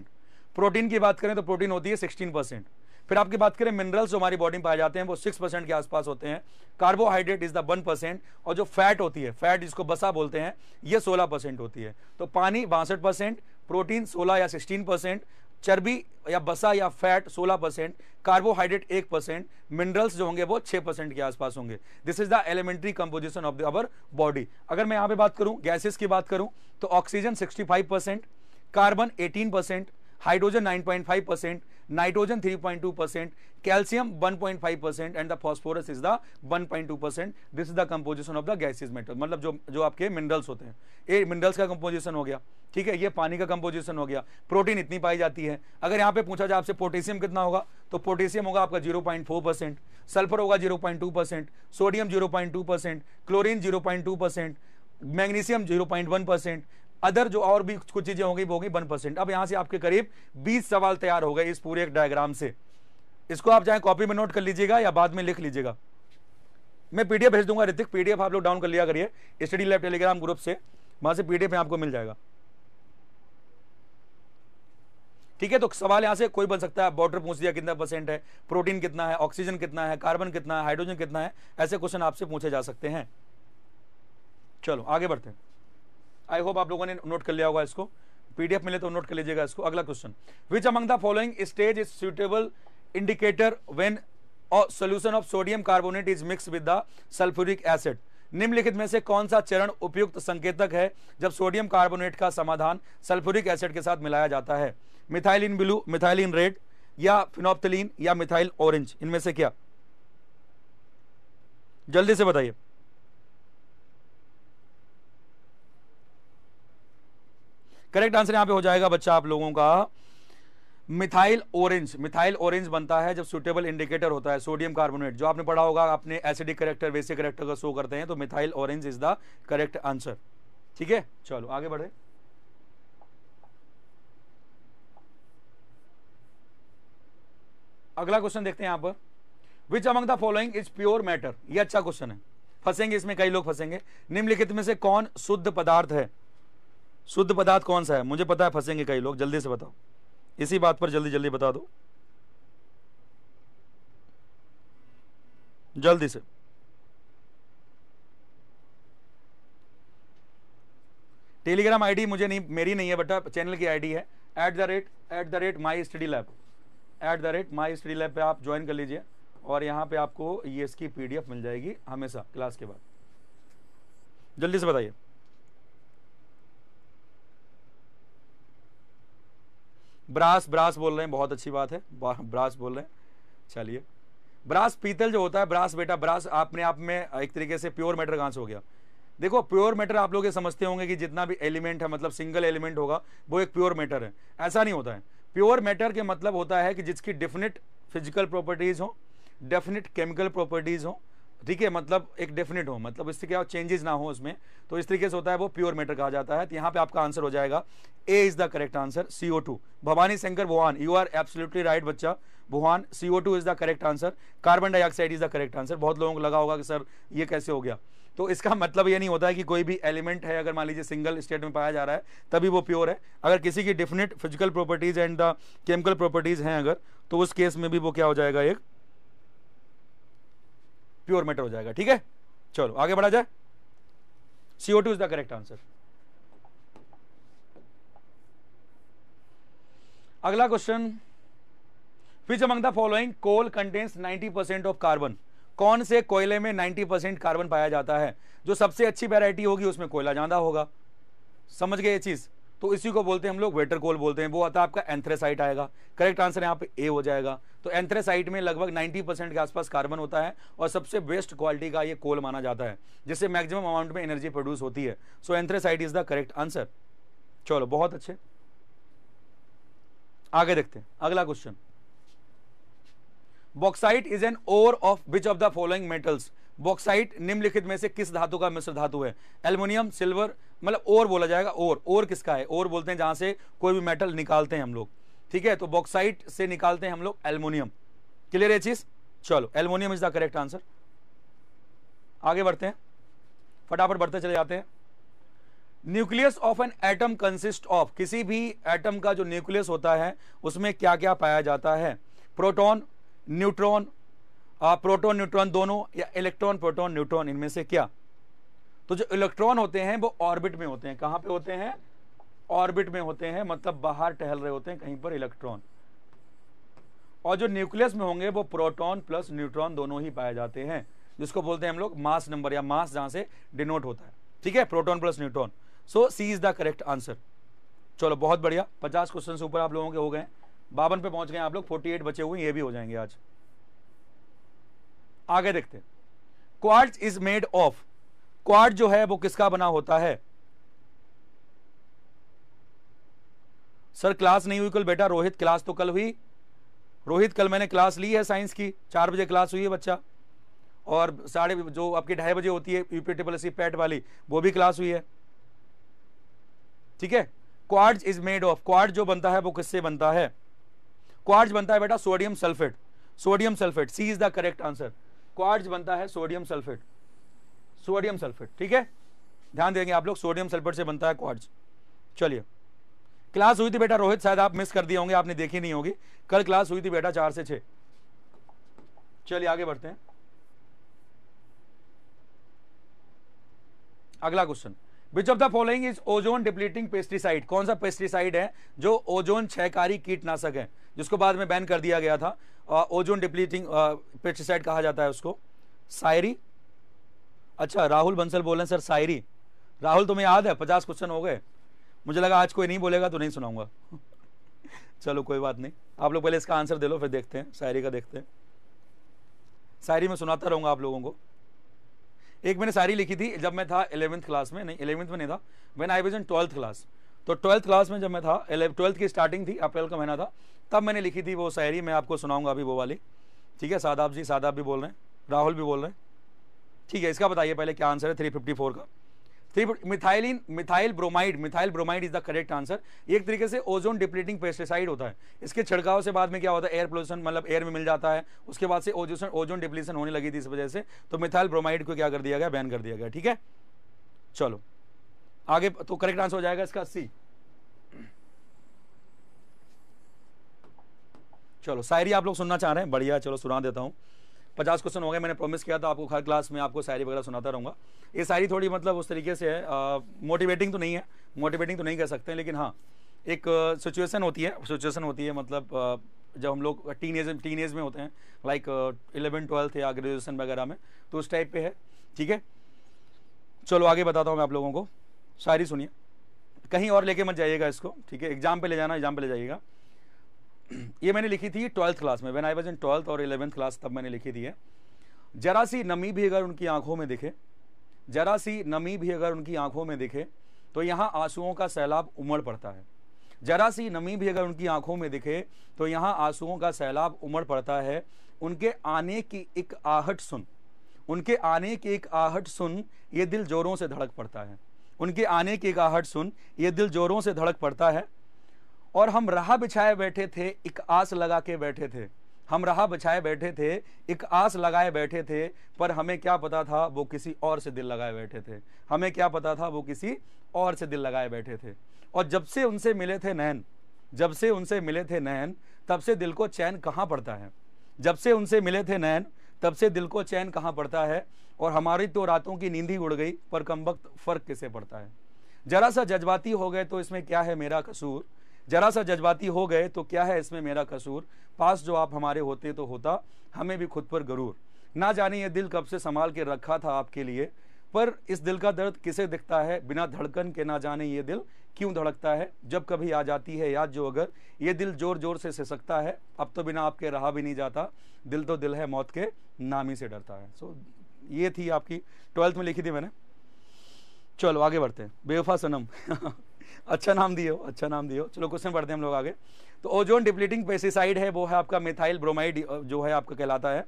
प्रोटीन की बात करें तो प्रोटीन होती है सिक्सटीन परसेंट फिर आपकी बात करें मिनरल्स जो हमारी बॉडी में पाए जाते हैं वो सिक्स परसेंट के आसपास होते हैं carbohydrate is the one percent और जो फैट होती है फैट जिसको बसा बोलते हैं ये सोलह परसेंट होती है तो पानी बासठ परसेंट प्रोटीन सोलह या सिक्सटीन परसेंट चर्बी या बसा या फैट सोलह परसेंट कार्बोहाइड्रेट एक परसेंट मिनरल्स जो होंगे वो छह परसेंट के आसपास होंगे this is the elementary composition of the our body अगर मैं यहाँ पे बात करूँ गैसेस की बात करूँ तो oxygen sixty percent carbon eighteen percent hydrogen nine percent nitrogen 3.2 percent calcium 1.5 percent and the phosphorus is the 1.2 percent this is the composition of the gases metal मतलब जो जो आपके मिनरल्स होते हैं ये मिनरल्स का कंपोजिशन हो गया ठीक है ये पानी का कंपोजिशन हो गया प्रोटीन इतनी पाई जाती है अगर यहाँ पे पूछा जाए आपसे पोटेशियम कितना होगा तो पोटेशियम होगा आपका zero point four percent sulphur होगा zero point two percent sodium zero point two percent chlorine zero point two percent magnesium one percent other जो और भी कुछ चीजें होंगी वो होंगी वन परसेंट अब यहां से आपके करीब बीस सवाल तैयार हो गए इस पूरे एक डायग्राम से इसको आप चाहे कॉपी में नोट कर लीजिएगा या बाद में लिख लीजिएगा मैं पीडीएफ भेज दूंगा ऋतिक पीडीएफ आप लोग डाउन कर लिया करिए स्टडी लाइव टेलीग्राम ग्रुप से वहां से पीडीएफ में आपको मिल जाएगा ठीक है तो सवाल यहां से कोई बन सकता है बॉर्डर पूछ दिया कितना परसेंट है प्रोटीन कितना है ऑक्सीजन कितना है कार्बन कितना है हाइड्रोजन कितना है ऐसे क्वेश्चन आपसे पूछे जा सकते हैं चलो आगे बढ़ते हैं आई होप आप लोगों ने नोट कर लिया होगा इसको पीडीएफ मिले तो नोट कर लीजिएगा इसको अगला question which among the following stage is suitable indicator when solution of sodium carbonate is mix with the sulphuric acid निम्नलिखित में से कौन सा चरण उपयुक्त संकेतक है जब सोडियम कार्बोनेट का समाधान सल्फ्यूरिक एसिड के साथ मिलाया जाता है मिथाइलिन ब्लू मिथाइलिन रेड या फिनोप्थलीन या मिथाइल ऑरेंज इनमें से क्या जल्दी से बताइए करेक्ट आंसर यहां पे हो जाएगा बच्चा आप लोगों का मिथाइल ऑरेंज मिथाइल ऑरेंज बनता है जब सुटेबल इंडिकेटर होता है सोडियम कार्बोनेट जो आपने पढ़ा होगा अपने एसिडिक करेक्टर बेसिक करेक्टर का शो करते हैं तो methyl orange is the correct answer ठीक है चलो आगे बढ़े अगला क्वेश्चन देखते हैं यहां पर which among the following is pure matter ये अच्छा क्वेश्चन है फंसेंगे इसमें कई लोग फंसेंगे निम्नलिखित में से कौन शुद्ध पदार्थ है शुद्ध पदार्थ कौन सा है मुझे पता है फंसेंगे कई लोग जल्दी से बताओ इसी बात पर जल्दी जल्दी बता दो जल्दी से टेलीग्राम आईडी मुझे नहीं मेरी नहीं है बेटा चैनल की आईडी है at the rate at the rate my study lab at the rate my study lab पे आप ज्वाइन कर लीजिए और यहाँ पे आपको ये इसकी पीडीएफ मिल जाएगी हमेशा क्लास के बाद जल्दी से बताइए ब्रास ब्रास बोल रहे हैं बहुत अच्छी बात है ब्रास बोल रहे हैं चलिए ब्रास पीतल जो होता है ब्रास बेटा ब्रास अपने आप में एक तरीके से प्योर मैटर कांच हो गया देखो प्योर मैटर आप लोग ये समझते होंगे कि जितना भी एलिमेंट है मतलब सिंगल एलिमेंट होगा वो एक प्योर मैटर है ऐसा नहीं होता है प्योर मैटर के मतलब होता है कि जिसकी डेफिनेट फिजिकल प्रॉपर्टीज़ हों डेफिनेट केमिकल प्रॉपर्टीज़ हों ठीक है मतलब एक डेफिनेट हो मतलब इससे क्या चेंजेस ना हो उसमें तो इस तरीके से होता है वो प्योर मेटर कहा जाता है तो यहाँ पे आपका आंसर हो जाएगा A is the correct answer C O two Bhavani Shankar वोहान यू आर एब्सोल्युटली राइट बच्चा Bhuvan C O two is the correct answer carbon dioxide is the correct answer बहुत लोगों को लगा होगा कि सर ये कैसे हो गया तो इसका मतलब ये नहीं होता है कि कोई भी एलिमेंट है अगर मान लीजिए सिंगल स्टेट में पाया जा रहा है तभी वो प्योर है अगर किसी की definite physical properties and the chemical properties हैं अगर तो उस केस में भी वो क्या हो जाएगा एक प्योर मेटर हो जाएगा ठीक है चलो आगे बढ़ा जाए CO two is the correct answer अगला question which among the following coal contains 90 percent of carbon कौन से कोयले में 90 परसेंट कार्बन पाया जाता है जो सबसे अच्छी वेराइटी होगी उसमें कोयला ज़्यादा होगा समझ गए ये चीज़ तो इसी को बोलते हैं हम लोग वेटर कोल बोलते हैं वो आता है आपका एंथ्रेसाइट आएगा करेक्ट आंसर यहाँ पे ए हो जाएगा तो एंथ्रेसाइट में लगभग 90 परसेंट के आसपास कार्बन होता है और सबसे बेस्ट क्वालिटी का ये कोल माना जाता है जिससे मैक्सिमम अमाउंट में एनर्जी प्रोड्यूस होती है so anthracite is the correct answer चलो बहुत अच्छे आगे देखते हैं अगला question bauxite is an ore of which of the following metals bauxite निम्नलिखित में से किस धातु का मिश्र धातु है एल्यूमिनियम सिल्वर मतलब और बोला जाएगा ओर ओर किसका है ओर बोलते हैं जहां से कोई भी मेटल निकालते हैं हम लोग ठीक है तो बॉक्साइट से निकालते हैं हम लोग एल्मोनियम क्लियर है चीज चलो aluminium is the correct answer आगे बढ़ते हैं फटाफट बढ़ते चले जाते हैं nucleus of an atom consist of किसी भी एटम का जो न्यूक्लियस होता है उसमें क्या क्या पाया जाता है प्रोटॉन न्यूट्रॉन प्रोटॉन न्यूट्रॉन दोनों या इलेक्ट्रॉन प्रोटॉन न्यूट्रॉन इनमें से क्या तो जो इलेक्ट्रॉन होते हैं वो ऑर्बिट में होते हैं कहां पे होते हैं ऑर्बिट में होते हैं मतलब बाहर टहल रहे होते हैं कहीं पर इलेक्ट्रॉन और जो न्यूक्लियस में होंगे वो प्रोटॉन प्लस न्यूट्रॉन दोनों ही पाए जाते हैं जिसको बोलते हैं हम लोग मास नंबर या मास जहां से डिनोट होता है ठीक है proton plus neutron so C is the correct answer चलो बहुत बढ़िया पचास क्वेश्चन ऊपर आप लोगों के हो गए बावन पे पहुंच गए आप लोग फोर्टी एट बचे हुए ये भी हो जाएंगे आज आगे देखते quartz is made of quartz जो है वो किसका बना होता है सर क्लास नहीं हुई कल बेटा रोहित क्लास तो कल हुई रोहित कल मैंने क्लास ली है साइंस की चार बजे क्लास हुई है बच्चा और साढ़े जो आपकी ढाई बजे होती है यूपी टेबल सी पैट वाली वो भी क्लास हुई है ठीक है quartz is made of quartz जो बनता है वो किससे बनता है क्वार्ज बनता है बेटा sodium sulphate sodium sulphate C is the correct answer quartz बनता है सोडियम सल्फेट सोडियम सल्फेट ठीक है ध्यान देंगे आप लोग सोडियम सल्फेट से बनता है क्वार्ज चलिए क्लास हुई थी बेटा रोहित शायद आप मिस कर दिए होंगे आपने देखी नहीं होगी कल क्लास हुई थी बेटा चार से छः चलिए आगे बढ़ते हैं अगला question which of the following is ozone depleting pesticide कौन सा पेस्टिसाइड है जो ओजोन छहकारी कीटनाशक है जिसको बाद में बैन कर दिया गया था ओजोन डिप्लीटिंग पेस्टिसाइड कहा जाता है उसको सायरी अच्छा राहुल बंसल बोल रहे हैं सर सायरी राहुल तुम्हें याद है पचास क्वेश्चन हो गए मुझे लगा आज कोई नहीं बोलेगा तो नहीं सुनाऊंगा (laughs) चलो कोई बात नहीं आप लोग पहले इसका आंसर दे लो फिर देखते हैं शायरी का देखते हैं शायरी में सुनाता रहूँगा आप लोगों को एक मैंने शायरी लिखी थी जब मैं था एलेवंथ क्लास में नहीं एलेवंथ में नहीं था when I was in twelfth class तो ट्वेल्थ क्लास में जब मैं था ट्वेल्थ की स्टार्टिंग थी अप्रैल का महीना था तब मैंने लिखी थी वो शायरी मैं आपको सुनाऊंगा अभी वो वाली ठीक है सादाब जी सादाब भी बोल रहे हैं राहुल भी बोल रहे हैं ठीक है इसका बताइए पहले क्या आंसर है थ्री फिफ्टी फोर का methylene methyl bromide methyl bromide is the correct answer एक तरीके से ओजोन डिप्लीटिंग पेस्टिसाइड होता है इसके छिड़काव से बाद में क्या होता है एयर पोल्यूशन मतलब एयर में मिल जाता है उसके बाद से ओजोन ओजोन डिप्लीशन होने लगी थी इस वजह से तो मिथाइल ब्रोमाइड को क्या कर दिया गया बैन कर दिया गया ठीक है चलो आगे तो करेक्ट आंसर हो जाएगा इसका सी चलो शायरी आप लोग सुनना चाह रहे हैं बढ़िया चलो सुना देता हूं पचास क्वेश्चन हो गए मैंने प्रॉमिस किया था आपको हर क्लास में आपको शायरी वगैरह सुनाता रहूँगा ये शायरी थोड़ी मतलब उस तरीके से है मोटिवेटिंग तो नहीं है मोटिवेटिंग तो नहीं कह सकते लेकिन हाँ एक सिचुएसन होती है सिचुएसन होती है मतलब जब हम लोग टीन एज टीन एज में होते हैं लाइक इलेवन ट्वेल्थ या ग्रेजुएसन वगैरह में तो उस टाइप पे है ठीक है चलो आगे बताता हूँ मैं आप लोगों को शायरी सुनिए कहीं और लेके मत जाइएगा इसको ठीक है एग्जाम पे ले जाना एग्जाम पे ले जाइएगा (clears throat) ये मैंने लिखी थी ट्वेल्थ क्लास में when I was in twelfth और इलेवेंथ क्लास तब मैंने लिखी थी है जरा सी नमी भी अगर उनकी आंखों में दिखे जरा सी नमी भी अगर उनकी आंखों में दिखे तो यहाँ आंसुओं का सैलाब उमड़ पड़ता है जरा सी नमी भी अगर उनकी आंखों में दिखे तो यहाँ आंसुओं का सैलाब उमड़ पड़ता है उनके आने की एक आहट सुन उनके आने की एक आहट सुन ये दिल जोरों से धड़क पड़ता है उनके आने की एक आहट सुन ये दिल जोरों से धड़क पड़ता है और हम राह बिछाए बैठे थे एक आस लगा के बैठे थे हम राह बिछाए बैठे थे एक आस लगाए बैठे थे पर हमें क्या पता था वो किसी और से दिल लगाए बैठे थे हमें क्या पता था वो किसी और से दिल लगाए बैठे थे और जब से उनसे मिले थे नैन जब से उनसे मिले थे नैन तब से दिल को चैन कहाँ पड़ता है जब से उनसे मिले थे नैन तब से दिल को चैन कहाँ पड़ता है और हमारी तो रातों की नींद ही उड़ गई पर कम वक्त फ़र्क किसे पड़ता है ज़रा सा जज्बाती हो गए तो इसमें क्या है मेरा कसूर जरा सा जज्बाती हो गए तो क्या है इसमें मेरा कसूर पास जो आप हमारे होते तो होता हमें भी खुद पर गरूर ना जाने ये दिल कब से संभाल के रखा था आपके लिए पर इस दिल का दर्द किसे दिखता है बिना धड़कन के ना जाने ये दिल क्यों धड़कता है जब कभी आ जाती है याद जो अगर ये दिल जोर जोर से सिसकता है अब तो बिना आपके रहा भी नहीं जाता दिल तो दिल है मौत के नामी से डरता है सो so, ये थी आपकी ट्वेल्थ में लिखी थी मैंने चलो आगे बढ़ते हैं बेवफा सनम (laughs) अच्छा नाम दिए अच्छा नाम दिए चलो क्वेश्चन पढ़ते हैं हम लोग आगे तो ओजोन डिप्लीटिंग पेस्टिसाइड है वो है आपका मिथाइल ब्रोमाइड जो है आपका कहलाता है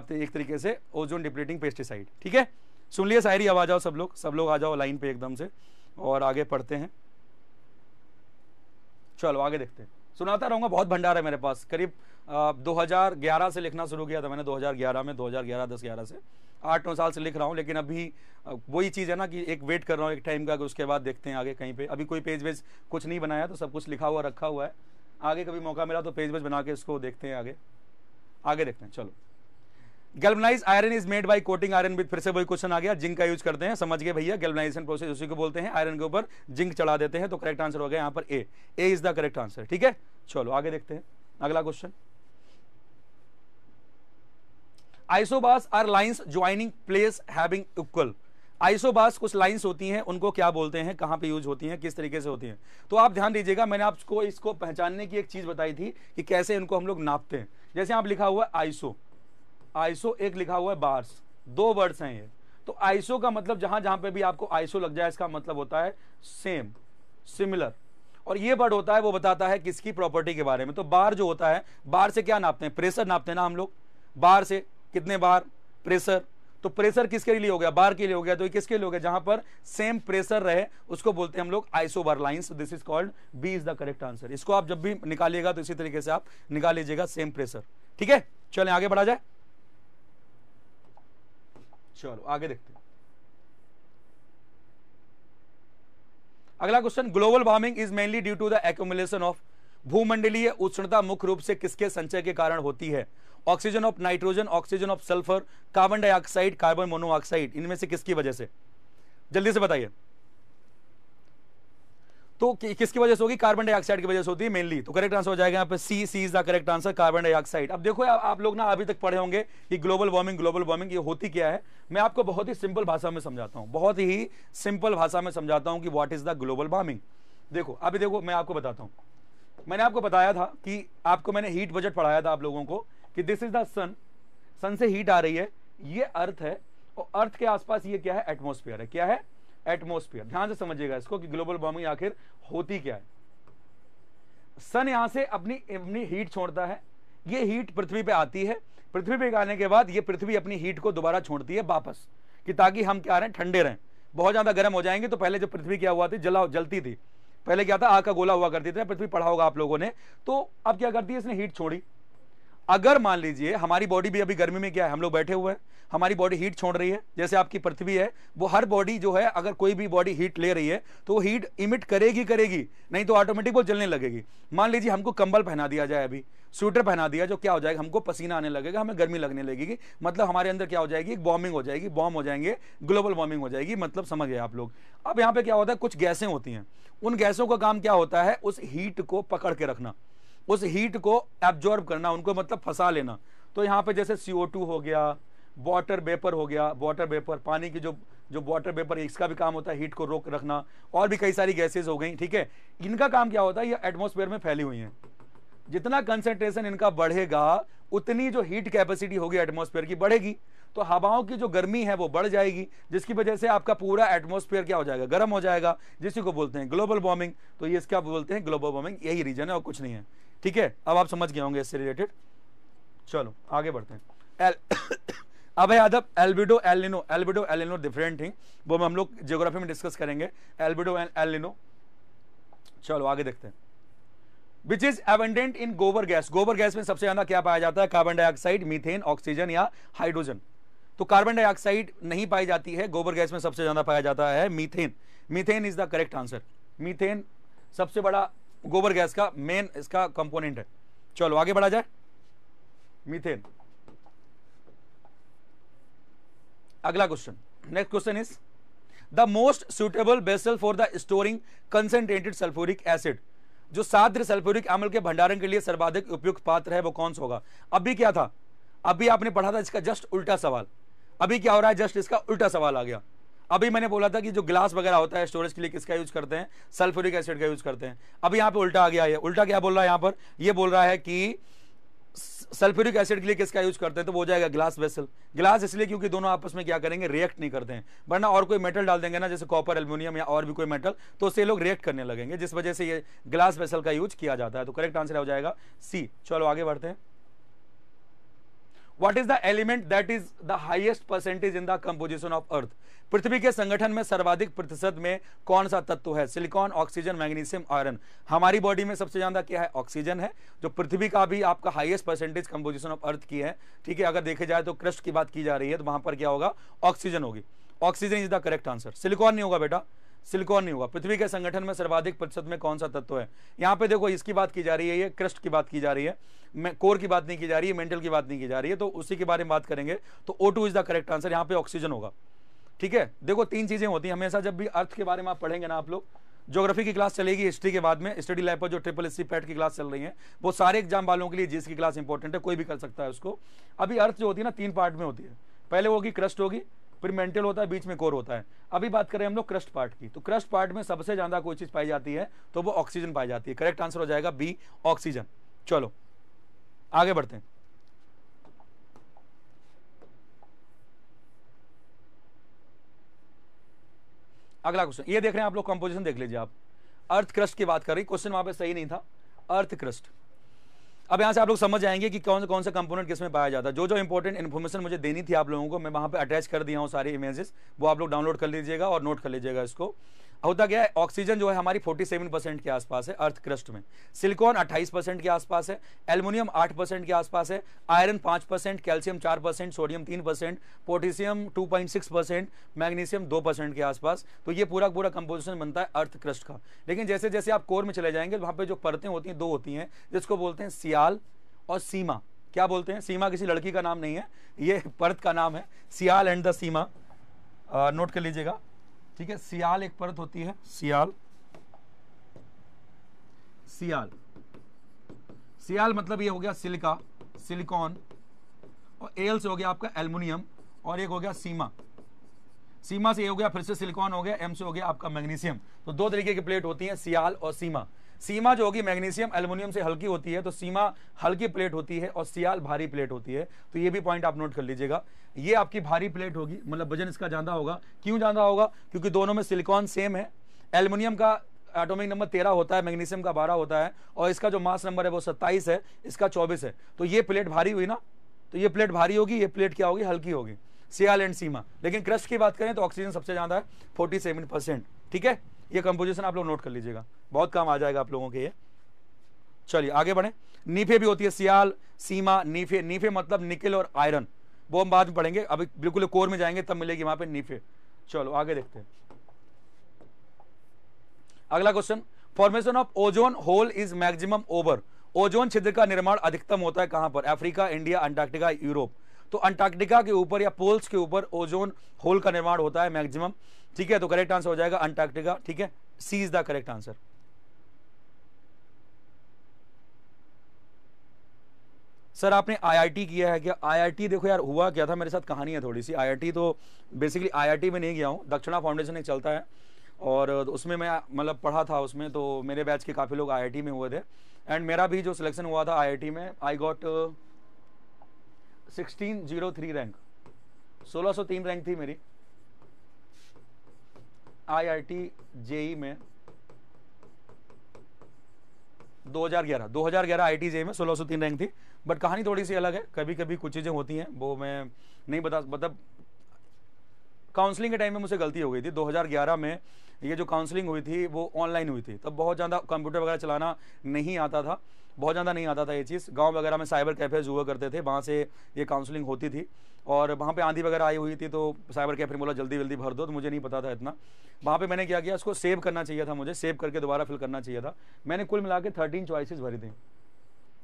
आप एक तरीके से ओजोन डिप्लीटिंग पेस्टिसाइड ठीक है सुन लिए सायरी अब आ जाओ सब लोग सब लोग आ जाओ लाइन पे एकदम से और आगे पढ़ते हैं चलो आगे देखते हैं सुनाता रहूँगा बहुत भंडार है मेरे पास करीब 2011 से लिखना शुरू किया था मैंने 2011 में 2011 10 11 से आठ नौ साल से लिख रहा हूँ लेकिन अभी वही चीज़ है ना कि एक वेट कर रहा हूँ एक टाइम का कि उसके बाद देखते हैं आगे कहीं पे अभी कोई पेज वेज कुछ नहीं बनाया तो सब कुछ लिखा हुआ रखा हुआ है आगे कभी मौका मिला तो पेज वेज बना के इसको देखते हैं आगे आगे देखते हैं चलो galvanize iron is made by coating iron with फिर से वही क्वेश्चन आ गया जिंक का यूज करते हैं समझ गए भैया गैल्वनाइजेशन प्रोसेस उसी को बोलते हैं आयरन के ऊपर जिंक चढ़ा देते हैं तो करेक्ट आंसर हो गया यहाँ पर A A is the correct answer ठीक है चलो आगे देखते हैं अगला question isobars are lines joining places having equal isobars कुछ लाइंस होती हैं उनको क्या बोलते हैं कहाँ पे यूज होती हैं किस तरीके से होती हैं तो आप ध्यान दीजिएगा मैंने आपको इसको पहचानने की एक चीज़ बताई थी कि कैसे इनको हम लोग नापते हैं जैसे आप लिखा हुआ है आइसो आइसो एक लिखा हुआ है बार्स दो वर्ड्स हैं ये तो आइसो का मतलब जहां जहां पे भी आपको आइसो लग जाए इसका मतलब होता है सेम सिमिलर और ये वर्ड होता है वो बताता है किसकी प्रॉपर्टी के बारे में तो बार जो होता है बार से क्या नापते हैं प्रेशर नापते हैं ना हम लोग बार से कितने बार प्रेशर तो प्रेशर किसके लिए हो गया बार के लिए हो गया तो ये किसके लिए हो गया जहां पर सेम प्रेशर रहे उसको बोलते हैं हम लोग isobar line this is called B is the correct answer इसको आप जब भी निकालिएगा तो इसी तरीके से आप निकाल लीजिएगा सेम प्रेशर ठीक है चले आगे बढ़ा जाए चलो आगे देखते हैं अगला question global warming is mainly due to the accumulation of भूमंडलीय उष्णता मुख्य रूप से किसके संचय के कारण होती है oxygen of nitrogen oxygen of sulphur carbon dioxide carbon monoxide इनमें से किसकी वजह से जल्दी से बताइए तो कि, किसकी वजह से होगी कार्बन डाइऑक्साइड की वजह से होती है मेनली तो करेक्ट आंसर हो जाएगा यहाँ पे C C is the correct answer carbon dioxide अब देखो आ, आप लोग ना अभी तक पढ़े होंगे कि ग्लोबल वार्मिंग ग्लोबल वार्मिंग ये होती क्या है मैं आपको बहुत ही सिंपल भाषा में समझाता हूँ बहुत ही सिंपल भाषा में समझाता हूँ कि what is the global warming देखो अभी देखो मैं आपको बताता हूँ मैंने आपको बताया था कि आपको मैंने हीट बजट पढ़ाया था आप लोगों को कि this is the sun sun से हीट आ रही है ये अर्थ है और अर्थ के आसपास ये क्या है एटमोस्फियर है क्या है एटमोस्फियर ध्यान से समझिएगा इसको कि ग्लोबल वार्मिंग आखिर होती क्या है सन यहां से अपनी अपनी हीट छोड़ता है ये हीट पृथ्वी पे आती है पृथ्वी पे आने के बाद ये पृथ्वी अपनी हीट को दोबारा छोड़ती है वापस कि ताकि हम क्या रहे ठंडे रहें बहुत ज्यादा गर्म हो जाएंगे तो पहले जब पृथ्वी क्या हुआ थी जला जलती थी पहले क्या था आग का गोला हुआ करती थी पृथ्वी पढ़ा होगा आप लोगों ने तो अब क्या करती है इसने हीट छोड़ी अगर मान लीजिए हमारी बॉडी भी अभी गर्मी में क्या है हम लोग बैठे हुए हैं हमारी बॉडी हीट छोड़ रही है जैसे आपकी पृथ्वी है वो हर बॉडी जो है अगर कोई भी बॉडी हीट ले रही है तो वो हीट इमिट करेगी करेगी नहीं तो ऑटोमेटिक वो जलने लगेगी मान लीजिए हमको कंबल पहना दिया जाए अभी स्वेटर पहना दिया जो क्या हो जाएगा हमको पसीना आने लगेगा हमें गर्मी लगने लगेगी मतलब हमारे अंदर क्या हो जाएगी एक बॉम्बिंग हो जाएगी बॉम्ब हो जाएंगे ग्लोबल वार्मिंग हो जाएगी मतलब समझ गए आप लोग अब यहाँ पे क्या होता है कुछ गैसें होती हैं उन गैसों का काम क्या होता है उस हीट को पकड़ के रखना उस हीट को एब्जॉर्ब करना उनको मतलब फंसा लेना तो यहाँ पे जैसे सी हो गया वाटर वेपर हो गया वाटर वेपर पानी की जो जो वाटर वेपर इसका भी काम होता है हीट को रोक रखना और भी कई सारी गैसेज हो गई ठीक है इनका काम क्या होता है ये एटमोसफेयर में फैली हुई हैं जितना कंसेंट्रेशन इनका बढ़ेगा उतनी जो हीट कैपेसिटी होगी एटमोसफेयर की बढ़ेगी तो हवाओं की जो गर्मी है वो बढ़ जाएगी जिसकी वजह से आपका पूरा एटमोसफेयर क्या हो जाएगा गर्म हो जाएगा जिसी को बोलते हैं ग्लोबल वार्मिंग तो ये इसका बोलते हैं ग्लोबल वार्मिंग यही रीजन है और कुछ नहीं है ठीक है अब आप समझ गए होंगे इससे रिलेटेड चलो आगे बढ़ते हैं एल अब है यादव albedo El Nino albedo El Nino different thing वो हम लोग जियोग्राफी में डिस्कस करेंगे एल्बिडो एंड एलिनो चलो आगे देखते हैं विच इज एवेंडेंट इन गोबर गैस गोबर गैस में सबसे ज्यादा क्या पाया जाता है कार्बन डाइऑक्साइड मीथेन ऑक्सीजन या हाइड्रोजन तो कार्बन डाइऑक्साइड नहीं पाई जाती है गोबर गैस में सबसे ज्यादा पाया जाता है methane methane is the correct answer methane सबसे बड़ा गोबर गैस का मेन इसका कंपोनेंट है चलो आगे बढ़ा जाए मीथेन अगला question next question is the most suitable vessel for the storing concentrated sulphuric acid जो साद्र सल्फोरिक अम्ल के भंडारण के लिए सर्वाधिक उपयुक्त पात्र है वो कौन सा होगा अभी क्या था अभी आपने पढ़ा था इसका जस्ट उल्टा सवाल अभी क्या हो रहा है जस्ट इसका उल्टा सवाल आ गया अभी मैंने बोला था कि जो ग्लास वगैरह होता है स्टोरेज के लिए किसका यूज करते हैं सल्फ्यूरिक एसिड का यूज करते हैं अब यहाँ पे उल्टा आ गया है उल्टा क्या बोल रहा है यहाँ पर ये बोल रहा है कि सल्फ्यूरिक एसिड के लिए किसका यूज करते हैं तो वो जाएगा ग्लास वेसल ग्लास इसलिए क्योंकि दोनों आपस में क्या करेंगे रिएक्ट नहीं करते हैं वरना और कोई मेटल डाल देंगे ना जैसे कॉपर एल्यूमिनियम या और भी कोई मेटल तो उससे लोग रिएक्ट करने लगेंगे जिस वजह से ये ग्लास वेसल का यूज किया जाता है तो करेक्ट आंसर हो जाएगा सी चलो आगे बढ़ते हैं what is the element that is the highest percentage in the composition of earth पृथ्वी के संगठन में सर्वाधिक प्रतिशत में कौन सा तत्व है सिलिकॉन ऑक्सीजन मैग्नीशियम आयरन हमारी बॉडी में सबसे ज्यादा क्या है ऑक्सीजन है जो पृथ्वी का भी आपका highest percentage composition of earth की है ठीक है अगर देखे जाए तो क्रस्ट की बात की जा रही है तो वहां पर क्या होगा ऑक्सीजन होगी oxygen is the correct answer silicon नहीं होगा बेटा सिलिकॉन नहीं होगा पृथ्वी के संगठन में सर्वाधिक प्रतिशत में कौन सा तत्व है यहाँ पे देखो इसकी बात की जा रही है ये क्रस्ट की बात की जा रही है कोर की बात नहीं की जा रही है मेंटल की बात नहीं की जा रही है तो उसी के बारे में बात करेंगे तो O two is the correct answer यहाँ पे ऑक्सीजन होगा ठीक है देखो तीन चीजें होती हैं हमेशा जब भी अर्थ के बारे में आप पढ़ेंगे ना आप लोग ज्योग्राफी की क्लास चलेगी हिस्ट्री के बाद में स्टडी लाइफ पर जो ट्रिपल एस पैट की क्लास चल रही है वो सारे एग्जाम वालों के लिए जिसकी क्लास इंपॉर्टेंट है कोई भी कर सकता है उसको अभी अर्थ जो होती है ना तीन पार्ट में होती है पहले होगी क्रस्ट होगी फिर मेंटल होता है बीच में कोर होता है अभी बात करें हम लोग क्रस्ट पार्ट की तो क्रस्ट पार्ट में सबसे ज़्यादा कोई चीज़ पाई जाती है तो वो ऑक्सीजन पाई जाती है करेक्ट आंसर हो जाएगा बी ऑक्सीजन चलो आगे बढ़ते हैं अगला क्वेश्चन ये देख रहे हैं आप लोग कंपोजिशन देख लीजिए आप अर्थ क्रस्ट की बात कर रही क्वेश्चन वहां पे सही नहीं था अर्थ क्रस्ट अब यहाँ से आप लोग समझ जाएंगे कि कौन कौन सा कंपोनेंट किस में पाया जाता है जो जो इंपॉर्टेंट इन्फॉर्मेशन मुझे देनी थी आप लोगों को मैं वहाँ पे अटैच कर दिया हूँ सारी इमेजेस वो आप लोग डाउनलोड कर लीजिएगा और नोट कर लीजिएगा इसको होता क्या है ऑक्सीजन जो है हमारी 47 परसेंट के आसपास है अर्थ क्रस्ट में सिलिकॉन 28 परसेंट के आसपास है एल्युमिनियम 8 परसेंट के आसपास है iron 5 percent calcium 4 percent sodium 3 percent potassium 2.6 percent magnesium 2 percent के आसपास तो ये पूरा पूरा कंपोजिशन बनता है अर्थ क्रस्ट का लेकिन जैसे जैसे आप कोर में चले जाएंगे वहाँ पर जो परतें होती हैं दो होती हैं जिसको बोलते हैं सियाल और सीमा क्या बोलते हैं सीमा किसी लड़की का नाम नहीं है ये परत का नाम है sial and the sima note कर लीजिएगा ठीक है सियाल एक परत होती है सियाल सियाल सियाल मतलब ये हो गया सिलिका सिलिकॉन और एल से हो गया आपका एल्युमिनियम और एक हो गया सीमा सीमा से ये हो गया फिर से सिलिकॉन हो गया एम से हो गया आपका मैग्नीशियम तो दो तरीके की प्लेट होती है सियाल और सीमा सीमा जो होगी मैग्नीशियम एल्युमिनियम से हल्की होती है तो सीमा हल्की प्लेट होती है और सियाल भारी प्लेट होती है तो ये भी पॉइंट आप नोट कर लीजिएगा ये आपकी भारी प्लेट होगी मतलब वजन इसका ज्यादा होगा क्यों ज्यादा होगा क्योंकि दोनों में सिलिकॉन सेम है एल्युमिनियम का एटॉमिक नंबर तेरह होता है मैग्नीशियम का बारह होता है और इसका जो मास नंबर है वो सत्ताईस है इसका चौबीस है तो ये प्लेट भारी हुई ना तो ये प्लेट भारी होगी ये प्लेट क्या होगी हल्की होगी सियाल एंड सीमा लेकिन क्रस्ट की बात करें तो ऑक्सीजन सबसे ज़्यादा है फोर्टी सेवन परसेंट ठीक है ये कंपोजिशन आप लोग नोट कर लीजिएगा बहुत काम आ जाएगा आप लोगों के ये चलिए आगे बढ़े नीफे भी होती है सियाल सीमा नीफे नीफे मतलब निकल और आयरन वो हम बाद में पढ़ेंगे अभी बिल्कुल कोर में जाएंगे तब मिलेगी वहां पे नीफे चलो आगे देखते हैं अगला question formation of ozone hole is maximum over ozone छिद्र का निर्माण अधिकतम होता है कहां पर अफ्रीका इंडिया अंटार्कटिका यूरोप तो अंटार्कटिका के ऊपर या पोल्स के ऊपर ओजोन होल का निर्माण होता है मैक्सिमम ठीक है तो करेक्ट आंसर हो जाएगा अंटार्क्टिका ठीक है C is the correct answer sir आपने आईआईटी किया है क्या आईआईटी देखो यार हुआ क्या था मेरे साथ कहानी है थोड़ी सी आईआईटी तो बेसिकली आईआईटी में नहीं गया हूँ दक्षिणा फाउंडेशन एक चलता है और उसमें मैं मतलब पढ़ा था उसमें तो मेरे बैच के काफ़ी लोग आईआईटी में हुए थे एंड मेरा भी जो सिलेक्शन हुआ था आईआईटी में I got sixteen zero three rank सोलह सौ तीन रैंक थी मेरी आईआईटी जेई e में 2011 2011 टी जे में सोलह तीन रैंक थी बट कहानी थोड़ी सी अलग है कभी कभी कुछ चीज़ें होती हैं वो मैं नहीं बता मतलब काउंसलिंग के टाइम में मुझसे गलती हो गई थी 2011 में ये जो काउंसलिंग हुई थी वो ऑनलाइन हुई थी तब बहुत ज़्यादा कंप्यूटर वगैरह चलाना नहीं आता था बहुत ज़्यादा नहीं आता था ये चीज़ गांव वगैरह में साइबर कैफ़ेज हुआ करते थे वहाँ से ये काउंसलिंग होती थी और वहाँ पे आंधी वगैरह आई हुई थी तो साइबर कैफ़े बोला जल्दी जल्दी भर दो तो मुझे नहीं पता था इतना वहाँ पे मैंने क्या किया उसको सेव करना चाहिए था मुझे सेव करके दोबारा फिल करना चाहिए था मैंने कुल मिला के थर्टीन भरी थी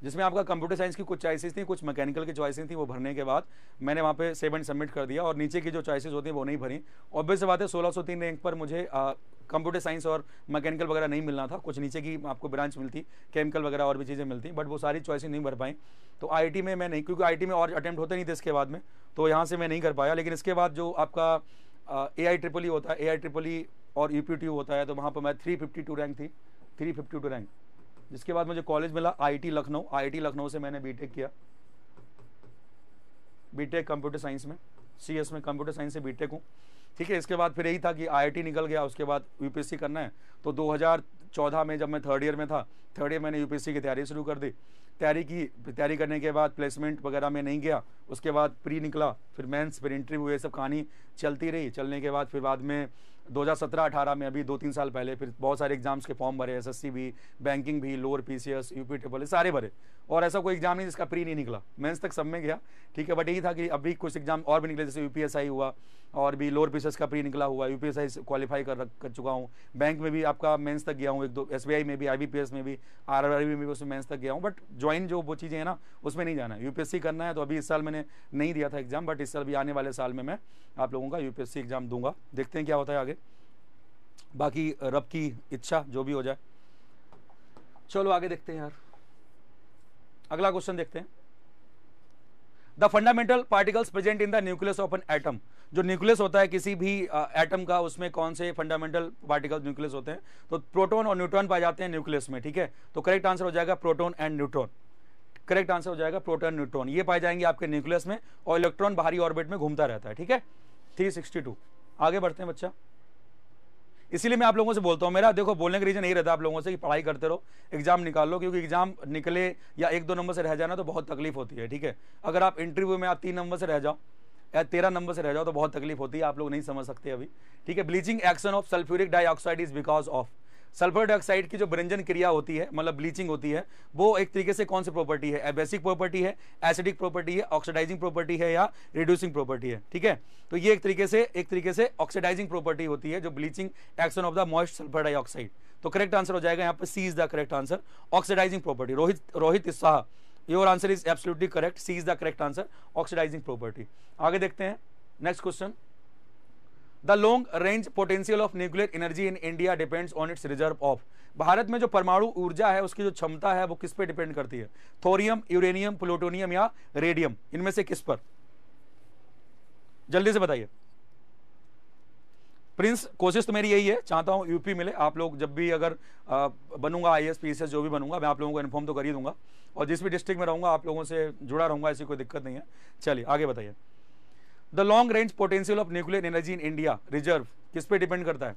जिसमें आपका कंप्यूटर साइंस की कुछ चॉइसेस थी कुछ मैकेनिकल की चॉइसेस थी वो भरने के बाद मैंने वहाँ पे सेवन सबमिट कर दिया और नीचे की जो चॉइसेस होती हैं वो नहीं भरी ऑब्वियस बात है सोलह सौ तीन रैंक पर मुझे कंप्यूटर साइंस और मैकेनिकल वगैरह नहीं मिलना था कुछ नीचे की आपको ब्रांच मिलती केमिकल वगैरह और भी चीज़ें मिलती बट वो सारी चॉइसिस नहीं भर पाई तो आई में मैं नहीं क्योंकि आई में और अटैम्प्ट होते नहीं थे इसके बाद में तो यहाँ से मैं नहीं कर पाया लेकिन इसके बाद जो आपका ए आई ट्रिपल ई होता है ए आई ट्रिपल ई और यू e होता है तो वहाँ पर मैं थ्री रैंक थी थ्री रैंक जिसके बाद मुझे कॉलेज मिला आईटी लखनऊ आईटी लखनऊ से मैंने बीटेक किया बीटेक कंप्यूटर साइंस में सीएस में कंप्यूटर साइंस से बीटेक हूँ ठीक है इसके बाद फिर यही था कि आईआईटी निकल गया उसके बाद यूपीएससी करना है तो 2014 में जब मैं थर्ड ईयर में था थर्ड ईयर मैंने यूपीएससी की तैयारी शुरू कर दी तैयारी की तैयारी करने के बाद प्लेसमेंट वगैरह में नहीं गया उसके बाद प्री निकला फिर मेंस फिर इंटरव्यू ये सब कहानी चलती रही चलने के बाद फिर बाद में 2017-18 में अभी दो तीन साल पहले फिर बहुत सारे एग्जाम्स के फॉर्म भरे एसएससी भी बैंकिंग भी लोअर पीसीएस यूपी टेबल सारे भरे और ऐसा कोई एग्जाम नहीं जिसका प्री नहीं निकला मेंस तक सब में गया ठीक है बट यही था कि अभी कुछ एग्जाम और भी निकले जैसे यूपीएसआई हुआ और भी लोअर पीसेस का प्री निकला हुआ है यूपीएसआई क्वालिफाई कर कर चुका हूँ बैंक में भी आपका मेंस तक गया हूँ एक दो एस में भी आई में भी आर में भी उसमें मेंस तक गया हूँ बट ज्वाइन जो वो चीज़ें हैं ना उसमें नहीं जाना है यूपीएससी करना है तो अभी इस साल मैंने नहीं दिया था एग्जाम बट इस साल भी आने वाले साल में मैं आप लोगों का यूपीएससी एग्जाम दूंगा देखते हैं क्या होता है आगे बाकी रब की इच्छा जो भी हो जाए चलो आगे देखते हैं यार अगला क्वेश्चन देखते हैं the fundamental particles present in the nucleus of an atom जो न्यूक्लियस होता है किसी भी एटम का उसमें कौन से फंडामेंटल पार्टिकल न्यूक्लियस होते हैं तो प्रोटोन और न्यूट्रॉन पाए जाते हैं न्यूक्लियस में ठीक है तो करेक्ट आंसर हो जाएगा proton and neutron correct answer हो जाएगा प्रोटोन न्यूट्रॉन ये पाए जाएंगे आपके न्यूक्लियस में और इलेक्ट्रॉन बाहरी ऑर्बिट में घूमता रहता है ठीक है टू आगे बढ़ते हैं बच्चा इसीलिए मैं आप लोगों से बोलता हूँ मेरा देखो बोलने का रीजन यही रहता है आप लोगों से कि पढ़ाई करते रहो एग्जाम निकाल लो क्योंकि एग्जाम निकले या एक दो नंबर से रह जाना तो बहुत तकलीफ होती है ठीक है अगर आप इंटरव्यू में आप तीन नंबर से रह जाओ तेरह नंबर से रह जाओ तो बहुत तकलीफ होती है आप लोग नहीं समझ सकते अभी ठीक है bleaching action of sulphuric dioxide is because of sulphur dioxide की जो ब्रंजन क्रिया होती है मतलब ब्लीचिंग होती है वो एक तरीके से कौन सी प्रॉपर्टी है एबेसिक प्रॉपर्टी है एसिडिक प्रॉपर्टी है ऑक्सीडाइजिंग प्रॉपर्टी है या रिड्यूसिंग प्रॉपर्टी है ठीक है तो ये एक तरीके से एक तरीके से ऑक्सीडाइजिंग प्रॉपर्टी होती है जो bleaching action of the moist sulphur dioxide तो करेक्ट आंसर हो जाएगा यहाँ पर C is the correct answer oxidising property Rohit Rohit Shah your answer is absolutely correct C is the correct answer oxidising property आगे देखते हैं next question the long range potential of nuclear energy in India depends on its reserve of Bharat में जो परमाणु ऊर्जा है उसकी जो क्षमता है वो किस पे डिपेंड करती है थोरियम यूरेनियम प्लूटोनियम या रेडियम इनमें से किस पर जल्दी से बताइए प्रिंस कोशिश तो मेरी यही है चाहता हूँ यूपी मिले आप लोग जब भी अगर बनूंगा आई एस जो भी बनूंगा मैं आप लोगों को इन्फॉर्म तो कर ही दूंगा और जिस भी डिस्ट्रिक्ट में रहूँगा आप लोगों से जुड़ा रहूँगा ऐसी कोई दिक्कत नहीं है चलिए आगे बताइए the long range potential of nuclear energy in India reserve किस पे डिपेंड करता है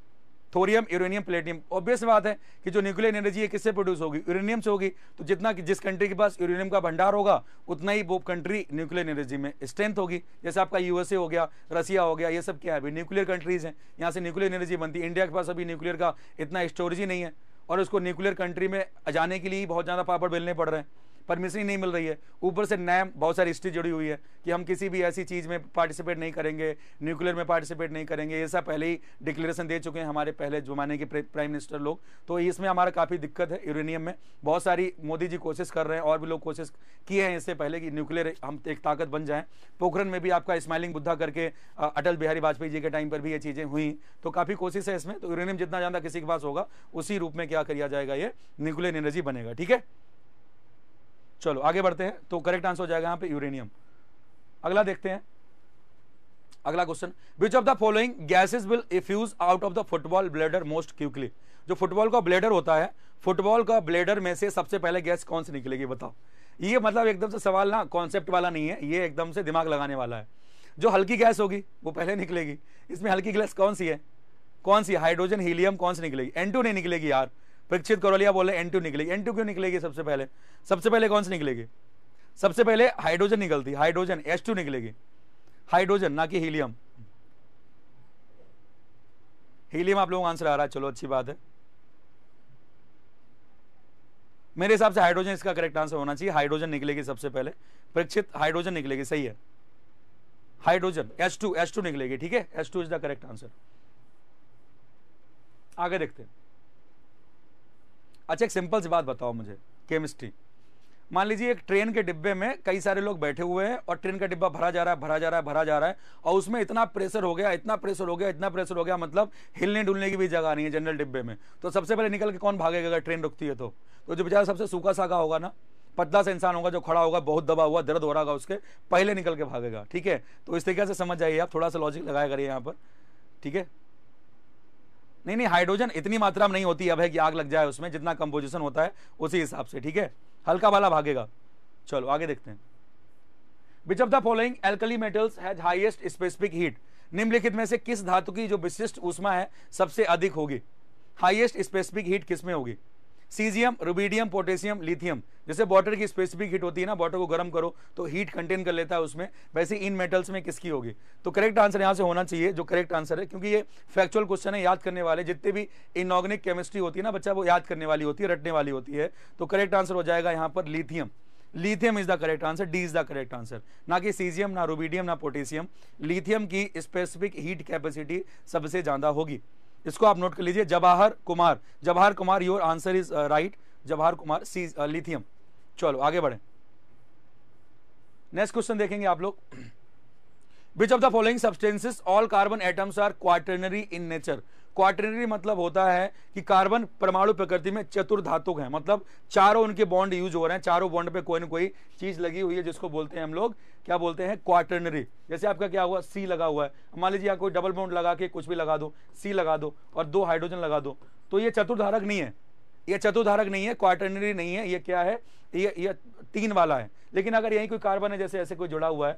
थोरियम यूरेनियम प्लेटियम ऑब्वियस बात है कि जो न्यूक्लियर एनर्जी है किससे प्रोड्यूस होगी यूरेनियम से होगी तो जितना कि जिस कंट्री के पास यूरेनियम का भंडार होगा उतना ही वो कंट्री न्यूक्लियर एनर्जी में स्ट्रेंथ होगी जैसे आपका यूएसए हो गया रसिया हो गया ये सब क्या है अभी न्यूक्लियर कंट्रीज हैं यहाँ से न्यूक्लियर एनर्जी बनती है इंडिया के पास अभी न्यूक्लियर का इतना स्टोरेज ही नहीं है और उसको न्यूक्लियर कंट्री में जाने के लिए बहुत ज़्यादा पापड़ बेलने पड़ रहे हैं परमिशन ही नहीं मिल रही है ऊपर से नैम बहुत सारी हिस्ट्री जुड़ी हुई है कि हम किसी भी ऐसी चीज़ में पार्टिसिपेट नहीं करेंगे न्यूक्लियर में पार्टिसिपेट नहीं करेंगे ये सब पहले ही डिक्लेरेशन दे चुके हैं हमारे पहले जमाने के प्राइम मिनिस्टर लोग तो इसमें हमारा काफ़ी दिक्कत है यूरेनियम में बहुत सारी मोदी जी कोशिश कर रहे हैं और भी लोग कोशिश किए हैं इससे पहले कि न्यूक्लियर हम एक ताकत बन जाएँ पोखरण में भी आपका स्माइलिंग बुद्धा करके अटल बिहारी वाजपेयी जी के टाइम पर भी ये चीज़ें हुई तो काफ़ी कोशिश है इसमें तो यूरेनियम जितना ज़्यादा किसी के पास होगा उसी रूप में क्या किया जाएगा ये न्यूक्लियर एनर्जी बनेगा ठीक है चलो आगे बढ़ते हैं तो करेक्ट आंसर हो जाएगा यहाँ पे यूरेनियम अगला देखते हैं अगला question which of the following gases will effuse out of the football bladder most quickly जो फुटबॉल का ब्लेडर होता है फुटबॉल का ब्लेडर में से सबसे पहले गैस कौन सी निकलेगी बताओ ये मतलब एकदम से सवाल ना कॉन्सेप्ट वाला नहीं है ये एकदम से दिमाग लगाने वाला है जो हल्की गैस होगी वो पहले निकलेगी इसमें हल्की गैस कौन सी है कौन सी हाइड्रोजन हीलियम कौन सी निकलेगी एन टू नहीं निकलेगी यार परीक्षित करोलिया बोले एन टू निकलेगी एन टू क्यों निकलेगी सबसे पहले सबसे पहले कौन सी निकलेगी सबसे पहले हाइड्रोजन निकलती हाइड्रोजन एच निकलेगी हाइड्रोजन ना कि हीलियम हीलियम आप लोगों का आंसर आ रहा है चलो अच्छी बात है मेरे हिसाब से हाइड्रोजन इसका करेक्ट आंसर होना चाहिए हाइड्रोजन निकलेगी सबसे पहले परीक्षित हाइड्रोजन निकलेगी सही है हाइड्रोजन H2 H2 निकलेगी ठीक है H2 is the correct answer आगे देखते हैं अच्छा एक सिंपल सी बात बताओ मुझे केमिस्ट्री मान लीजिए एक ट्रेन के डिब्बे में कई सारे लोग बैठे हुए हैं और ट्रेन का डिब्बा भरा जा रहा है भरा जा रहा है भरा जा रहा है और उसमें इतना प्रेशर हो गया इतना प्रेशर हो गया इतना प्रेशर हो गया मतलब हिलने डुलने की भी जगह नहीं है जनरल डिब्बे में तो सबसे पहले निकल के कौन भागेगा अगर ट्रेन रुकती है तो, तो जो बेचारा सबसे सूखा सागा होगा ना पतला सा इंसान होगा जो खड़ा होगा बहुत दबा हुआ दर्द हो रहा होगा उसके पहले निकल के भागेगा ठीक है तो इस तरीके से समझ जाइए आप थोड़ा सा लॉजिक लगाया करिए यहाँ पर ठीक है नहीं नहीं हाइड्रोजन इतनी मात्रा में नहीं होती अब है कि आग लग जाए उसमें जितना कंपोजिशन होता है उसी हिसाब से ठीक है हल्का वाला भागेगा चलो आगे देखते हैं which of the following alkali metals has highest specific heat निम्नलिखित में से किस धातु की जो विशिष्ट उष्मा है सबसे अधिक होगी हाइएस्ट स्पेसिफिक हीट किस में होगी सीजियम रुबीडियम पोटेशियम लिथियम जैसे वाटर की स्पेसिफिक हीट होती है ना वाटर को गर्म करो तो हीट कंटेन कर लेता है उसमें वैसे इन मेटल्स में किसकी होगी तो करेक्ट आंसर यहाँ से होना चाहिए जो करेक्ट आंसर है क्योंकि ये फैक्चुअल क्वेश्चन है याद करने वाले जितने भी इनऑर्गेनिक केमिस्ट्री होती है ना बच्चा वो याद करने वाली होती है रटने वाली होती है तो करेक्ट आंसर हो जाएगा यहाँ पर lithium lithium is the correct answer D is the correct answer ना कि सीजियम ना रुबीडियम ना पोटेशियम लिथियम की स्पेसिफिक हीट कैपेसिटी सबसे ज़्यादा होगी इसको आप नोट कर लीजिए Jawahar Kumar Jawahar Kumar your answer is right Jawahar Kumar C lithium uh, चलो आगे बढ़े नेक्स्ट क्वेश्चन देखेंगे आप लोग which of the following substances all carbon atoms are quaternary in nature quaternary मतलब होता है कि कार्बन परमाणु प्रकृति में चतुर्धातुक है मतलब चारों उनके बॉन्ड यूज हो रहे हैं चारों बॉन्ड पे कोई ना कोई चीज लगी हुई है जिसको बोलते हैं हम लोग क्या बोलते हैं क्वार्टनरी जैसे आपका क्या हुआ सी लगा हुआ है मान लीजिए कोई डबल बॉन्ड लगा के कुछ भी लगा दो सी लगा दो और दो हाइड्रोजन लगा दो तो ये चतुर्धारक नहीं है ये चतुर्धारक नहीं है क्वार्टनरी नहीं है ये क्या है ये ये तीन वाला है लेकिन अगर यही कोई कार्बन है जैसे ऐसे कोई जुड़ा हुआ है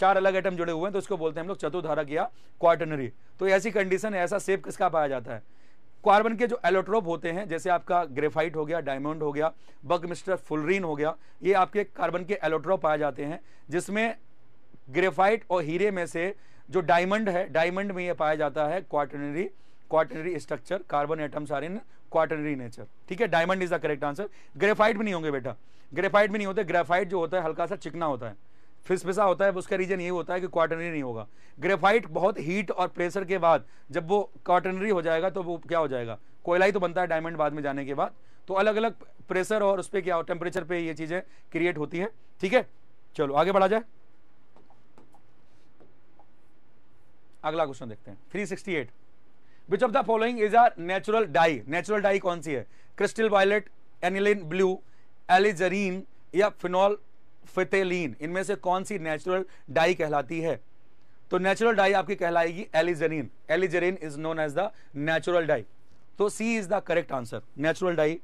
चार अलग आइटम जुड़े हुए हैं तो इसको बोलते हैं हम लोग चतुर्धारक या क्वार्टनरी तो ऐसी कंडीशन ऐसा सेप किसका पाया जाता है कार्बन के जो एलोट्रोप होते हैं जैसे आपका ग्रेफाइट हो गया डायमंड हो गया बग मिस्टर फुलरीन हो गया ये आपके कार्बन के एलोट्रोप पाए जाते हैं जिसमें ग्रेफाइट और हीरे में से जो डायमंड है डायमंड में ये पाया जाता है quaternary quaternary structure carbon atoms are in quaternary nature ठीक है diamond is the correct answer graphite भी नहीं होंगे बेटा ग्रेफाइट भी नहीं होते ग्रेफाइट जो होता है हल्का सा चिकना होता है फिसफिसा होता है उसका रीजन ये होता है कि क्वार्टनरी नहीं होगा ग्रेफाइट बहुत हीट और प्रेशर के बाद जब वो क्वार्टनरी हो जाएगा तो वो क्या हो जाएगा कोयला ही तो बनता है डायमंड बाद में जाने के बाद तो अलग अलग प्रेशर और उस पर क्या टेम्परेचर पे ये चीज़ें क्रिएट होती हैं ठीक है चलो आगे बढ़ा जाए अगला क्वेश्चन देखते हैं 368 which of the following is are natural dye natural dye कौन सी है crystal violet aniline blue alizarin या फिनॉल फितेलिन इनमें से कौन सी नेचुरल डाई कहलाती है तो नेचुरल डाई आपकी कहलाएगी alizarin alizarin is known as the natural dye तो C is the correct answer natural dye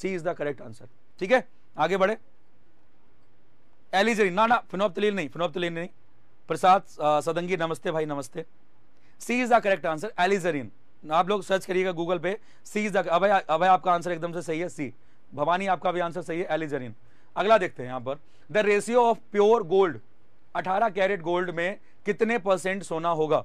C is the correct answer ठीक है आगे बढ़े एलिजेरिन ना ना फिनोप्तलीन नहीं फिनोप्तलीन नहीं प्रसाद सदंगी नमस्ते भाई नमस्ते C is the correct answer alizarin आप लोग सर्च करिएगा गूगल पे सी इज द अभय अभय आपका आंसर एकदम से सही है सी भवानी आपका भी आंसर सही है एलिजेरिन अगला देखते हैं यहां पर the ratio of pure gold 18 carat gold में कितने परसेंट सोना होगा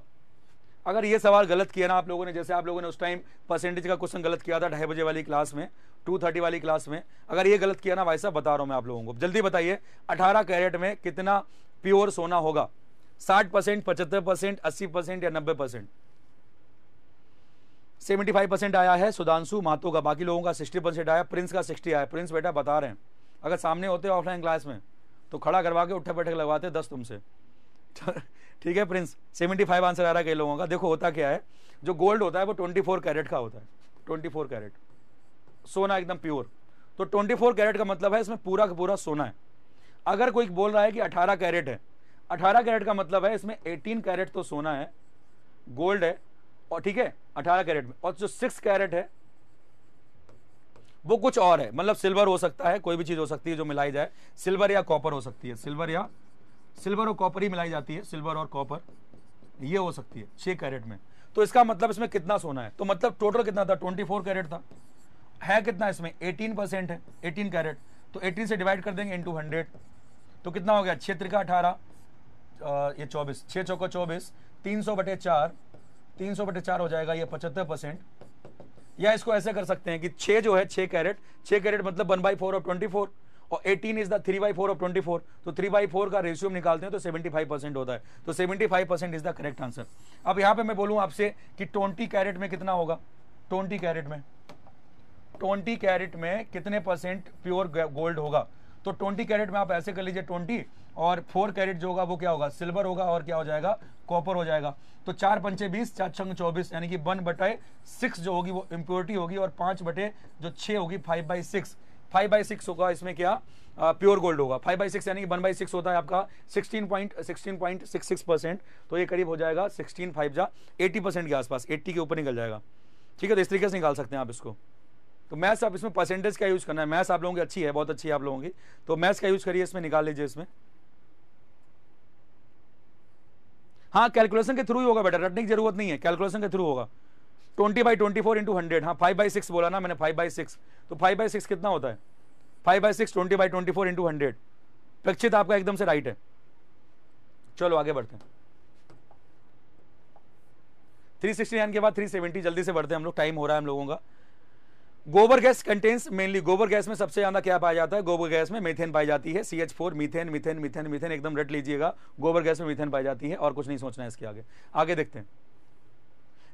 अगर ये सवाल गलत किया ना आप लोगों ने जैसे आप लोगों ने उस टाइम परसेंटेज का क्वेश्चन गलत किया था ढाई बजे वाली क्लास में टू थर्टी वाली क्लास में अगर ये गलत किया ना भाई साहब बता रहा हूँ मैं आप लोगों को जल्दी बताइए अठारह कैरेट में कितना प्योर सोना होगा साठ परसेंट पचहत्तर परसेंट अस्सी परसेंट या नब्बे परसेंट सेवेंटी फाइव परसेंट आया है सुधांशु मातो का बाकी लोगों का सिक्सटी परसेंट आया प्रिंस का सिक्सटी आया प्रिंस बेटा बता रहे हैं अगर सामने होते ऑफलाइन क्लास में तो खड़ा करवा के उठे बैठक लगवाते दस तुमसे ठीक है प्रिंस सेवेंटी फाइव आंसर आ रहा है कई लोगों का देखो होता क्या है जो गोल्ड होता है वो ट्वेंटी फोर कैरेट का होता है ट्वेंटी फोर कैरेट सोना एकदम प्योर तो ट्वेंटी फोर कैरेट का मतलब है इसमें पूरा का पूरा सोना है अगर कोई बोल रहा है कि अठारह कैरेट है अठारह कैरेट का मतलब है इसमें एटीन कैरेट तो सोना है गोल्ड है और ठीक है अठारह कैरेट में और जो सिक्स कैरेट है वो कुछ और है मतलब सिल्वर हो सकता है कोई भी चीज़ हो सकती है जो मिलाई जाए सिल्वर या कॉपर हो सकती है सिल्वर या सिल्वर और कॉपर ही मिलाई जाती है सिल्वर और कॉपर ये हो सकती है छः कैरेट में तो इसका मतलब इसमें कितना सोना है तो मतलब टोटल कितना था ट्वेंटी फोर कैरेट था है कितना इसमें एटीन परसेंट है एटीन कैरेट तो एटीन से डिवाइड कर देंगे इंटू हंड्रेड तो कितना हो गया छः त्रिका अठारह ये चौबीस छः चौका चौबीस तीन सौ बटे चार तीन सौ बटे चार हो जाएगा ये पचहत्तर परसेंट या इसको ऐसे कर सकते हैं कि छे जो है छे कैरेट छे कैरेट मतलब one by four of twenty four और eighteen is the three by four of four तो थ्री बाई फोर का रेशियो निकालते हैं तो सेवेंटी फाइव परसेंट होता है तो seventy five percent is the correct answer अब यहां पे मैं बोलूं आपसे कि ट्वेंटी कैरेट में कितना होगा ट्वेंटी कैरेट में ट्वेंटी कैरेट में कितने परसेंट प्योर गोल्ड होगा तो ट्वेंटी कैरेट में आप ऐसे कर लीजिए ट्वेंटी और फोर कैरेट जो होगा वो क्या होगा सिल्वर होगा और क्या हो जाएगा कॉपर हो जाएगा तो चार पंचे बीस चार छंग चौबीस यानी कि वन बटाए सिक्स जो होगी वो इम्प्योरिटी होगी और पांच बटे जो छः होगी five by six five by six होगा इसमें क्या आ, प्योर गोल्ड होगा फाइव बाई सिक्स यानी कि वन बाई सिक्स होता है आपका sixteen point sixteen point six six percent तो ये करीब हो जाएगा सिक्सटीन फाइव जा एटी परसेंट के आसपास एट्टी के ऊपर निकल जाएगा ठीक है तो इस तरीके से निकाल सकते हैं आप इसको तो मैथ्स आप इसमें परसेंटेज का यूज़ करना है मैथ्स आप लोगों की अच्छी है बहुत अच्छी है आप लोगों की तो मैथ्स का यूज़ करिए इसमें निकाल लीजिए इसमें हाँ कैलकुलेशन के थ्रू ही होगा बेटा रटने की जरूरत नहीं है कैलकुलेशन के थ्रू होगा twenty by twenty four into hundred हाँ फाइव बाई सिक्स बोला ना मैंने फाइव बाई सिक्स तो फाइव बाई सिक्स कितना होता है five by six twenty by twenty four into hundred Parikshit आपका एकदम से राइट है चलो आगे बढ़ते हैं थ्री सिक्सटी नाइन के बाद थ्री सेवेंटी जल्दी से बढ़ते हैं हम लोग टाइम हो रहा है हम लोगों का गोबर गैस कंटेंस मेनली गोबर गैस में सबसे ज्यादा क्या पाया जाता है गोबर गैस में मीथेन पाई जाती है C H four methane methane methane methane एकदम रट लीजिएगा गोबर गैस में मीथेन पाई जाती है और कुछ नहीं सोचना है इसके आगे आगे देखते हैं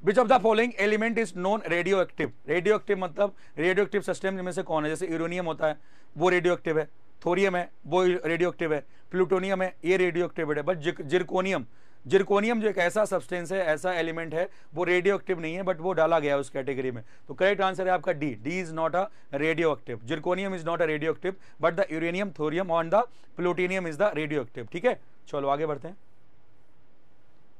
which of the following element is non radioactive radioactive मतलब रेडियो एक्टिव सिस्टम में से कौन है जैसे यूरोनियम होता है वो रेडियो एक्टिव है थोरियम है वो रेडियो एक्टिव है प्लूटोनियम है ये रेडियो एक्टिव है बट जिरकोनियम जिरकोनियम जो एक ऐसा सब्सटेंस है ऐसा एलिमेंट है वो रेडियो एक्टिव नहीं है बट वो डाला गया उस कैटेगरी में तो करेक्ट आंसर है आपका D D is not a radioactive zirconium is not a radioactive but the uranium thorium on the plutonium is the radioactive ठीक है चलो आगे बढ़ते हैं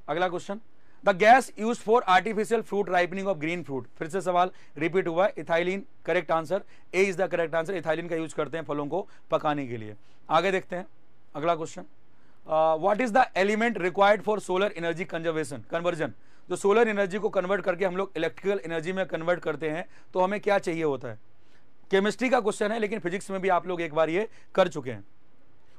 अगला question the gas use for artificial fruit ripening of green fruit फिर से सवाल रिपीट हुआ है ethylene correct answer A is the correct answer ethylene का यूज करते हैं फलों को पकाने के लिए आगे देखते हैं अगला question what is the element required for solar energy conservation conversion जो सोलर एनर्जी को कन्वर्ट करके हम लोग इलेक्ट्रिकल एनर्जी में कन्वर्ट करते हैं तो हमें क्या चाहिए होता है केमिस्ट्री का क्वेश्चन है लेकिन फिजिक्स में भी आप लोग एक बार ये कर चुके हैं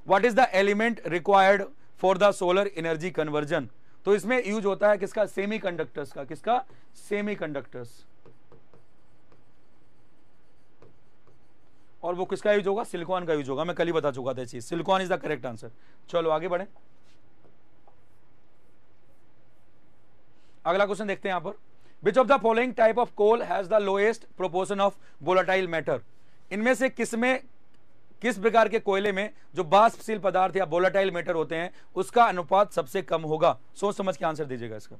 what is the element required for the solar energy conversion तो इसमें यूज होता है किसका कंडक्टर्स का किसका कंडक्टर्स और वो किसका यूज होगा सिलिकॉन का यूज होगा मैं कल ही बता चुका था चीज silicon is the correct answer चलो आगे बढ़े अगला क्वेश्चन देखते हैं यहां पर which of the following type of coal has the lowest proportion of volatile matter इनमें से किसमें किस प्रकार के कोयले में जो बाष्पशील पदार्थ या वोलाटाइल मैटर होते हैं उसका अनुपात सबसे कम होगा सोच समझ के आंसर दीजिएगा इसका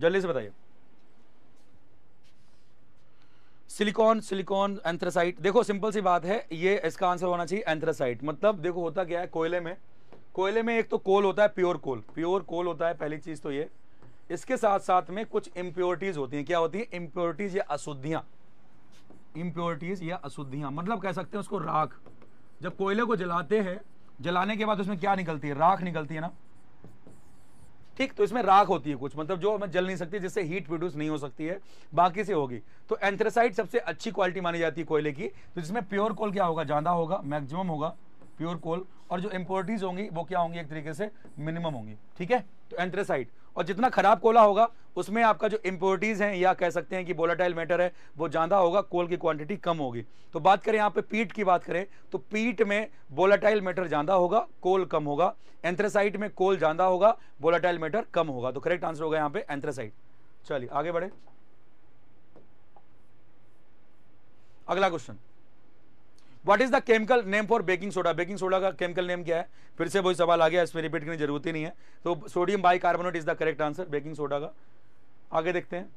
जल्दी से बताइए सिलिकॉन सिलिकॉन एंथ्रासाइट देखो सिंपल सी बात है ये इसका आंसर होना चाहिए एंथ्रासाइट मतलब देखो होता क्या है कोयले में कोयले में एक तो कोल होता है प्योर कोल प्योर कोल होता है पहली चीज़ तो ये इसके साथ साथ में कुछ इम्प्योरिटीज होती हैं क्या होती है इम्प्योरिटीज या अशुद्धियां इम्प्योरिटीज या अशुद्धियां मतलब कह सकते हैं उसको राख जब कोयले को जलाते हैं जलाने के बाद उसमें क्या निकलती है राख निकलती है ना ठीक तो इसमें राख होती है कुछ मतलब जो हमें जल नहीं सकती जिससे हीट प्रोड्यूस नहीं हो सकती है बाकी से होगी तो एंथ्रेसाइड सबसे अच्छी क्वालिटी मानी जाती है कोयले की तो जिसमें प्योर कोल क्या होगा ज़्यादा होगा मैक्सिमम होगा प्योर कोल और जो इम्पोर्टीज होंगी वो क्या होंगी एक तरीके से मिनिमम होंगी ठीक है तो एंथ्रेसाइड और जितना खराब कोला होगा उसमें आपका जो इम्प्योरिटीज़ हैं या कह सकते हैं कि बोलाटाइल मैटर है वो ज़्यादा होगा कोल की क्वांटिटी कम होगी तो बात करें यहाँ पे पीट की बात करें तो पीट में बोलाटाइल मैटर ज़्यादा होगा कोल कम होगा एंथ्रेसाइट में कोल ज़्यादा होगा बोलाटाइल मैटर कम होगा तो करेक्ट आंसर होगा यहाँ पे एंथ्रेसाइट चलिए आगे बढ़े अगला question what is the chemical name for baking soda baking soda का केमिकल नेम क्या है फिर से वही सवाल आ गया इसमें रिपीट करने की जरूरत ही नहीं है तो sodium bicarbonate is the correct answer baking soda का आगे देखते हैं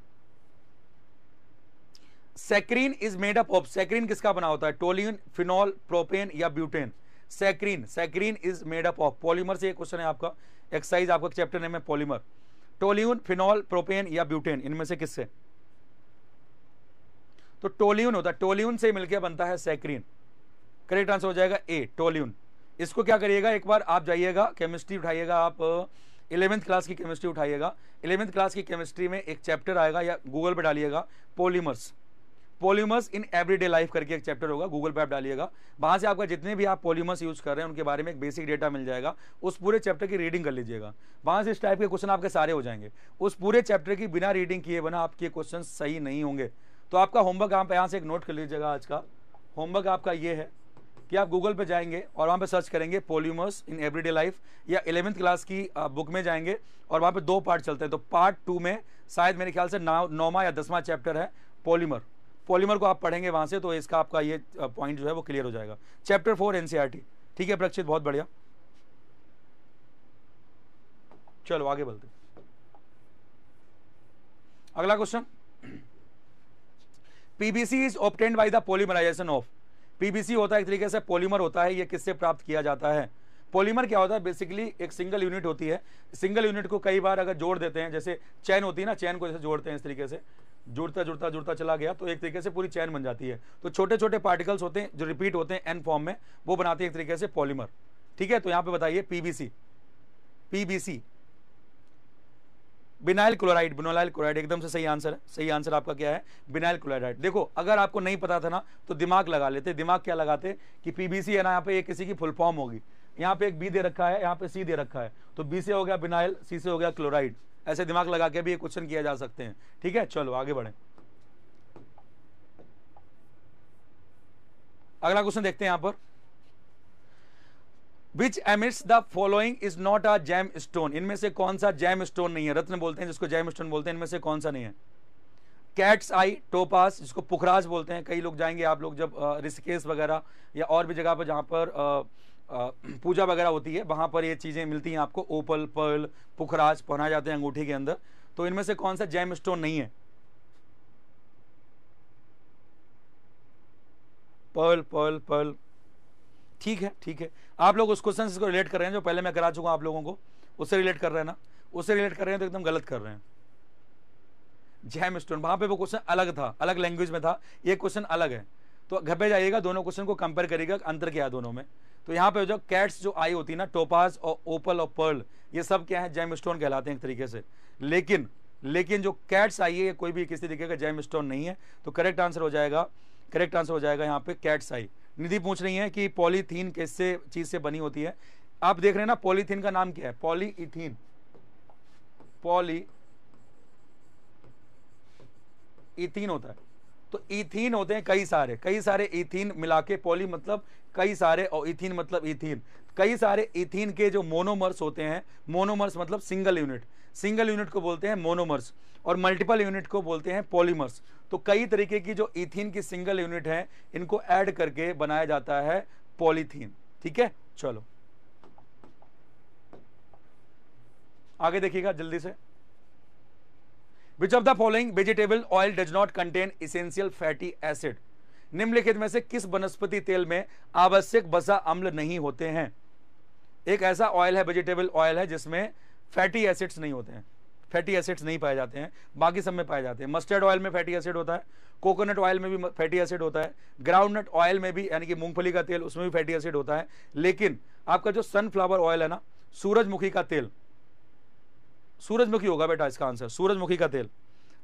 saccharin is made up of saccharin किसका बना होता है टोलिन फिनॉल प्रोपेन या butane saccharin saccharin is made up of polymer से क्वेश्चन है आपका एक्सरसाइज आपका चैप्टर नेम है पॉलीमर टोलियन फिनॉल प्रोपेन या ब्यूटेन इनमें से किससे तो टोलियन होता है टोलियन से मिलकर बनता है सेक्रीन करेक्ट आंसर हो जाएगा ए टोल्यून इसको क्या करिएगा एक बार आप जाइएगा केमिस्ट्री उठाइएगा आप इलेवेंथ क्लास की केमिस्ट्री उठाइएगा इलेवेंथ क्लास की केमिस्ट्री में एक चैप्टर आएगा या गूगल पर डालिएगा polymers polymers in everyday life करके एक चैप्टर होगा गूगल पर आप डालिएगा वहाँ से आपका जितने भी आप पॉलीमर्स यूज़ कर रहे हैं उनके बारे में एक बेसिक डेटा मिल जाएगा उस पूरे चैप्टर की रीडिंग कर लीजिएगा वहाँ से इस टाइप के क्वेश्चन आपके सारे हो जाएंगे उस पूरे चैप्टर की बिना रीडिंग किए बना आपके क्वेश्चन सही नहीं होंगे तो आपका होमवर्क आप यहाँ से एक नोट कर लीजिएगा आज का होमवर्क आपका ये है कि आप गूगल पे जाएंगे और वहाँ पे सर्च करेंगे पोल्यूमर्स इन एवरीडे लाइफ या इलेवंथ क्लास की बुक में जाएंगे और वहाँ पे दो पार्ट चलते हैं तो पार्ट टू में शायद मेरे ख्याल से नौवा या दसवां चैप्टर है पोलीमर पॉलीमर को आप पढ़ेंगे वहाँ से तो इसका आपका ये पॉइंट जो है वो क्लियर हो जाएगा चैप्टर फोर एन ठीक है प्रक्षित बहुत बढ़िया चलो आगे बढ़ते अगला question PVC is obtained by the polymerisation of PVC होता है एक तरीके से पॉलीमर होता है ये किससे प्राप्त किया जाता है पॉलीमर क्या होता है बेसिकली एक सिंगल यूनिट होती है सिंगल यूनिट को कई बार अगर जोड़ देते हैं जैसे चैन होती है ना चैन को जैसे जोड़ते हैं इस तरीके से जुड़ता जुड़ता जुड़ता चला गया तो एक तरीके से पूरी चैन बन जाती है तो छोटे छोटे पार्टिकल्स होते हैं जो रिपीट होते हैं एन फॉर्म में वो बनाते हैं एक तरीके से पॉलीमर ठीक है तो यहाँ पे बताइए PVC PVC vinyl chloride vinyl chloride एकदम से सही आंसर है सही आंसर आपका क्या है बिनाइल क्लोराइड देखो अगर आपको नहीं पता था ना तो दिमाग लगा लेते दिमाग क्या लगाते कि पीबीसी है ना यहाँ पे एक किसी की फुल फॉर्म होगी यहाँ पे एक बी दे रखा है यहाँ पे सी दे रखा है तो बी से हो गया बिनाइल सी से हो गया क्लोराइड ऐसे दिमाग लगा के भी ये क्वेश्चन किया जा सकते हैं ठीक है चलो आगे बढ़े अगला क्वेश्चन देखते हैं यहाँ पर which amidst the following is not a gemstone इनमें से कौन सा जैम स्टोन नहीं है रत्न बोलते हैं जिसको जैम स्टोन बोलते हैं इनमें से कौन सा नहीं है कैट्स आई टोपास जिसको पुखराज बोलते हैं कई लोग जाएंगे आप लोग जब ऋषिकेश वगैरह या और भी जगह पर जहाँ पर पूजा वगैरह होती है वहाँ पर ये चीज़ें मिलती हैं आपको ओपल पर्ल पुखराज पहनाए जाते हैं अंगूठी के अंदर तो इनमें से कौन सा जैम स्टोन नहीं है पर्ल पर्ल पर्ल ठीक है ठीक है आप लोग उस क्वेश्चन को रिलेट कर रहे हैं जो पहले मैं करा चुका आप लोगों को उससे रिलेट कर रहे हैं ना उससे रिलेट कर रहे हैं तो एकदम गलत कर रहे हैं जैम स्टोन वहाँ पे वो क्वेश्चन अलग था अलग लैंग्वेज में था ये क्वेश्चन अलग है तो घर पर जाइएगा दोनों क्वेश्चन को कंपेयर करिएगा अंतर क्या है दोनों में तो यहाँ पे जो कैट्स जो आई होती है ना टोपाज और ओपल और पर्ल ये सब क्या है जैम स्टोन कहलाते हैं एक तरीके से लेकिन लेकिन जो कैट्स आई है ये कोई भी किसी तरीके का जैम स्टोन नहीं है तो करेक्ट आंसर हो जाएगा करेक्ट आंसर हो जाएगा यहाँ पे कैट्स आई निधि पूछ रही है कि पॉलीथीन किससे चीज से बनी होती है आप देख रहे हैं ना पॉलीथीन का नाम क्या है पॉलीइथीन पॉली इथीन होता है तो इथीन होते हैं कई सारे कई सारे इथीन मिला के पॉली मतलब कई सारे और इथीन मतलब इथीन कई सारे इथीन के जो मोनोमर्स होते हैं मोनोमर्स मतलब सिंगल यूनिट सिंगल यूनिट को बोलते हैं मोनोमर्स और मल्टीपल यूनिट को बोलते हैं पॉलीमर्स तो कई तरीके की जो इथीन की सिंगल यूनिट है इनको ऐड करके बनाया जाता है पॉलीथीन ठीक है चलो आगे देखिएगा जल्दी से which of the following vegetable oil does not contain essential fatty acid निम्नलिखित में से किस वनस्पति तेल में आवश्यक बसा अम्ल नहीं होते हैं एक ऐसा ऑयल है वेजिटेबल ऑयल है जिसमें फैटी एसिड्स नहीं होते हैं फैटी एसिड्स नहीं पाए जाते हैं बाकी सब में पाए जाते हैं मस्टर्ड ऑयल में फैटी एसिड होता है कोकोनट ऑयल में भी फैटी एसिड होता है ग्राउंडनट ऑयल में भी यानी कि मूंगफली का तेल उसमें भी फैटी एसिड होता है लेकिन आपका जो सनफ्लावर ऑयल है ना सूरजमुखी का तेल सूरजमुखी होगा बेटा इसका आंसर सूरजमुखी का तेल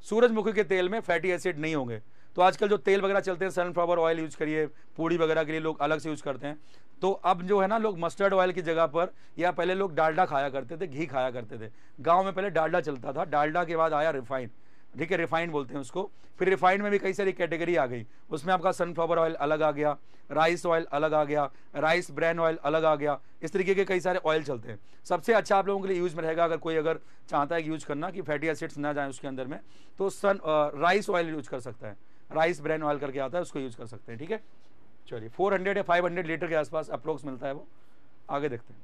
सूरजमुखी के तेल में फैटी एसिड नहीं होंगे तो आजकल जो तेल वगैरह चलते हैं सनफ्लावर ऑयल यूज़ करिए पूड़ी वगैरह के लिए लोग अलग से यूज़ करते हैं तो अब जो है ना लोग मस्टर्ड ऑयल की जगह पर या पहले लोग डालडा खाया करते थे घी खाया करते थे गाँव में पहले डालडा चलता था डालडा के बाद आया रिफाइंड ठीक है रिफाइंड बोलते हैं उसको फिर रिफाइंड में भी कई सारी कैटेगरी आ गई उसमें आपका सनफ्लावर ऑयल अलग आ गया राइस ऑयल अलग आ गया राइस ब्रैन ऑयल अलग आ गया इस तरीके के कई सारे ऑयल चलते हैं सबसे अच्छा आप लोगों के लिए यूज में रहेगा अगर कोई अगर चाहता है यूज करना कि फैटी एसिड्स ना जाए उसके अंदर में तो सन राइस ऑयल यूज कर सकता है राइस ब्रैन ऑयल करके आता है उसको यूज कर सकते हैं ठीक है चलिए हंड्रेड या हंड्रेड लीटर के आसपास अप्रोक्स मिलता है वो आगे देखते हैं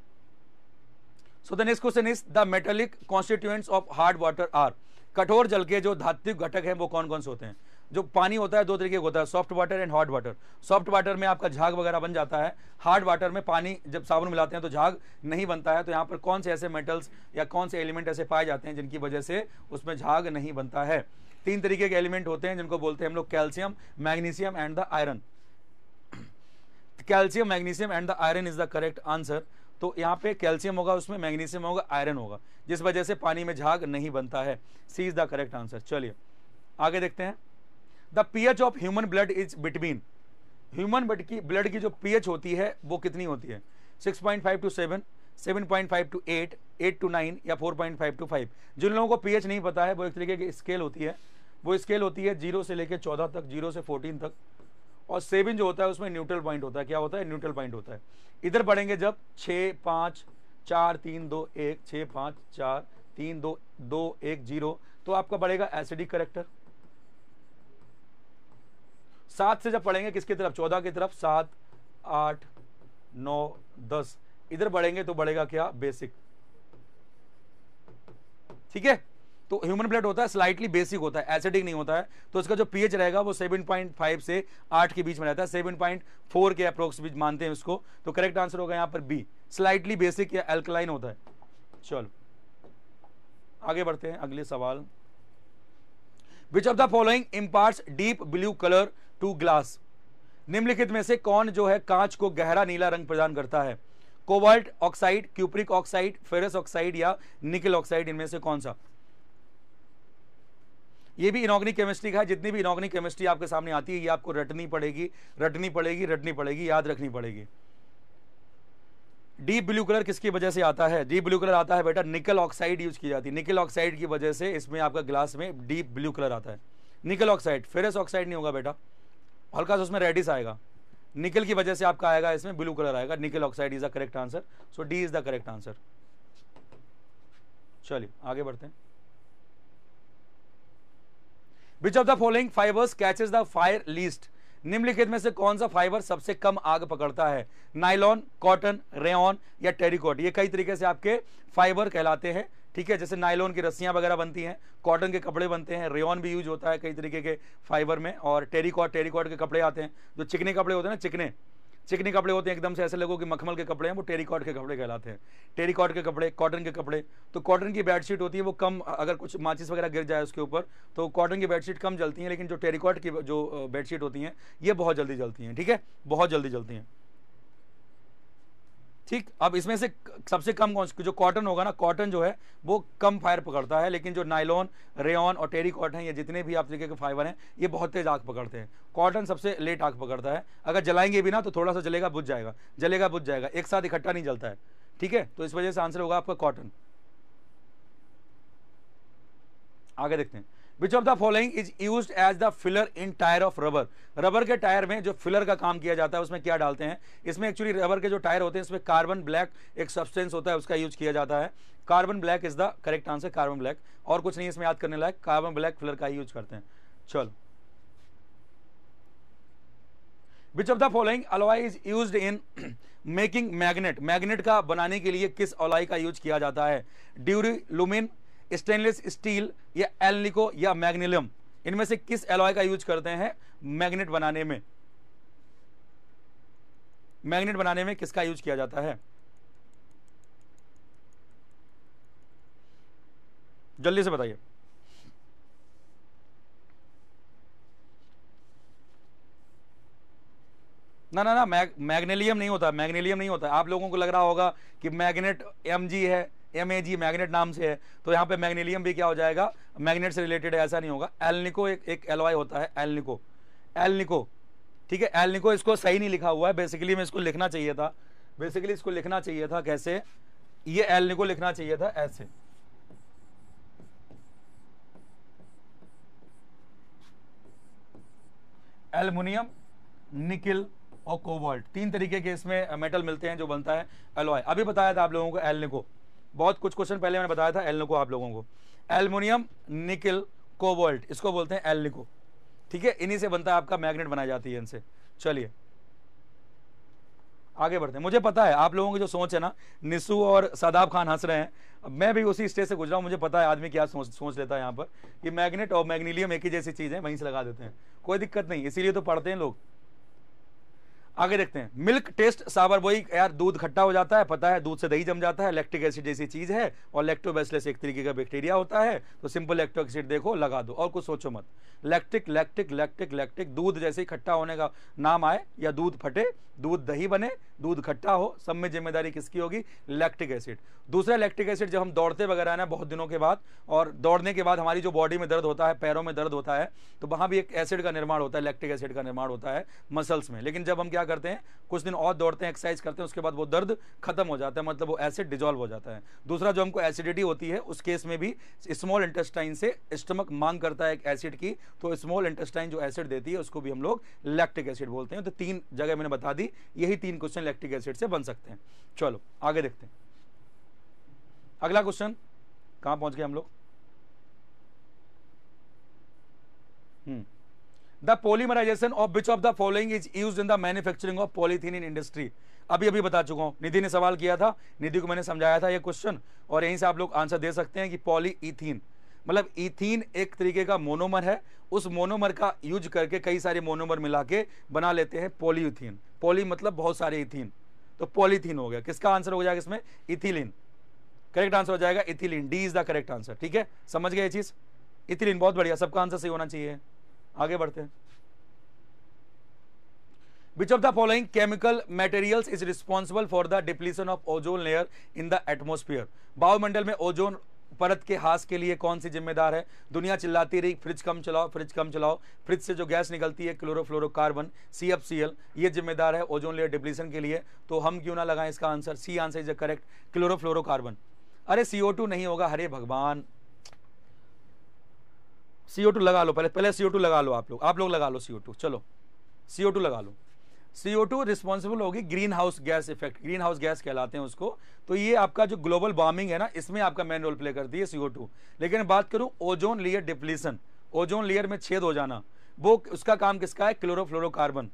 so the next question is the metallic constituents of hard water are कठोर जल के जो धात्विक घटक हैं वो कौन कौन से होते हैं जो पानी होता है दो तरीके का होता है soft water and hot water soft water में आपका झाग वगैरह बन जाता है हार्ड वाटर में पानी जब साबुन मिलाते हैं तो झाग नहीं बनता है तो यहाँ पर कौन से ऐसे मेटल्स या कौन से एलिमेंट ऐसे पाए जाते हैं जिनकी वजह से उसमें झाग नहीं बनता है तीन तरीके के एलिमेंट होते हैं जिनको बोलते हैं हम लोग calcium magnesium and the iron calcium magnesium and the iron is the correct answer तो यहाँ पे कैल्शियम होगा उसमें मैग्नीशियम होगा आयरन होगा जिस वजह से पानी में झाग नहीं बनता है C is the correct answer चलिए आगे देखते हैं the pH of human blood is between human blood की ब्लड की जो पीएच होती है वो कितनी होती है 6.5 टू 7 7.5 टू 8 8 टू 9 या 4.5 टू 5 जिन लोगों को पीएच नहीं पता है वो एक तरीके की स्केल होती है वो स्केल होती है जीरो से लेकर चौदह तक जीरो से फोर्टीन तक और सेविन जो होता है उसमें न्यूट्रल पॉइंट होता है क्या होता है न्यूट्रल पॉइंट होता है इधर बढ़ेंगे जब छः पाँच चार तीन दो एक छः पाँच चार तीन दो दो एक जीरो तो आपका बढ़ेगा एसिडिक करेक्टर सात से जब पढ़ेंगे किसकी तरफ चौदह की तरफ सात आठ नौ दस इधर बढ़ेंगे तो बढ़ेगा क्या बेसिक ठीक है तो ह्यूमन ब्लड होता है स्लाइटली बेसिक होता है एसिडिक नहीं होता है तो इसका जो पीएच रहेगा वो 7.5 से 8 के बीच में रहता है 7.4 के अप्रोक्स बीच मानते हैं इसको तो करेक्ट आंसर होगा यहाँ पर बी स्लाइटली बेसिक या एल्कलाइन होता है चलो आगे बढ़ते हैं अगले सवाल which of the following impart deep blue colour to glass निम्नलिखित में से कौन जो है कांच को गहरा नीला रंग प्रदान करता है cobalt oxide cupric oxide ferrous oxide या निकल ऑक्साइड इनमें से कौन सा ये भी इनऑर्गेनिक केमिस्ट्री का है जितनी भी इनऑर्गेनिक केमिस्ट्री आपके सामने आती है ये आपको रटनी पड़ेगी रटनी पड़ेगी रटनी पड़ेगी याद रखनी पड़ेगी डीप ब्लू कलर किसकी वजह से आता है डीप ब्लू कलर आता है बेटा निकल ऑक्साइड यूज की जाती है निकल ऑक्साइड की वजह से इसमें आपका ग्लास में डीप ब्लू कलर आता है निकल ऑक्साइड फेरस ऑक्साइड नहीं होगा बेटा हल्का सा उसमें रेडिस आएगा निकल की वजह से आपका आएगा इसमें ब्लू कलर आएगा nickel oxide is the correct answer so D is the correct answer चलिए आगे बढ़ते हैं which of the following fibres catches the fire least निम्नलिखित में से कौन सा फाइबर सबसे कम आग पकड़ता है नाइलॉन कॉटन रेन या टेरिकॉट ये कई तरीके से आपके फाइबर कहलाते हैं ठीक है जैसे नाइलॉन की रस्सियां वगैरह बनती हैं कॉटन के कपड़े बनते हैं रेन भी यूज होता है कई तरीके के फाइबर में और टेरिकॉट टेरिकॉट के कपड़े आते हैं जो चिकने कपड़े होते हैं ना चिकने चिकनी कपड़े होते हैं एकदम से ऐसे लोगों के मखमल के कपड़े हैं वो टेरीकॉट के कपड़े कहलाते हैं टेरीकॉट के कपड़े कॉटन के कपड़े तो कॉटन की बेडशीट होती है वो कम अगर कुछ माचिस वगैरह गिर जाए उसके ऊपर तो कॉटन की बेडशीट कम जलती हैं लेकिन जो टेरीकॉट की जो बेडशीट होती हैं ये बहुत जल्दी जलती हैं ठीक है बहुत जल्दी जलती हैं ठीक अब इसमें से सबसे कम कौन जो कॉटन होगा ना कॉटन जो है वो कम फायर पकड़ता है लेकिन जो नाइलॉन रेन और टेरी कॉटन ये जितने भी आप तरीके के फाइबर हैं ये बहुत तेज आग पकड़ते हैं कॉटन सबसे लेट आग पकड़ता है अगर जलाएंगे भी ना तो थोड़ा सा जलेगा बुझ जाएगा जलेगा बुझ जाएगा एक साथ इकट्ठा नहीं जलता है ठीक है तो इस वजह से आंसर होगा आपका कॉटन आगे देखते हैं which of the following is use as the filler in tyre of rubber rubber के टायर में जो फिलर का काम किया जाता है उसमें क्या डालते हैं इसमें एक्चुअली रबर के जो टायर होते हैं इसमें कार्बन ब्लैक एक सब्सटेंस होता है उसका यूज किया जाता है carbon black is the correct answer carbon black और कुछ नहीं इसमें याद करने लायक कार्बन ब्लैक फिलर का यूज करते हैं चलो which of the following alloy is use in making magnet magnet का बनाने के लिए किस अलॉय का यूज किया जाता है ड्यूरी लुमिन स्टेनलेस स्टील या एलनिको या मैग्नीलियम इनमें से किस एलॉय का यूज करते हैं मैग्नेट बनाने में मैग्नेट बनाने में किसका यूज किया जाता है जल्दी से बताइए ना ना ना मैग मैग्नेलियम नहीं होता मैग्नेलियम नहीं होता आप लोगों को लग रहा होगा कि मैग्नेट एम है एम ए जी मैग्नेट नाम से है तो यहाँ पे मैग्नीलियम भी क्या हो जाएगा मैग्नेट से रिलेटेड ऐसा नहीं होगा एलनिको एक एक एलवाई होता है एलनिको एलनिको ठीक है एलनिको इसको सही नहीं लिखा हुआ है बेसिकली मैं इसको लिखना चाहिए था बेसिकली इसको लिखना चाहिए था कैसे ये एलनिको लिखना चाहिए था ऐसे एल्युमिनियम निकिल और कोबाल्ट तीन तरीके के इसमें मेटल मिलते हैं जो बनता है एलोय अभी बताया था आप लोगों को एलनिको बहुत कुछ क्वेश्चन पहले मैंने बताया था एलनिको आप लोगों को एलमोनियम निकल कोबोल्ट इसको बोलते हैं एलनिको ठीक है इन्हीं से बनता है आपका मैग्नेट बनाई जाती है इनसे चलिए आगे बढ़ते हैं मुझे पता है आप लोगों की जो सोच है ना निशु और सादाब खान हंस रहे हैं मैं भी उसी स्टेज से गुजरा हूँ मुझे पता है आदमी क्या सोच सोच लेता है यहाँ पर कि मैग्नेट और मैग्नीलियम एक ही जैसी चीज़ है वहीं से लगा देते हैं कोई दिक्कत नहीं इसीलिए तो पढ़ते हैं लोग आगे देखते हैं मिल्क टेस्ट सावर वही यार दूध खट्टा हो जाता है पता है दूध से दही जम जाता है लैक्टिक एसिड जैसी चीज है और लैक्टोबैसिलस एक तरीके का बैक्टीरिया होता है तो सिंपल लैक्टो एसिड देखो लगा दो और कुछ सोचो मत लैक्टिक लैक्टिक लैक्टिक लैक्टिक दूध जैसे ही खट्टा होने का नाम आए या दूध फटे दूध दही बने दूध खट्टा हो सब में जिम्मेदारी किसकी होगी लैक्टिक एसिड दूसरा लैक्टिक एसिड जब हम दौड़ते वगैरह ना बहुत दिनों के बाद और दौड़ने के बाद हमारी जो बॉडी में दर्द होता है पैरों में दर्द होता है तो वहाँ भी एक एसिड का निर्माण होता है लैक्टिक एसिड का निर्माण होता है मसल्स में लेकिन जब हम क्या करते हैं कुछ दिन और दौड़ते हैं एक्सरसाइज करते हैं उसके बाद वो दर्द खत्म हो जाता है मतलब वो एसिड डिजॉल्व हो जाता है दूसरा जो हमको एसिडिटी होती है उस केस में भी स्मॉल इंटेस्टाइन से स्टमक मांग करता है एक एसिड की तो स्मॉल इंटेस्टाइन जो एसिड देती है उसको भी हम लोग लैक्टिक एसिड बोलते हैं तो तीन जगह मैंने बता दी दी यही तीन क्वेश्चन लैक्टिक एसिड से बन सकते हैं चलो आगे देखते हैं अगला क्वेश्चन कहां पहुंच गए हम लोग hmm. The polymerisation of which of the following is use in the manufacturing of polythene in industry अभी अभी बता चुका हूं निधि ने सवाल किया था निधि को मैंने समझाया था यह क्वेश्चन और यहीं से आप लोग आंसर दे सकते हैं कि पॉलीइथीन मतलब इथीन एक तरीके का मोनोमर है उस मोनोमर का यूज करके कई सारे मोनोमर मिला के बना लेते हैं पोलीथीन पोली मतलब बहुत सारे इथीन तो पॉलीथीन हो गया किसका आंसर हो जाएगा इसमें इथिलीन करेक्ट आंसर हो जाएगा ethylene D is the correct answer ठीक है समझ गए ये चीज इथिलीन बहुत बढ़िया सबका आंसर सही होना चाहिए आगे बढ़ते हैं which of the following chemical materials is responsible for the depletion of ozone layer in the atmosphere बायुमंडल में ओजोन परत के हास के लिए कौन सी जिम्मेदार है दुनिया चिल्लाती रही फ्रिज कम चलाओ फ्रिज कम चलाओ फ्रिज से जो गैस निकलती है chlorofluorocarbon C F C L ये जिम्मेदार है ओजोन लेयर डिप्लीशन के लिए तो हम क्यों ना लगाएं इसका answer C answer is a correct chlorofluorocarbon अरे सी ओ टू नहीं होगा हरे भगवान सी ओ टू लगा लो पहले पहले सी ओ टू लगा लो आप लोग आप लोग लगा लो सी ओ टू चलो सी ओ टू लगा लो सीओ टू रिस्पॉन्सिबल होगी greenhouse gas effect greenhouse gas कहलाते हैं उसको तो ये आपका जो ग्लोबल वार्मिंग है ना इसमें आपका मेन रोल प्ले करती है सीओ टू लेकिन बात करूँ ozone layer depletion ozone layer में छेद हो जाना वो उसका काम किसका है क्लोरोफ्लोरोकार्बन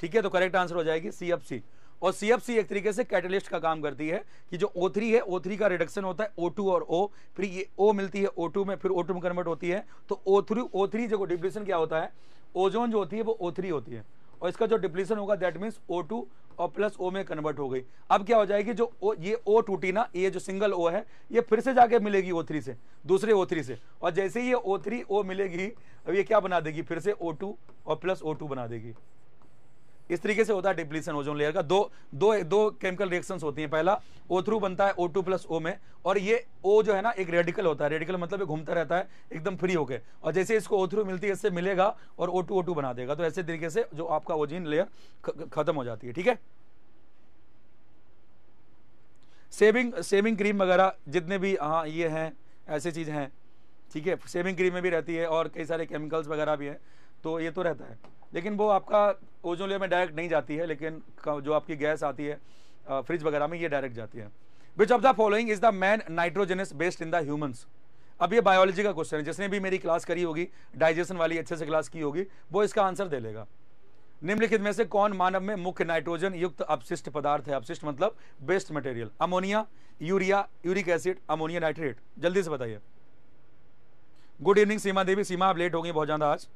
ठीक है तो करेक्ट आंसर हो जाएगी सी एफ सी और सी एफ सी एक तरीके से कैटलिस्ट का काम करती है कि जो ओ थ्री है ओ थ्री का रिडक्शन होता है ओ टू और ओ फिर ये ओ मिलती है ओ टू में फिर ओ टू में कन्वर्ट होती है तो ओ थ्री ओ थ्री जो डिप्लीसन क्या होता है ओजोन जो होती है वो ओ थ्री होती है और इसका जो डिप्लीशन होगा दैट मीन्स ओ टू और प्लस ओ में कन्वर्ट हो गई अब क्या हो जाएगी जो ओ ये ओ टूटी ना ये जो सिंगल ओ है ये फिर से जाके मिलेगी ओ थ्री से दूसरे ओ थ्री से और जैसे ही ये ओ थ्री ओ मिलेगी अब ये क्या बना देगी फिर से ओ टू और प्लस ओ टू बना देगी इस तरीके से होता है डिप्लीसन ओजोन लेयर का दो दो दो केमिकल रिएक्शंस होती हैं पहला ओ थ्रू बनता है ओ टू प्लस ओ में और ये ओ जो है ना एक रेडिकल होता है रेडिकल मतलब ये घूमता रहता है एकदम फ्री होके और जैसे इसको ओ थ्रू मिलती है इससे मिलेगा और ओ टू ओ टू बना देगा तो ऐसे तरीके से जो आपका ओजिन लेयर खत्म हो जाती है ठीक है सेविंग सेविंग क्रीम वगैरह जितने भी हाँ ये हैं ऐसे चीज़ हैं ठीक है सेविंग क्रीम में भी रहती है और कई सारे केमिकल्स वगैरह भी हैं तो ये तो रहता है लेकिन वो आपका ओजोन लेयर में डायरेक्ट नहीं जाती है लेकिन जो आपकी गैस आती है फ्रिज वगैरह में ये डायरेक्ट जाती है which of the following is the main nitrogenous based in the humans अब ये बायोलॉजी का क्वेश्चन है जिसने भी मेरी क्लास करी होगी डाइजेशन वाली अच्छे से क्लास की होगी वो इसका आंसर दे लेगा निम्नलिखित में से कौन मानव में मुख्य नाइट्रोजन युक्त अपशिष्ट पदार्थ है अपशिष्ट मतलब waste material ammonia urea uric acid ammonia nitrate जल्दी से बताइए गुड इवनिंग सीमा देवी सीमा आप लेट होंगी बहुत ज्यादा आज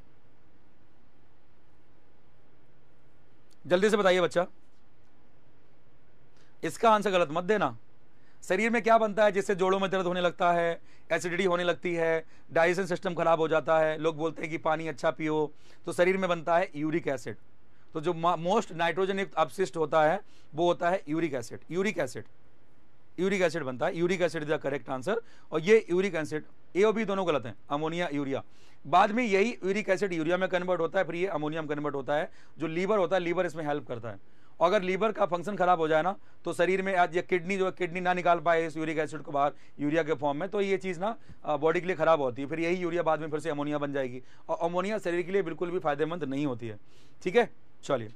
जल्दी से बताइए बच्चा इसका आंसर गलत मत देना शरीर में क्या बनता है जिससे जोड़ों में दर्द होने लगता है एसिडिटी होने लगती है डाइजेशन सिस्टम खराब हो जाता है लोग बोलते हैं कि पानी अच्छा पियो तो शरीर में बनता है यूरिक एसिड तो जो मोस्ट नाइट्रोजन युक्त अपशिष्ट होता है वो होता है uric acid uric acid uric acid बनता है uric acid is the correct answer और ये यूरिक एसिड ए और बी दोनों गलत हैं अमोनिया यूरिया बाद में यही यूरिक एसिड यूरिया में कन्वर्ट होता है फिर ये अमोनियम कन्वर्ट होता है जो लीवर होता है लीवर इसमें हेल्प करता है अगर लीवर का फंक्शन खराब हो जाए ना तो शरीर में आज ये किडनी जो है किडनी ना निकाल पाए इस यूरिक एसिड को बाहर यूरिया के फॉर्म में तो ये चीज़ ना बॉडी के लिए ख़राब होती है फिर यही यूरिया बाद में फिर से अमोनिया बन जाएगी और अमोनिया शरीर के लिए बिल्कुल भी फायदेमंद नहीं होती है ठीक है चलिए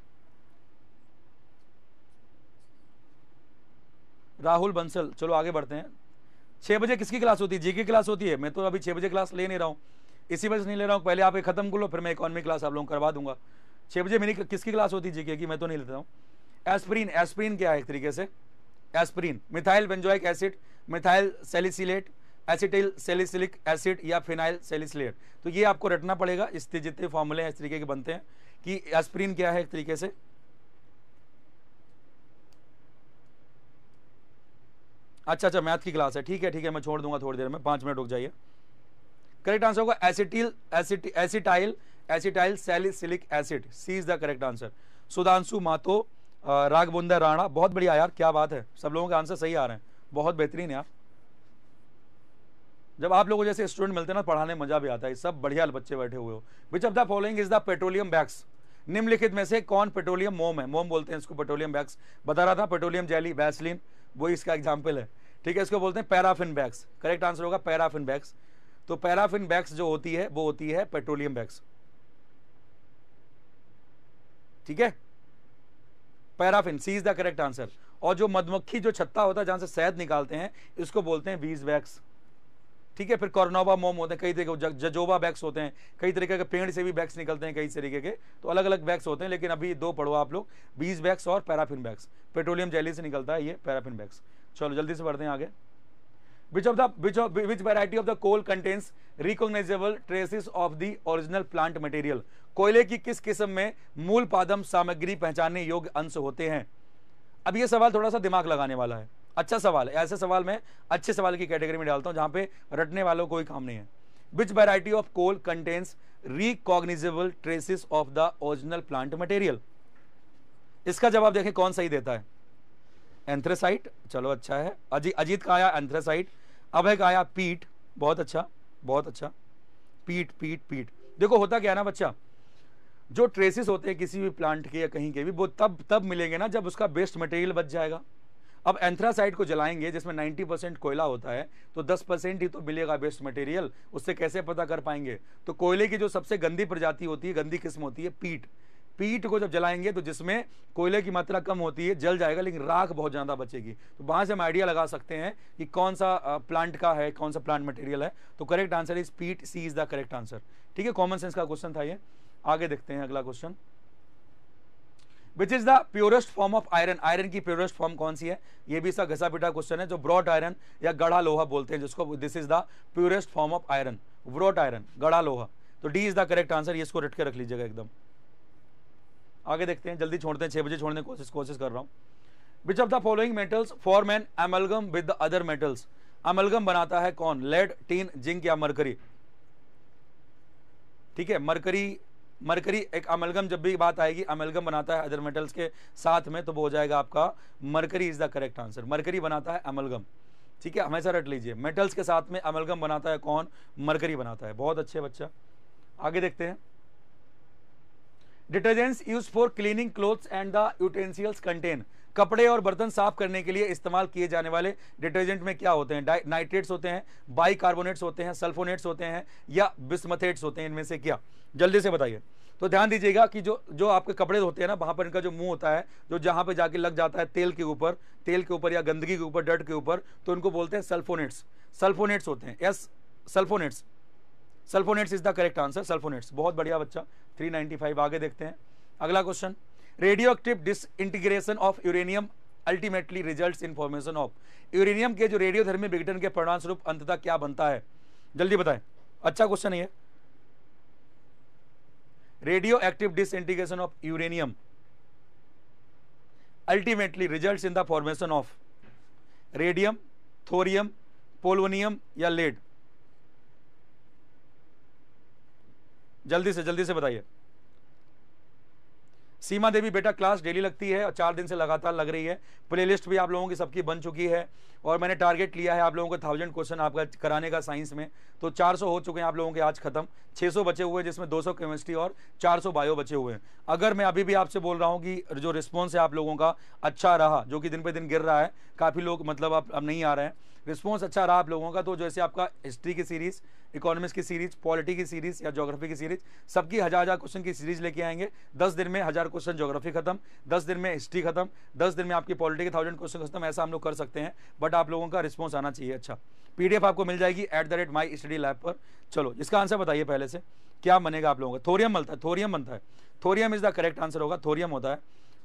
राहुल बंसल चलो आगे बढ़ते हैं छः बजे किसकी क्लास होती है जी की क्लास होती है मैं तो अभी छः बजे क्लास ले नहीं रहा हूँ इसी वजह से नहीं ले रहा हूँ पहले आप खत्म कर लो फिर मैं इकॉनमी क्लास आप लोगों करवा दूंगा छः बजे मेरी किसकी क्लास होती है जी की मैं तो नहीं लेता हूँ एस्प्रीन एस्प्रीन क्या है एक तरीके से aspirin methyl benzoic acid methyl salicylate acetyl salicylic acid या फिनाइल सेलिसिलेट तो ये आपको रटना पड़ेगा इस जितने फॉर्मूले इस तरीके के बनते हैं कि एस्प्रीन क्या है एक तरीके से अच्छा अच्छा मैथ की क्लास है ठीक है ठीक है मैं छोड़ दूंगा थोड़ी देर में पांच मिनट रुक जाइए करेक्ट आंसर होगा acetyl acetyl acetyl salicylic acid C is the correct answer Sudhanshu मातो रागबुंदा राणा बहुत बढ़िया यार क्या बात है सब लोगों के आंसर सही आ रहे हैं बहुत बेहतरीन यार जब आप लोगों जैसे स्टूडेंट मिलते हैं ना पढ़ाने मजा भी आता है सब बढ़िया बच्चे बैठे हुए हो which of the following is the petroleum bags निम्नलिखित में से कौन पेट्रोलियम मोम है मोम बोलते हैं इसको पेट्रोलियम बैग्स बता रहा था पेट्रोलियम जैली वैसलिन वो इसका एग्जाम्पल है ठीक है इसको बोलते हैं पैराफिन बैग्स करेक्ट आंसर होगा पैराफिन बैग्स तो पैराफिन बैग्स जो होती है वो होती है पेट्रोलियम बैग्स ठीक है paraffin C is the correct answer और जो मधुमक्खी जो छत्ता होता है जहां से शहद निकालते हैं इसको बोलते हैं वीज वैक्स ठीक है फिर कॉर्नोवा मोम होते हैं कई तरीके जजोबा बैग्स होते हैं कई तरीके के पेड़ से भी बैग्स निकलते हैं कई तरीके के तो अलग अलग बैग्स होते हैं लेकिन अभी दो पढ़ो आप लोग बीज बैग्स और पैराफिन बैग्स पेट्रोलियम जैली से निकलता है ये पैराफिन बैग्स चलो जल्दी से बढ़ते हैं आगे which of the which of which variety of the coal contains recognizable traces of the original plant कोयले की किस किस्म में मूल पादम सामग्री पहचानने योग्य अंश होते हैं अब ये सवाल थोड़ा सा दिमाग लगाने वाला है अच्छा सवाल है ऐसे सवाल मैं अच्छे सवाल की कैटेगरी में डालता हूँ जहाँ पे रटने वालों कोई काम नहीं है which variety of coal contains recognizable traces of the original plant material इसका जवाब देखें कौन सही देता है एंथ्रेसाइट चलो अच्छा है अजी अजीत का आया एंथ्रेसाइट अभय का आया पीट बहुत अच्छा बहुत अच्छा पीट पीट पीट देखो होता क्या है ना बच्चा जो ट्रेसिस होते हैं किसी भी प्लांट के या कहीं के भी वो तब तब मिलेंगे ना जब उसका बेस्ट मटेरियल बच जाएगा अब एंथ्रासाइड को जलाएंगे जिसमें 90 परसेंट कोयला होता है तो 10 परसेंट ही तो मिलेगा वेस्ट मटेरियल उससे कैसे पता कर पाएंगे तो कोयले की जो सबसे गंदी प्रजाति होती है गंदी किस्म होती है पीट पीट को जब जलाएंगे तो जिसमें कोयले की मात्रा कम होती है जल जाएगा लेकिन राख बहुत ज़्यादा बचेगी तो वहाँ से हम आइडिया लगा सकते हैं कि कौन सा प्लांट का है कौन सा प्लांट मटेरियल है तो correct answer is peat C is the correct answer ठीक है कॉमन सेंस का क्वेश्चन था ये आगे देखते हैं अगला question which is the purest form of iron iron की प्योरेस्ट फॉर्म कौन सी है ये भी इसका घसा पिटा क्वेश्चन है जो ब्रॉड आयरन या गढ़ा लोहा बोलते हैं जिसको this is the purest form of iron wrought iron गढ़ा लोहा तो D is the correct answer ये इसको रट के रख लीजिएगा एकदम आगे देखते हैं जल्दी छोड़ते हैं छह बजे छोड़ने कोशिश कोशिश कर रहा हूँ which of the following metals forms amalgam with the other metals amalgam बनाता है कौन लेड टीन जिंक या मरकरी ठीक है मरकरी मरकरी एक अमलगम जब भी बात आएगी अमलगम बनाता है अदर मेटल्स के साथ में तो वो हो जाएगा आपका mercury is the correct answer mercury बनाता है अमलगम ठीक है हमेशा रट लीजिए मेटल्स के साथ में अमलगम बनाता है कौन मरकरी बनाता है बहुत अच्छे बच्चा आगे देखते हैं detergents use for cleaning clothes and the utensils contain कपड़े और बर्तन साफ करने के लिए इस्तेमाल किए जाने वाले डिटर्जेंट में क्या होते हैं नाइट्रेट्स होते हैं बाई कार्बोनेट्स होते हैं सल्फोनेट्स होते हैं या बिस्मथेट्स होते हैं इनमें से क्या जल्दी से बताइए तो ध्यान दीजिएगा कि जो जो आपके कपड़े होते हैं ना वहाँ पर इनका जो मुंह होता है जो जहाँ पे जाके लग जाता है तेल के ऊपर तेल के ऊपर या गंदगी के ऊपर डट के ऊपर तो इनको बोलते हैं सल्फोनेट्स सल्फोनेट्स होते हैं yes sulphonates sulphonates is the correct answer sulphonates बहुत बढ़िया बच्चा थ्री आगे देखते हैं अगला question radio active disintegration of uranium ultimately result in formation of uranium के जो रेडियोधर्मी विघटन के परिणाम स्वरूप अंतता क्या बनता है जल्दी बताएं अच्छा क्वेश्चन है radioactive disintegration of uranium ultimately result in the formation of radium thorium polonium या लेड जल्दी से जल्दी से बताइए सीमा देवी बेटा क्लास डेली लगती है और चार दिन से लगातार लग रही है प्लेलिस्ट भी आप लोगों की सबकी बन चुकी है और मैंने टारगेट लिया है आप लोगों को थाउजेंड क्वेश्चन आपका कराने का साइंस में तो 400 हो चुके हैं आप लोगों के आज खत्म 600 बचे हुए जिसमें 200 केमिस्ट्री और 400 बायो बचे हुए हैं अगर मैं अभी भी आपसे बोल रहा हूँ कि जो रिस्पॉन्स है आप लोगों का अच्छा रहा जो कि दिन पे दिन गिर रहा है काफ़ी लोग मतलब आप, अब नहीं आ रहे हैं रिस्पॉन्स अच्छा रहा आप लोगों का तो जैसे आपका हिस्ट्री की सीरीज़ इकोनॉमिक्स की सीरीज पॉलिटी की सीरीज या ज्योग्राफी की सीरीज सबकी हज़ार हज़ार क्वेश्चन की सीरीज लेके आएंगे दस दिन में हज़ार क्वेश्चन जोग्राफी खत्म दस दिन में हिस्ट्री खत्म दस दिन में आपकी पॉलिटी के थाउजेंड क्वेश्चन खत्म ऐसा हम लोग कर सकते हैं बट आप लोगों का रिस्पॉन्स आना चाहिए अच्छा पी आपको मिल जाएगी at the rate my study lab पर चलो इसका आंसर बताइए पहले से क्या बनेगा आप लोगों का थोरियम बनता है थोरियम बनता है thorium is the correct answer होगा थोरियम होता है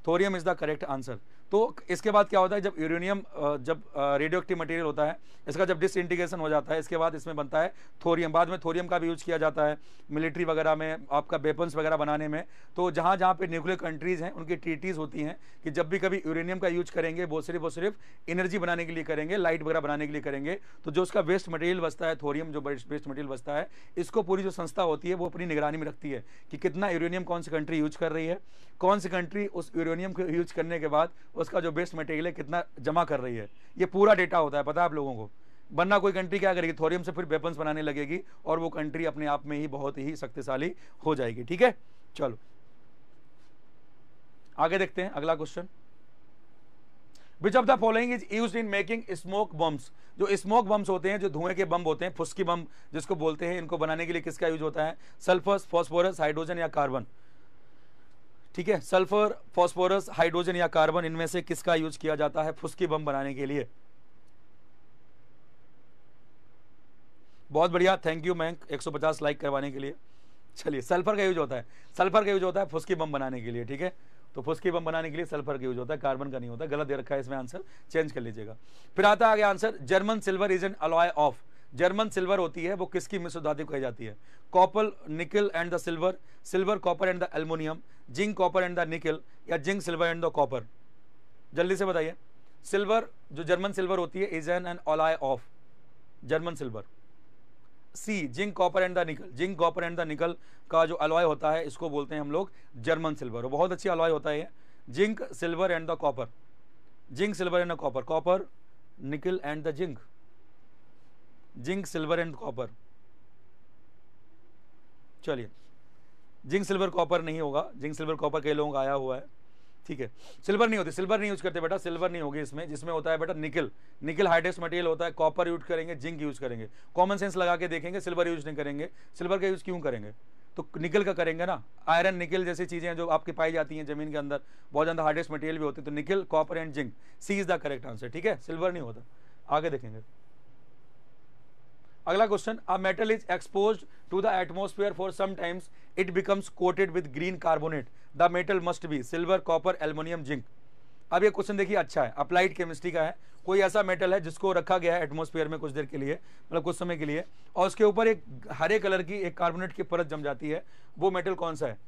thorium is the correct answer तो इसके बाद क्या होता है जब यूरेनियम जब रेडियो एक्टिव मटेरियल होता है इसका जब डिसइंटीग्रेशन हो जाता है इसके बाद इसमें बनता है थोरियम बाद में थोरियम का भी यूज किया जाता है मिलिट्री वगैरह में आपका वेपन्स वगैरह बनाने में तो जहाँ जहाँ पे न्यूक्लियर कंट्रीज़ हैं उनकी ट्रीटीज़ होती हैं कि जब भी कभी यूरेनियम का यूज करेंगे वो सिर्फ वो सिर्फ एनर्जी बनाने के लिए करेंगे लाइट वगैरह बनाने के लिए करेंगे तो जो उसका वेस्ट मटेरियल बचता है थोरियम जो वेस्ट मटेरियल बचता है इसको पूरी जो संस्था होती है वो अपनी निगरानी में रखती है कि कितना यूरेनियम कौन सी कंट्री यूज कर रही है कौन सी कंट्री उस यूरेनियम को यूज करने के बाद उसका जो बेस्ट मटेरियल है कितना जमा कर रही है ये पूरा डेटा होता है पता है आप लोगों को बनना कोई कंट्री क्या करेगी थोरियम से फिर वेपन्स बनाने लगेगी और वो कंट्री अपने आप में ही बहुत ही शक्तिशाली हो जाएगी ठीक है चलो आगे देखते हैं अगला question which of the following is use in making smoke bombs जो स्मोक बम्स होते हैं जो धुएं के बम होते हैं फुस्की बम जिसको बोलते हैं इनको बनाने के लिए किसका यूज होता है सल्फर फॉस्फोरस हाइड्रोजन या कार्बन ठीक है सल्फर फॉस्फोरस हाइड्रोजन या कार्बन इनमें से किसका यूज किया जाता है फुसकी बम बनाने के लिए बहुत बढ़िया थैंक यू मैंक 150 लाइक करवाने के लिए चलिए सल्फर का यूज होता है सल्फर का यूज होता है फुसकी बम बनाने के लिए ठीक है तो फुसकी बम बनाने के लिए सल्फर का यूज होता है कार्बन का नहीं होता गलत दे रखा है इसमें आंसर चेंज कर लीजिएगा फिर आता है आगे answer German silver is an alloy of German silver होती है वो किसकी मिश्र धातु कही जाती है copper nickel and the silver silver copper and the aluminium zinc copper and the nickel या zinc silver and the copper जल्दी से बताइए सिल्वर जो जर्मन सिल्वर होती है is an and alloy of German silver C zinc copper and the nickel zinc copper and the nickel का जो अलॉय होता है इसको बोलते हैं हम लोग जर्मन सिल्वर बहुत अच्छी अलॉय होता है zinc silver and the copper zinc silver and the copper copper nickel and the zinc zinc silver and copper चलिए जिंक सिल्वर कॉपर नहीं होगा जिंक सिल्वर कॉपर कई लोगों का आया हुआ है ठीक है सिल्वर नहीं होती सिल्वर नहीं यूज करते बेटा सिल्वर नहीं होगी इसमें जिसमें होता है बेटा निकल निकल हाइडेस्ट मटेरियल होता है कॉपर यूज करेंगे जिंक यूज करेंगे कॉमन सेंस लगा के देखेंगे सिल्वर यूज नहीं करेंगे सिल्वर का यूज क्यों करेंगे तो निकल का करेंगे ना आयरन निकल जैसी चीज़ें जो आपकी पाई जाती हैं जमीन के अंदर बहुत ज़्यादा हार्डेस्ट मटेरियल भी होते हैं तो nickel copper and zinc C is the correct answer ठीक है सिल्वर नहीं होता आगे देखेंगे अगला question a metal is expose to the atmosphere for some times it becomes coated with green carbonate the metal must be silver copper aluminium zinc अब ये क्वेश्चन देखिए अच्छा है अप्लाइड केमिस्ट्री का है कोई ऐसा मेटल है जिसको रखा गया है एटमोस्फेयर में कुछ देर के लिए मतलब कुछ समय के लिए और उसके ऊपर एक हरे कलर की एक कार्बोनेट की परत जम जाती है वो मेटल कौन सा है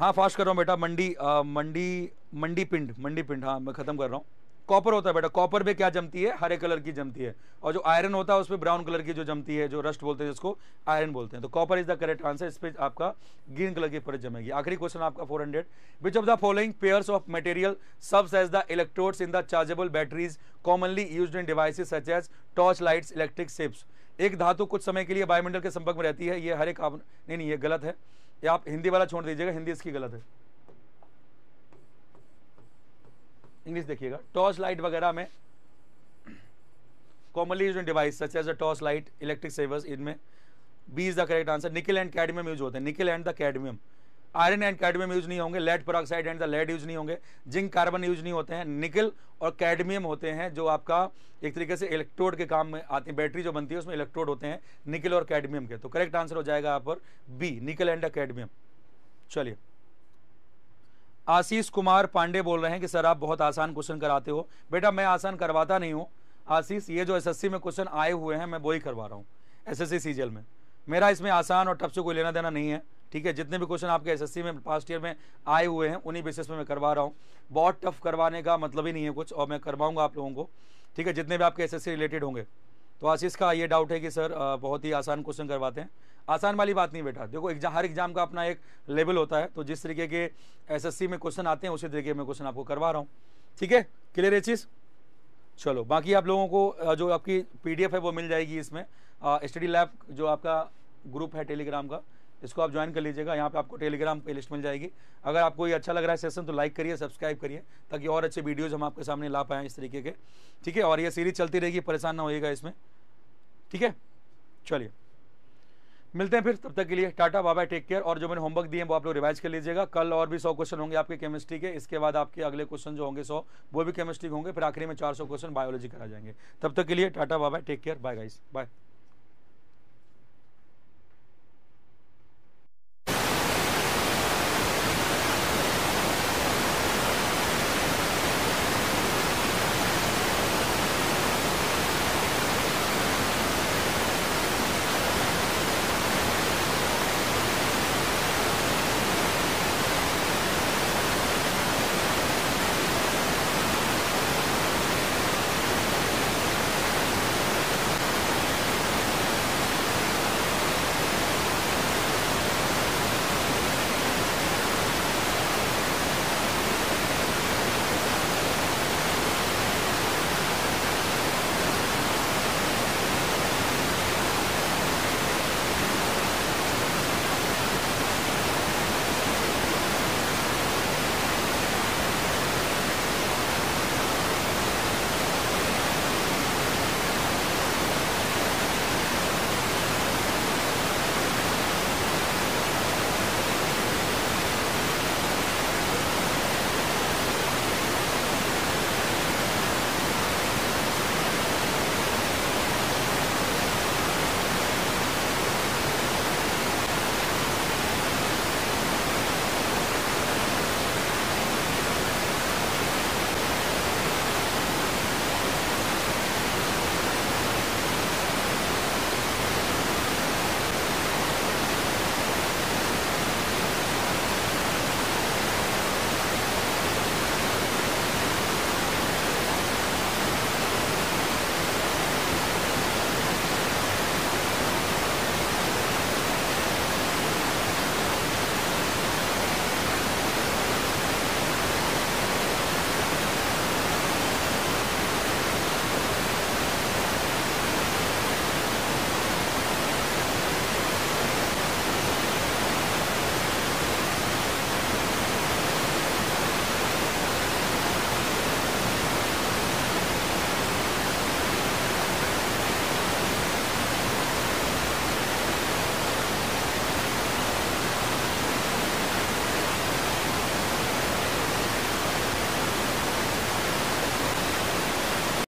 हाँ फास्ट कर रहा हूँ बेटा मंडी आ, मंडी मंडी पिंड मंडी पिंड हाँ मैं ख़त्म कर रहा हूँ कॉपर होता है बेटा कॉपर पे क्या जमती है हरे कलर की जमती है और जो आयरन होता है उस पर ब्राउन कलर की जो जमती है जो रस्ट बोलते हैं जिसको आयरन बोलते हैं तो copper is the correct answer इस पर आपका ग्रीन कलर की परत जमेगी आखिरी क्वेश्चन आपका four hundred which of the following pairs of material serves as the electrodes in the chargeable batteries commonly use in device such as torch lights electric sips एक धातु कुछ समय के लिए वायुमंडल के संपर्क में रहती है ये हर एक आप नहीं नहीं ये गलत है ये आप हिंदी वाला छोड़ दीजिएगा हिंदी इसकी गलत है इंग्लिश देखिएगा टॉर्च लाइट वगैरह में commonly use device such as a torch light electric shavers इनमें B is the correct answer nickel and cadmium use होते हैं nickel and the cadmium iron and cadmium use नहीं होंगे lead peroxide and the lead use नहीं होंगे जिंक कार्बन यूज नहीं होते हैं निकल और कैडमियम होते हैं जो आपका एक तरीके से इलेक्ट्रोड के काम में आते हैं बैटरी जो बनती है उसमें इलेक्ट्रोड होते हैं निकल और कैडमियम के तो करेक्ट आंसर हो जाएगा यहाँ पर बी निकल एंड कैडमियम चलिए आशीष कुमार पांडे बोल रहे हैं कि सर आप बहुत आसान क्वेश्चन कराते हो बेटा मैं आसान करवाता नहीं हूँ आशीष ये जो एसएससी में क्वेश्चन आए हुए हैं मैं ही करवा रहा हूँ एसएससी सीजीएल में मेरा इसमें आसान और टफ से कोई लेना देना नहीं है ठीक है जितने भी क्वेश्चन आपके एसएससी में पास्ट ईयर में आए हुए हैं उन्हीं बेसिस में मैं करवा रहा हूँ बहुत टफ करवाने का मतलब ही नहीं है कुछ और मैं करवाऊंगा आप लोगों को ठीक है जितने भी आपके एसएससी रिलेटेड होंगे तो आशीष का ये डाउट है कि सर बहुत ही आसान क्वेश्चन करवाते हैं आसान वाली बात नहीं बेटा देखो एग्जाम हर एग्जाम का अपना एक लेवल होता है तो जिस तरीके के एसएससी में क्वेश्चन आते हैं उसी तरीके में क्वेश्चन आपको करवा रहा हूँ ठीक है क्लियर है चीज़ चलो बाकी आप लोगों को जो आपकी पीडीएफ है वो मिल जाएगी इसमें स्टडी लैब जो आपका ग्रुप है टेलीग्राम का इसको आप ज्वाइन कर लीजिएगा यहाँ पे आपको टेलीग्राम पे लिस्ट मिल जाएगी अगर आपको ये अच्छा लग रहा है सेशन तो लाइक करिए सब्सक्राइब करिए ताकि और अच्छे वीडियोज़ हम आपके सामने ला पाएँ इस तरीके के ठीक है और ये सीरीज चलती रहेगी परेशान ना होइएगा इसमें ठीक है चलिए मिलते हैं फिर तब तक के लिए टाटा बाबा टेक केयर और जो मैंने होमवर्क दिए हैं वो आप लोग रिवाइज कर लीजिएगा कल और भी सौ क्वेश्चन होंगे आपके केमिस्ट्री के इसके बाद आपके अगले क्वेश्चन जो होंगे सौ वो भी केमिस्ट्री के होंगे फिर आखिरी में चार सौ क्वेश्चन बायोलॉजी करा जाएंगे तब तक के लिए टाटा बाबा take care bye guys bye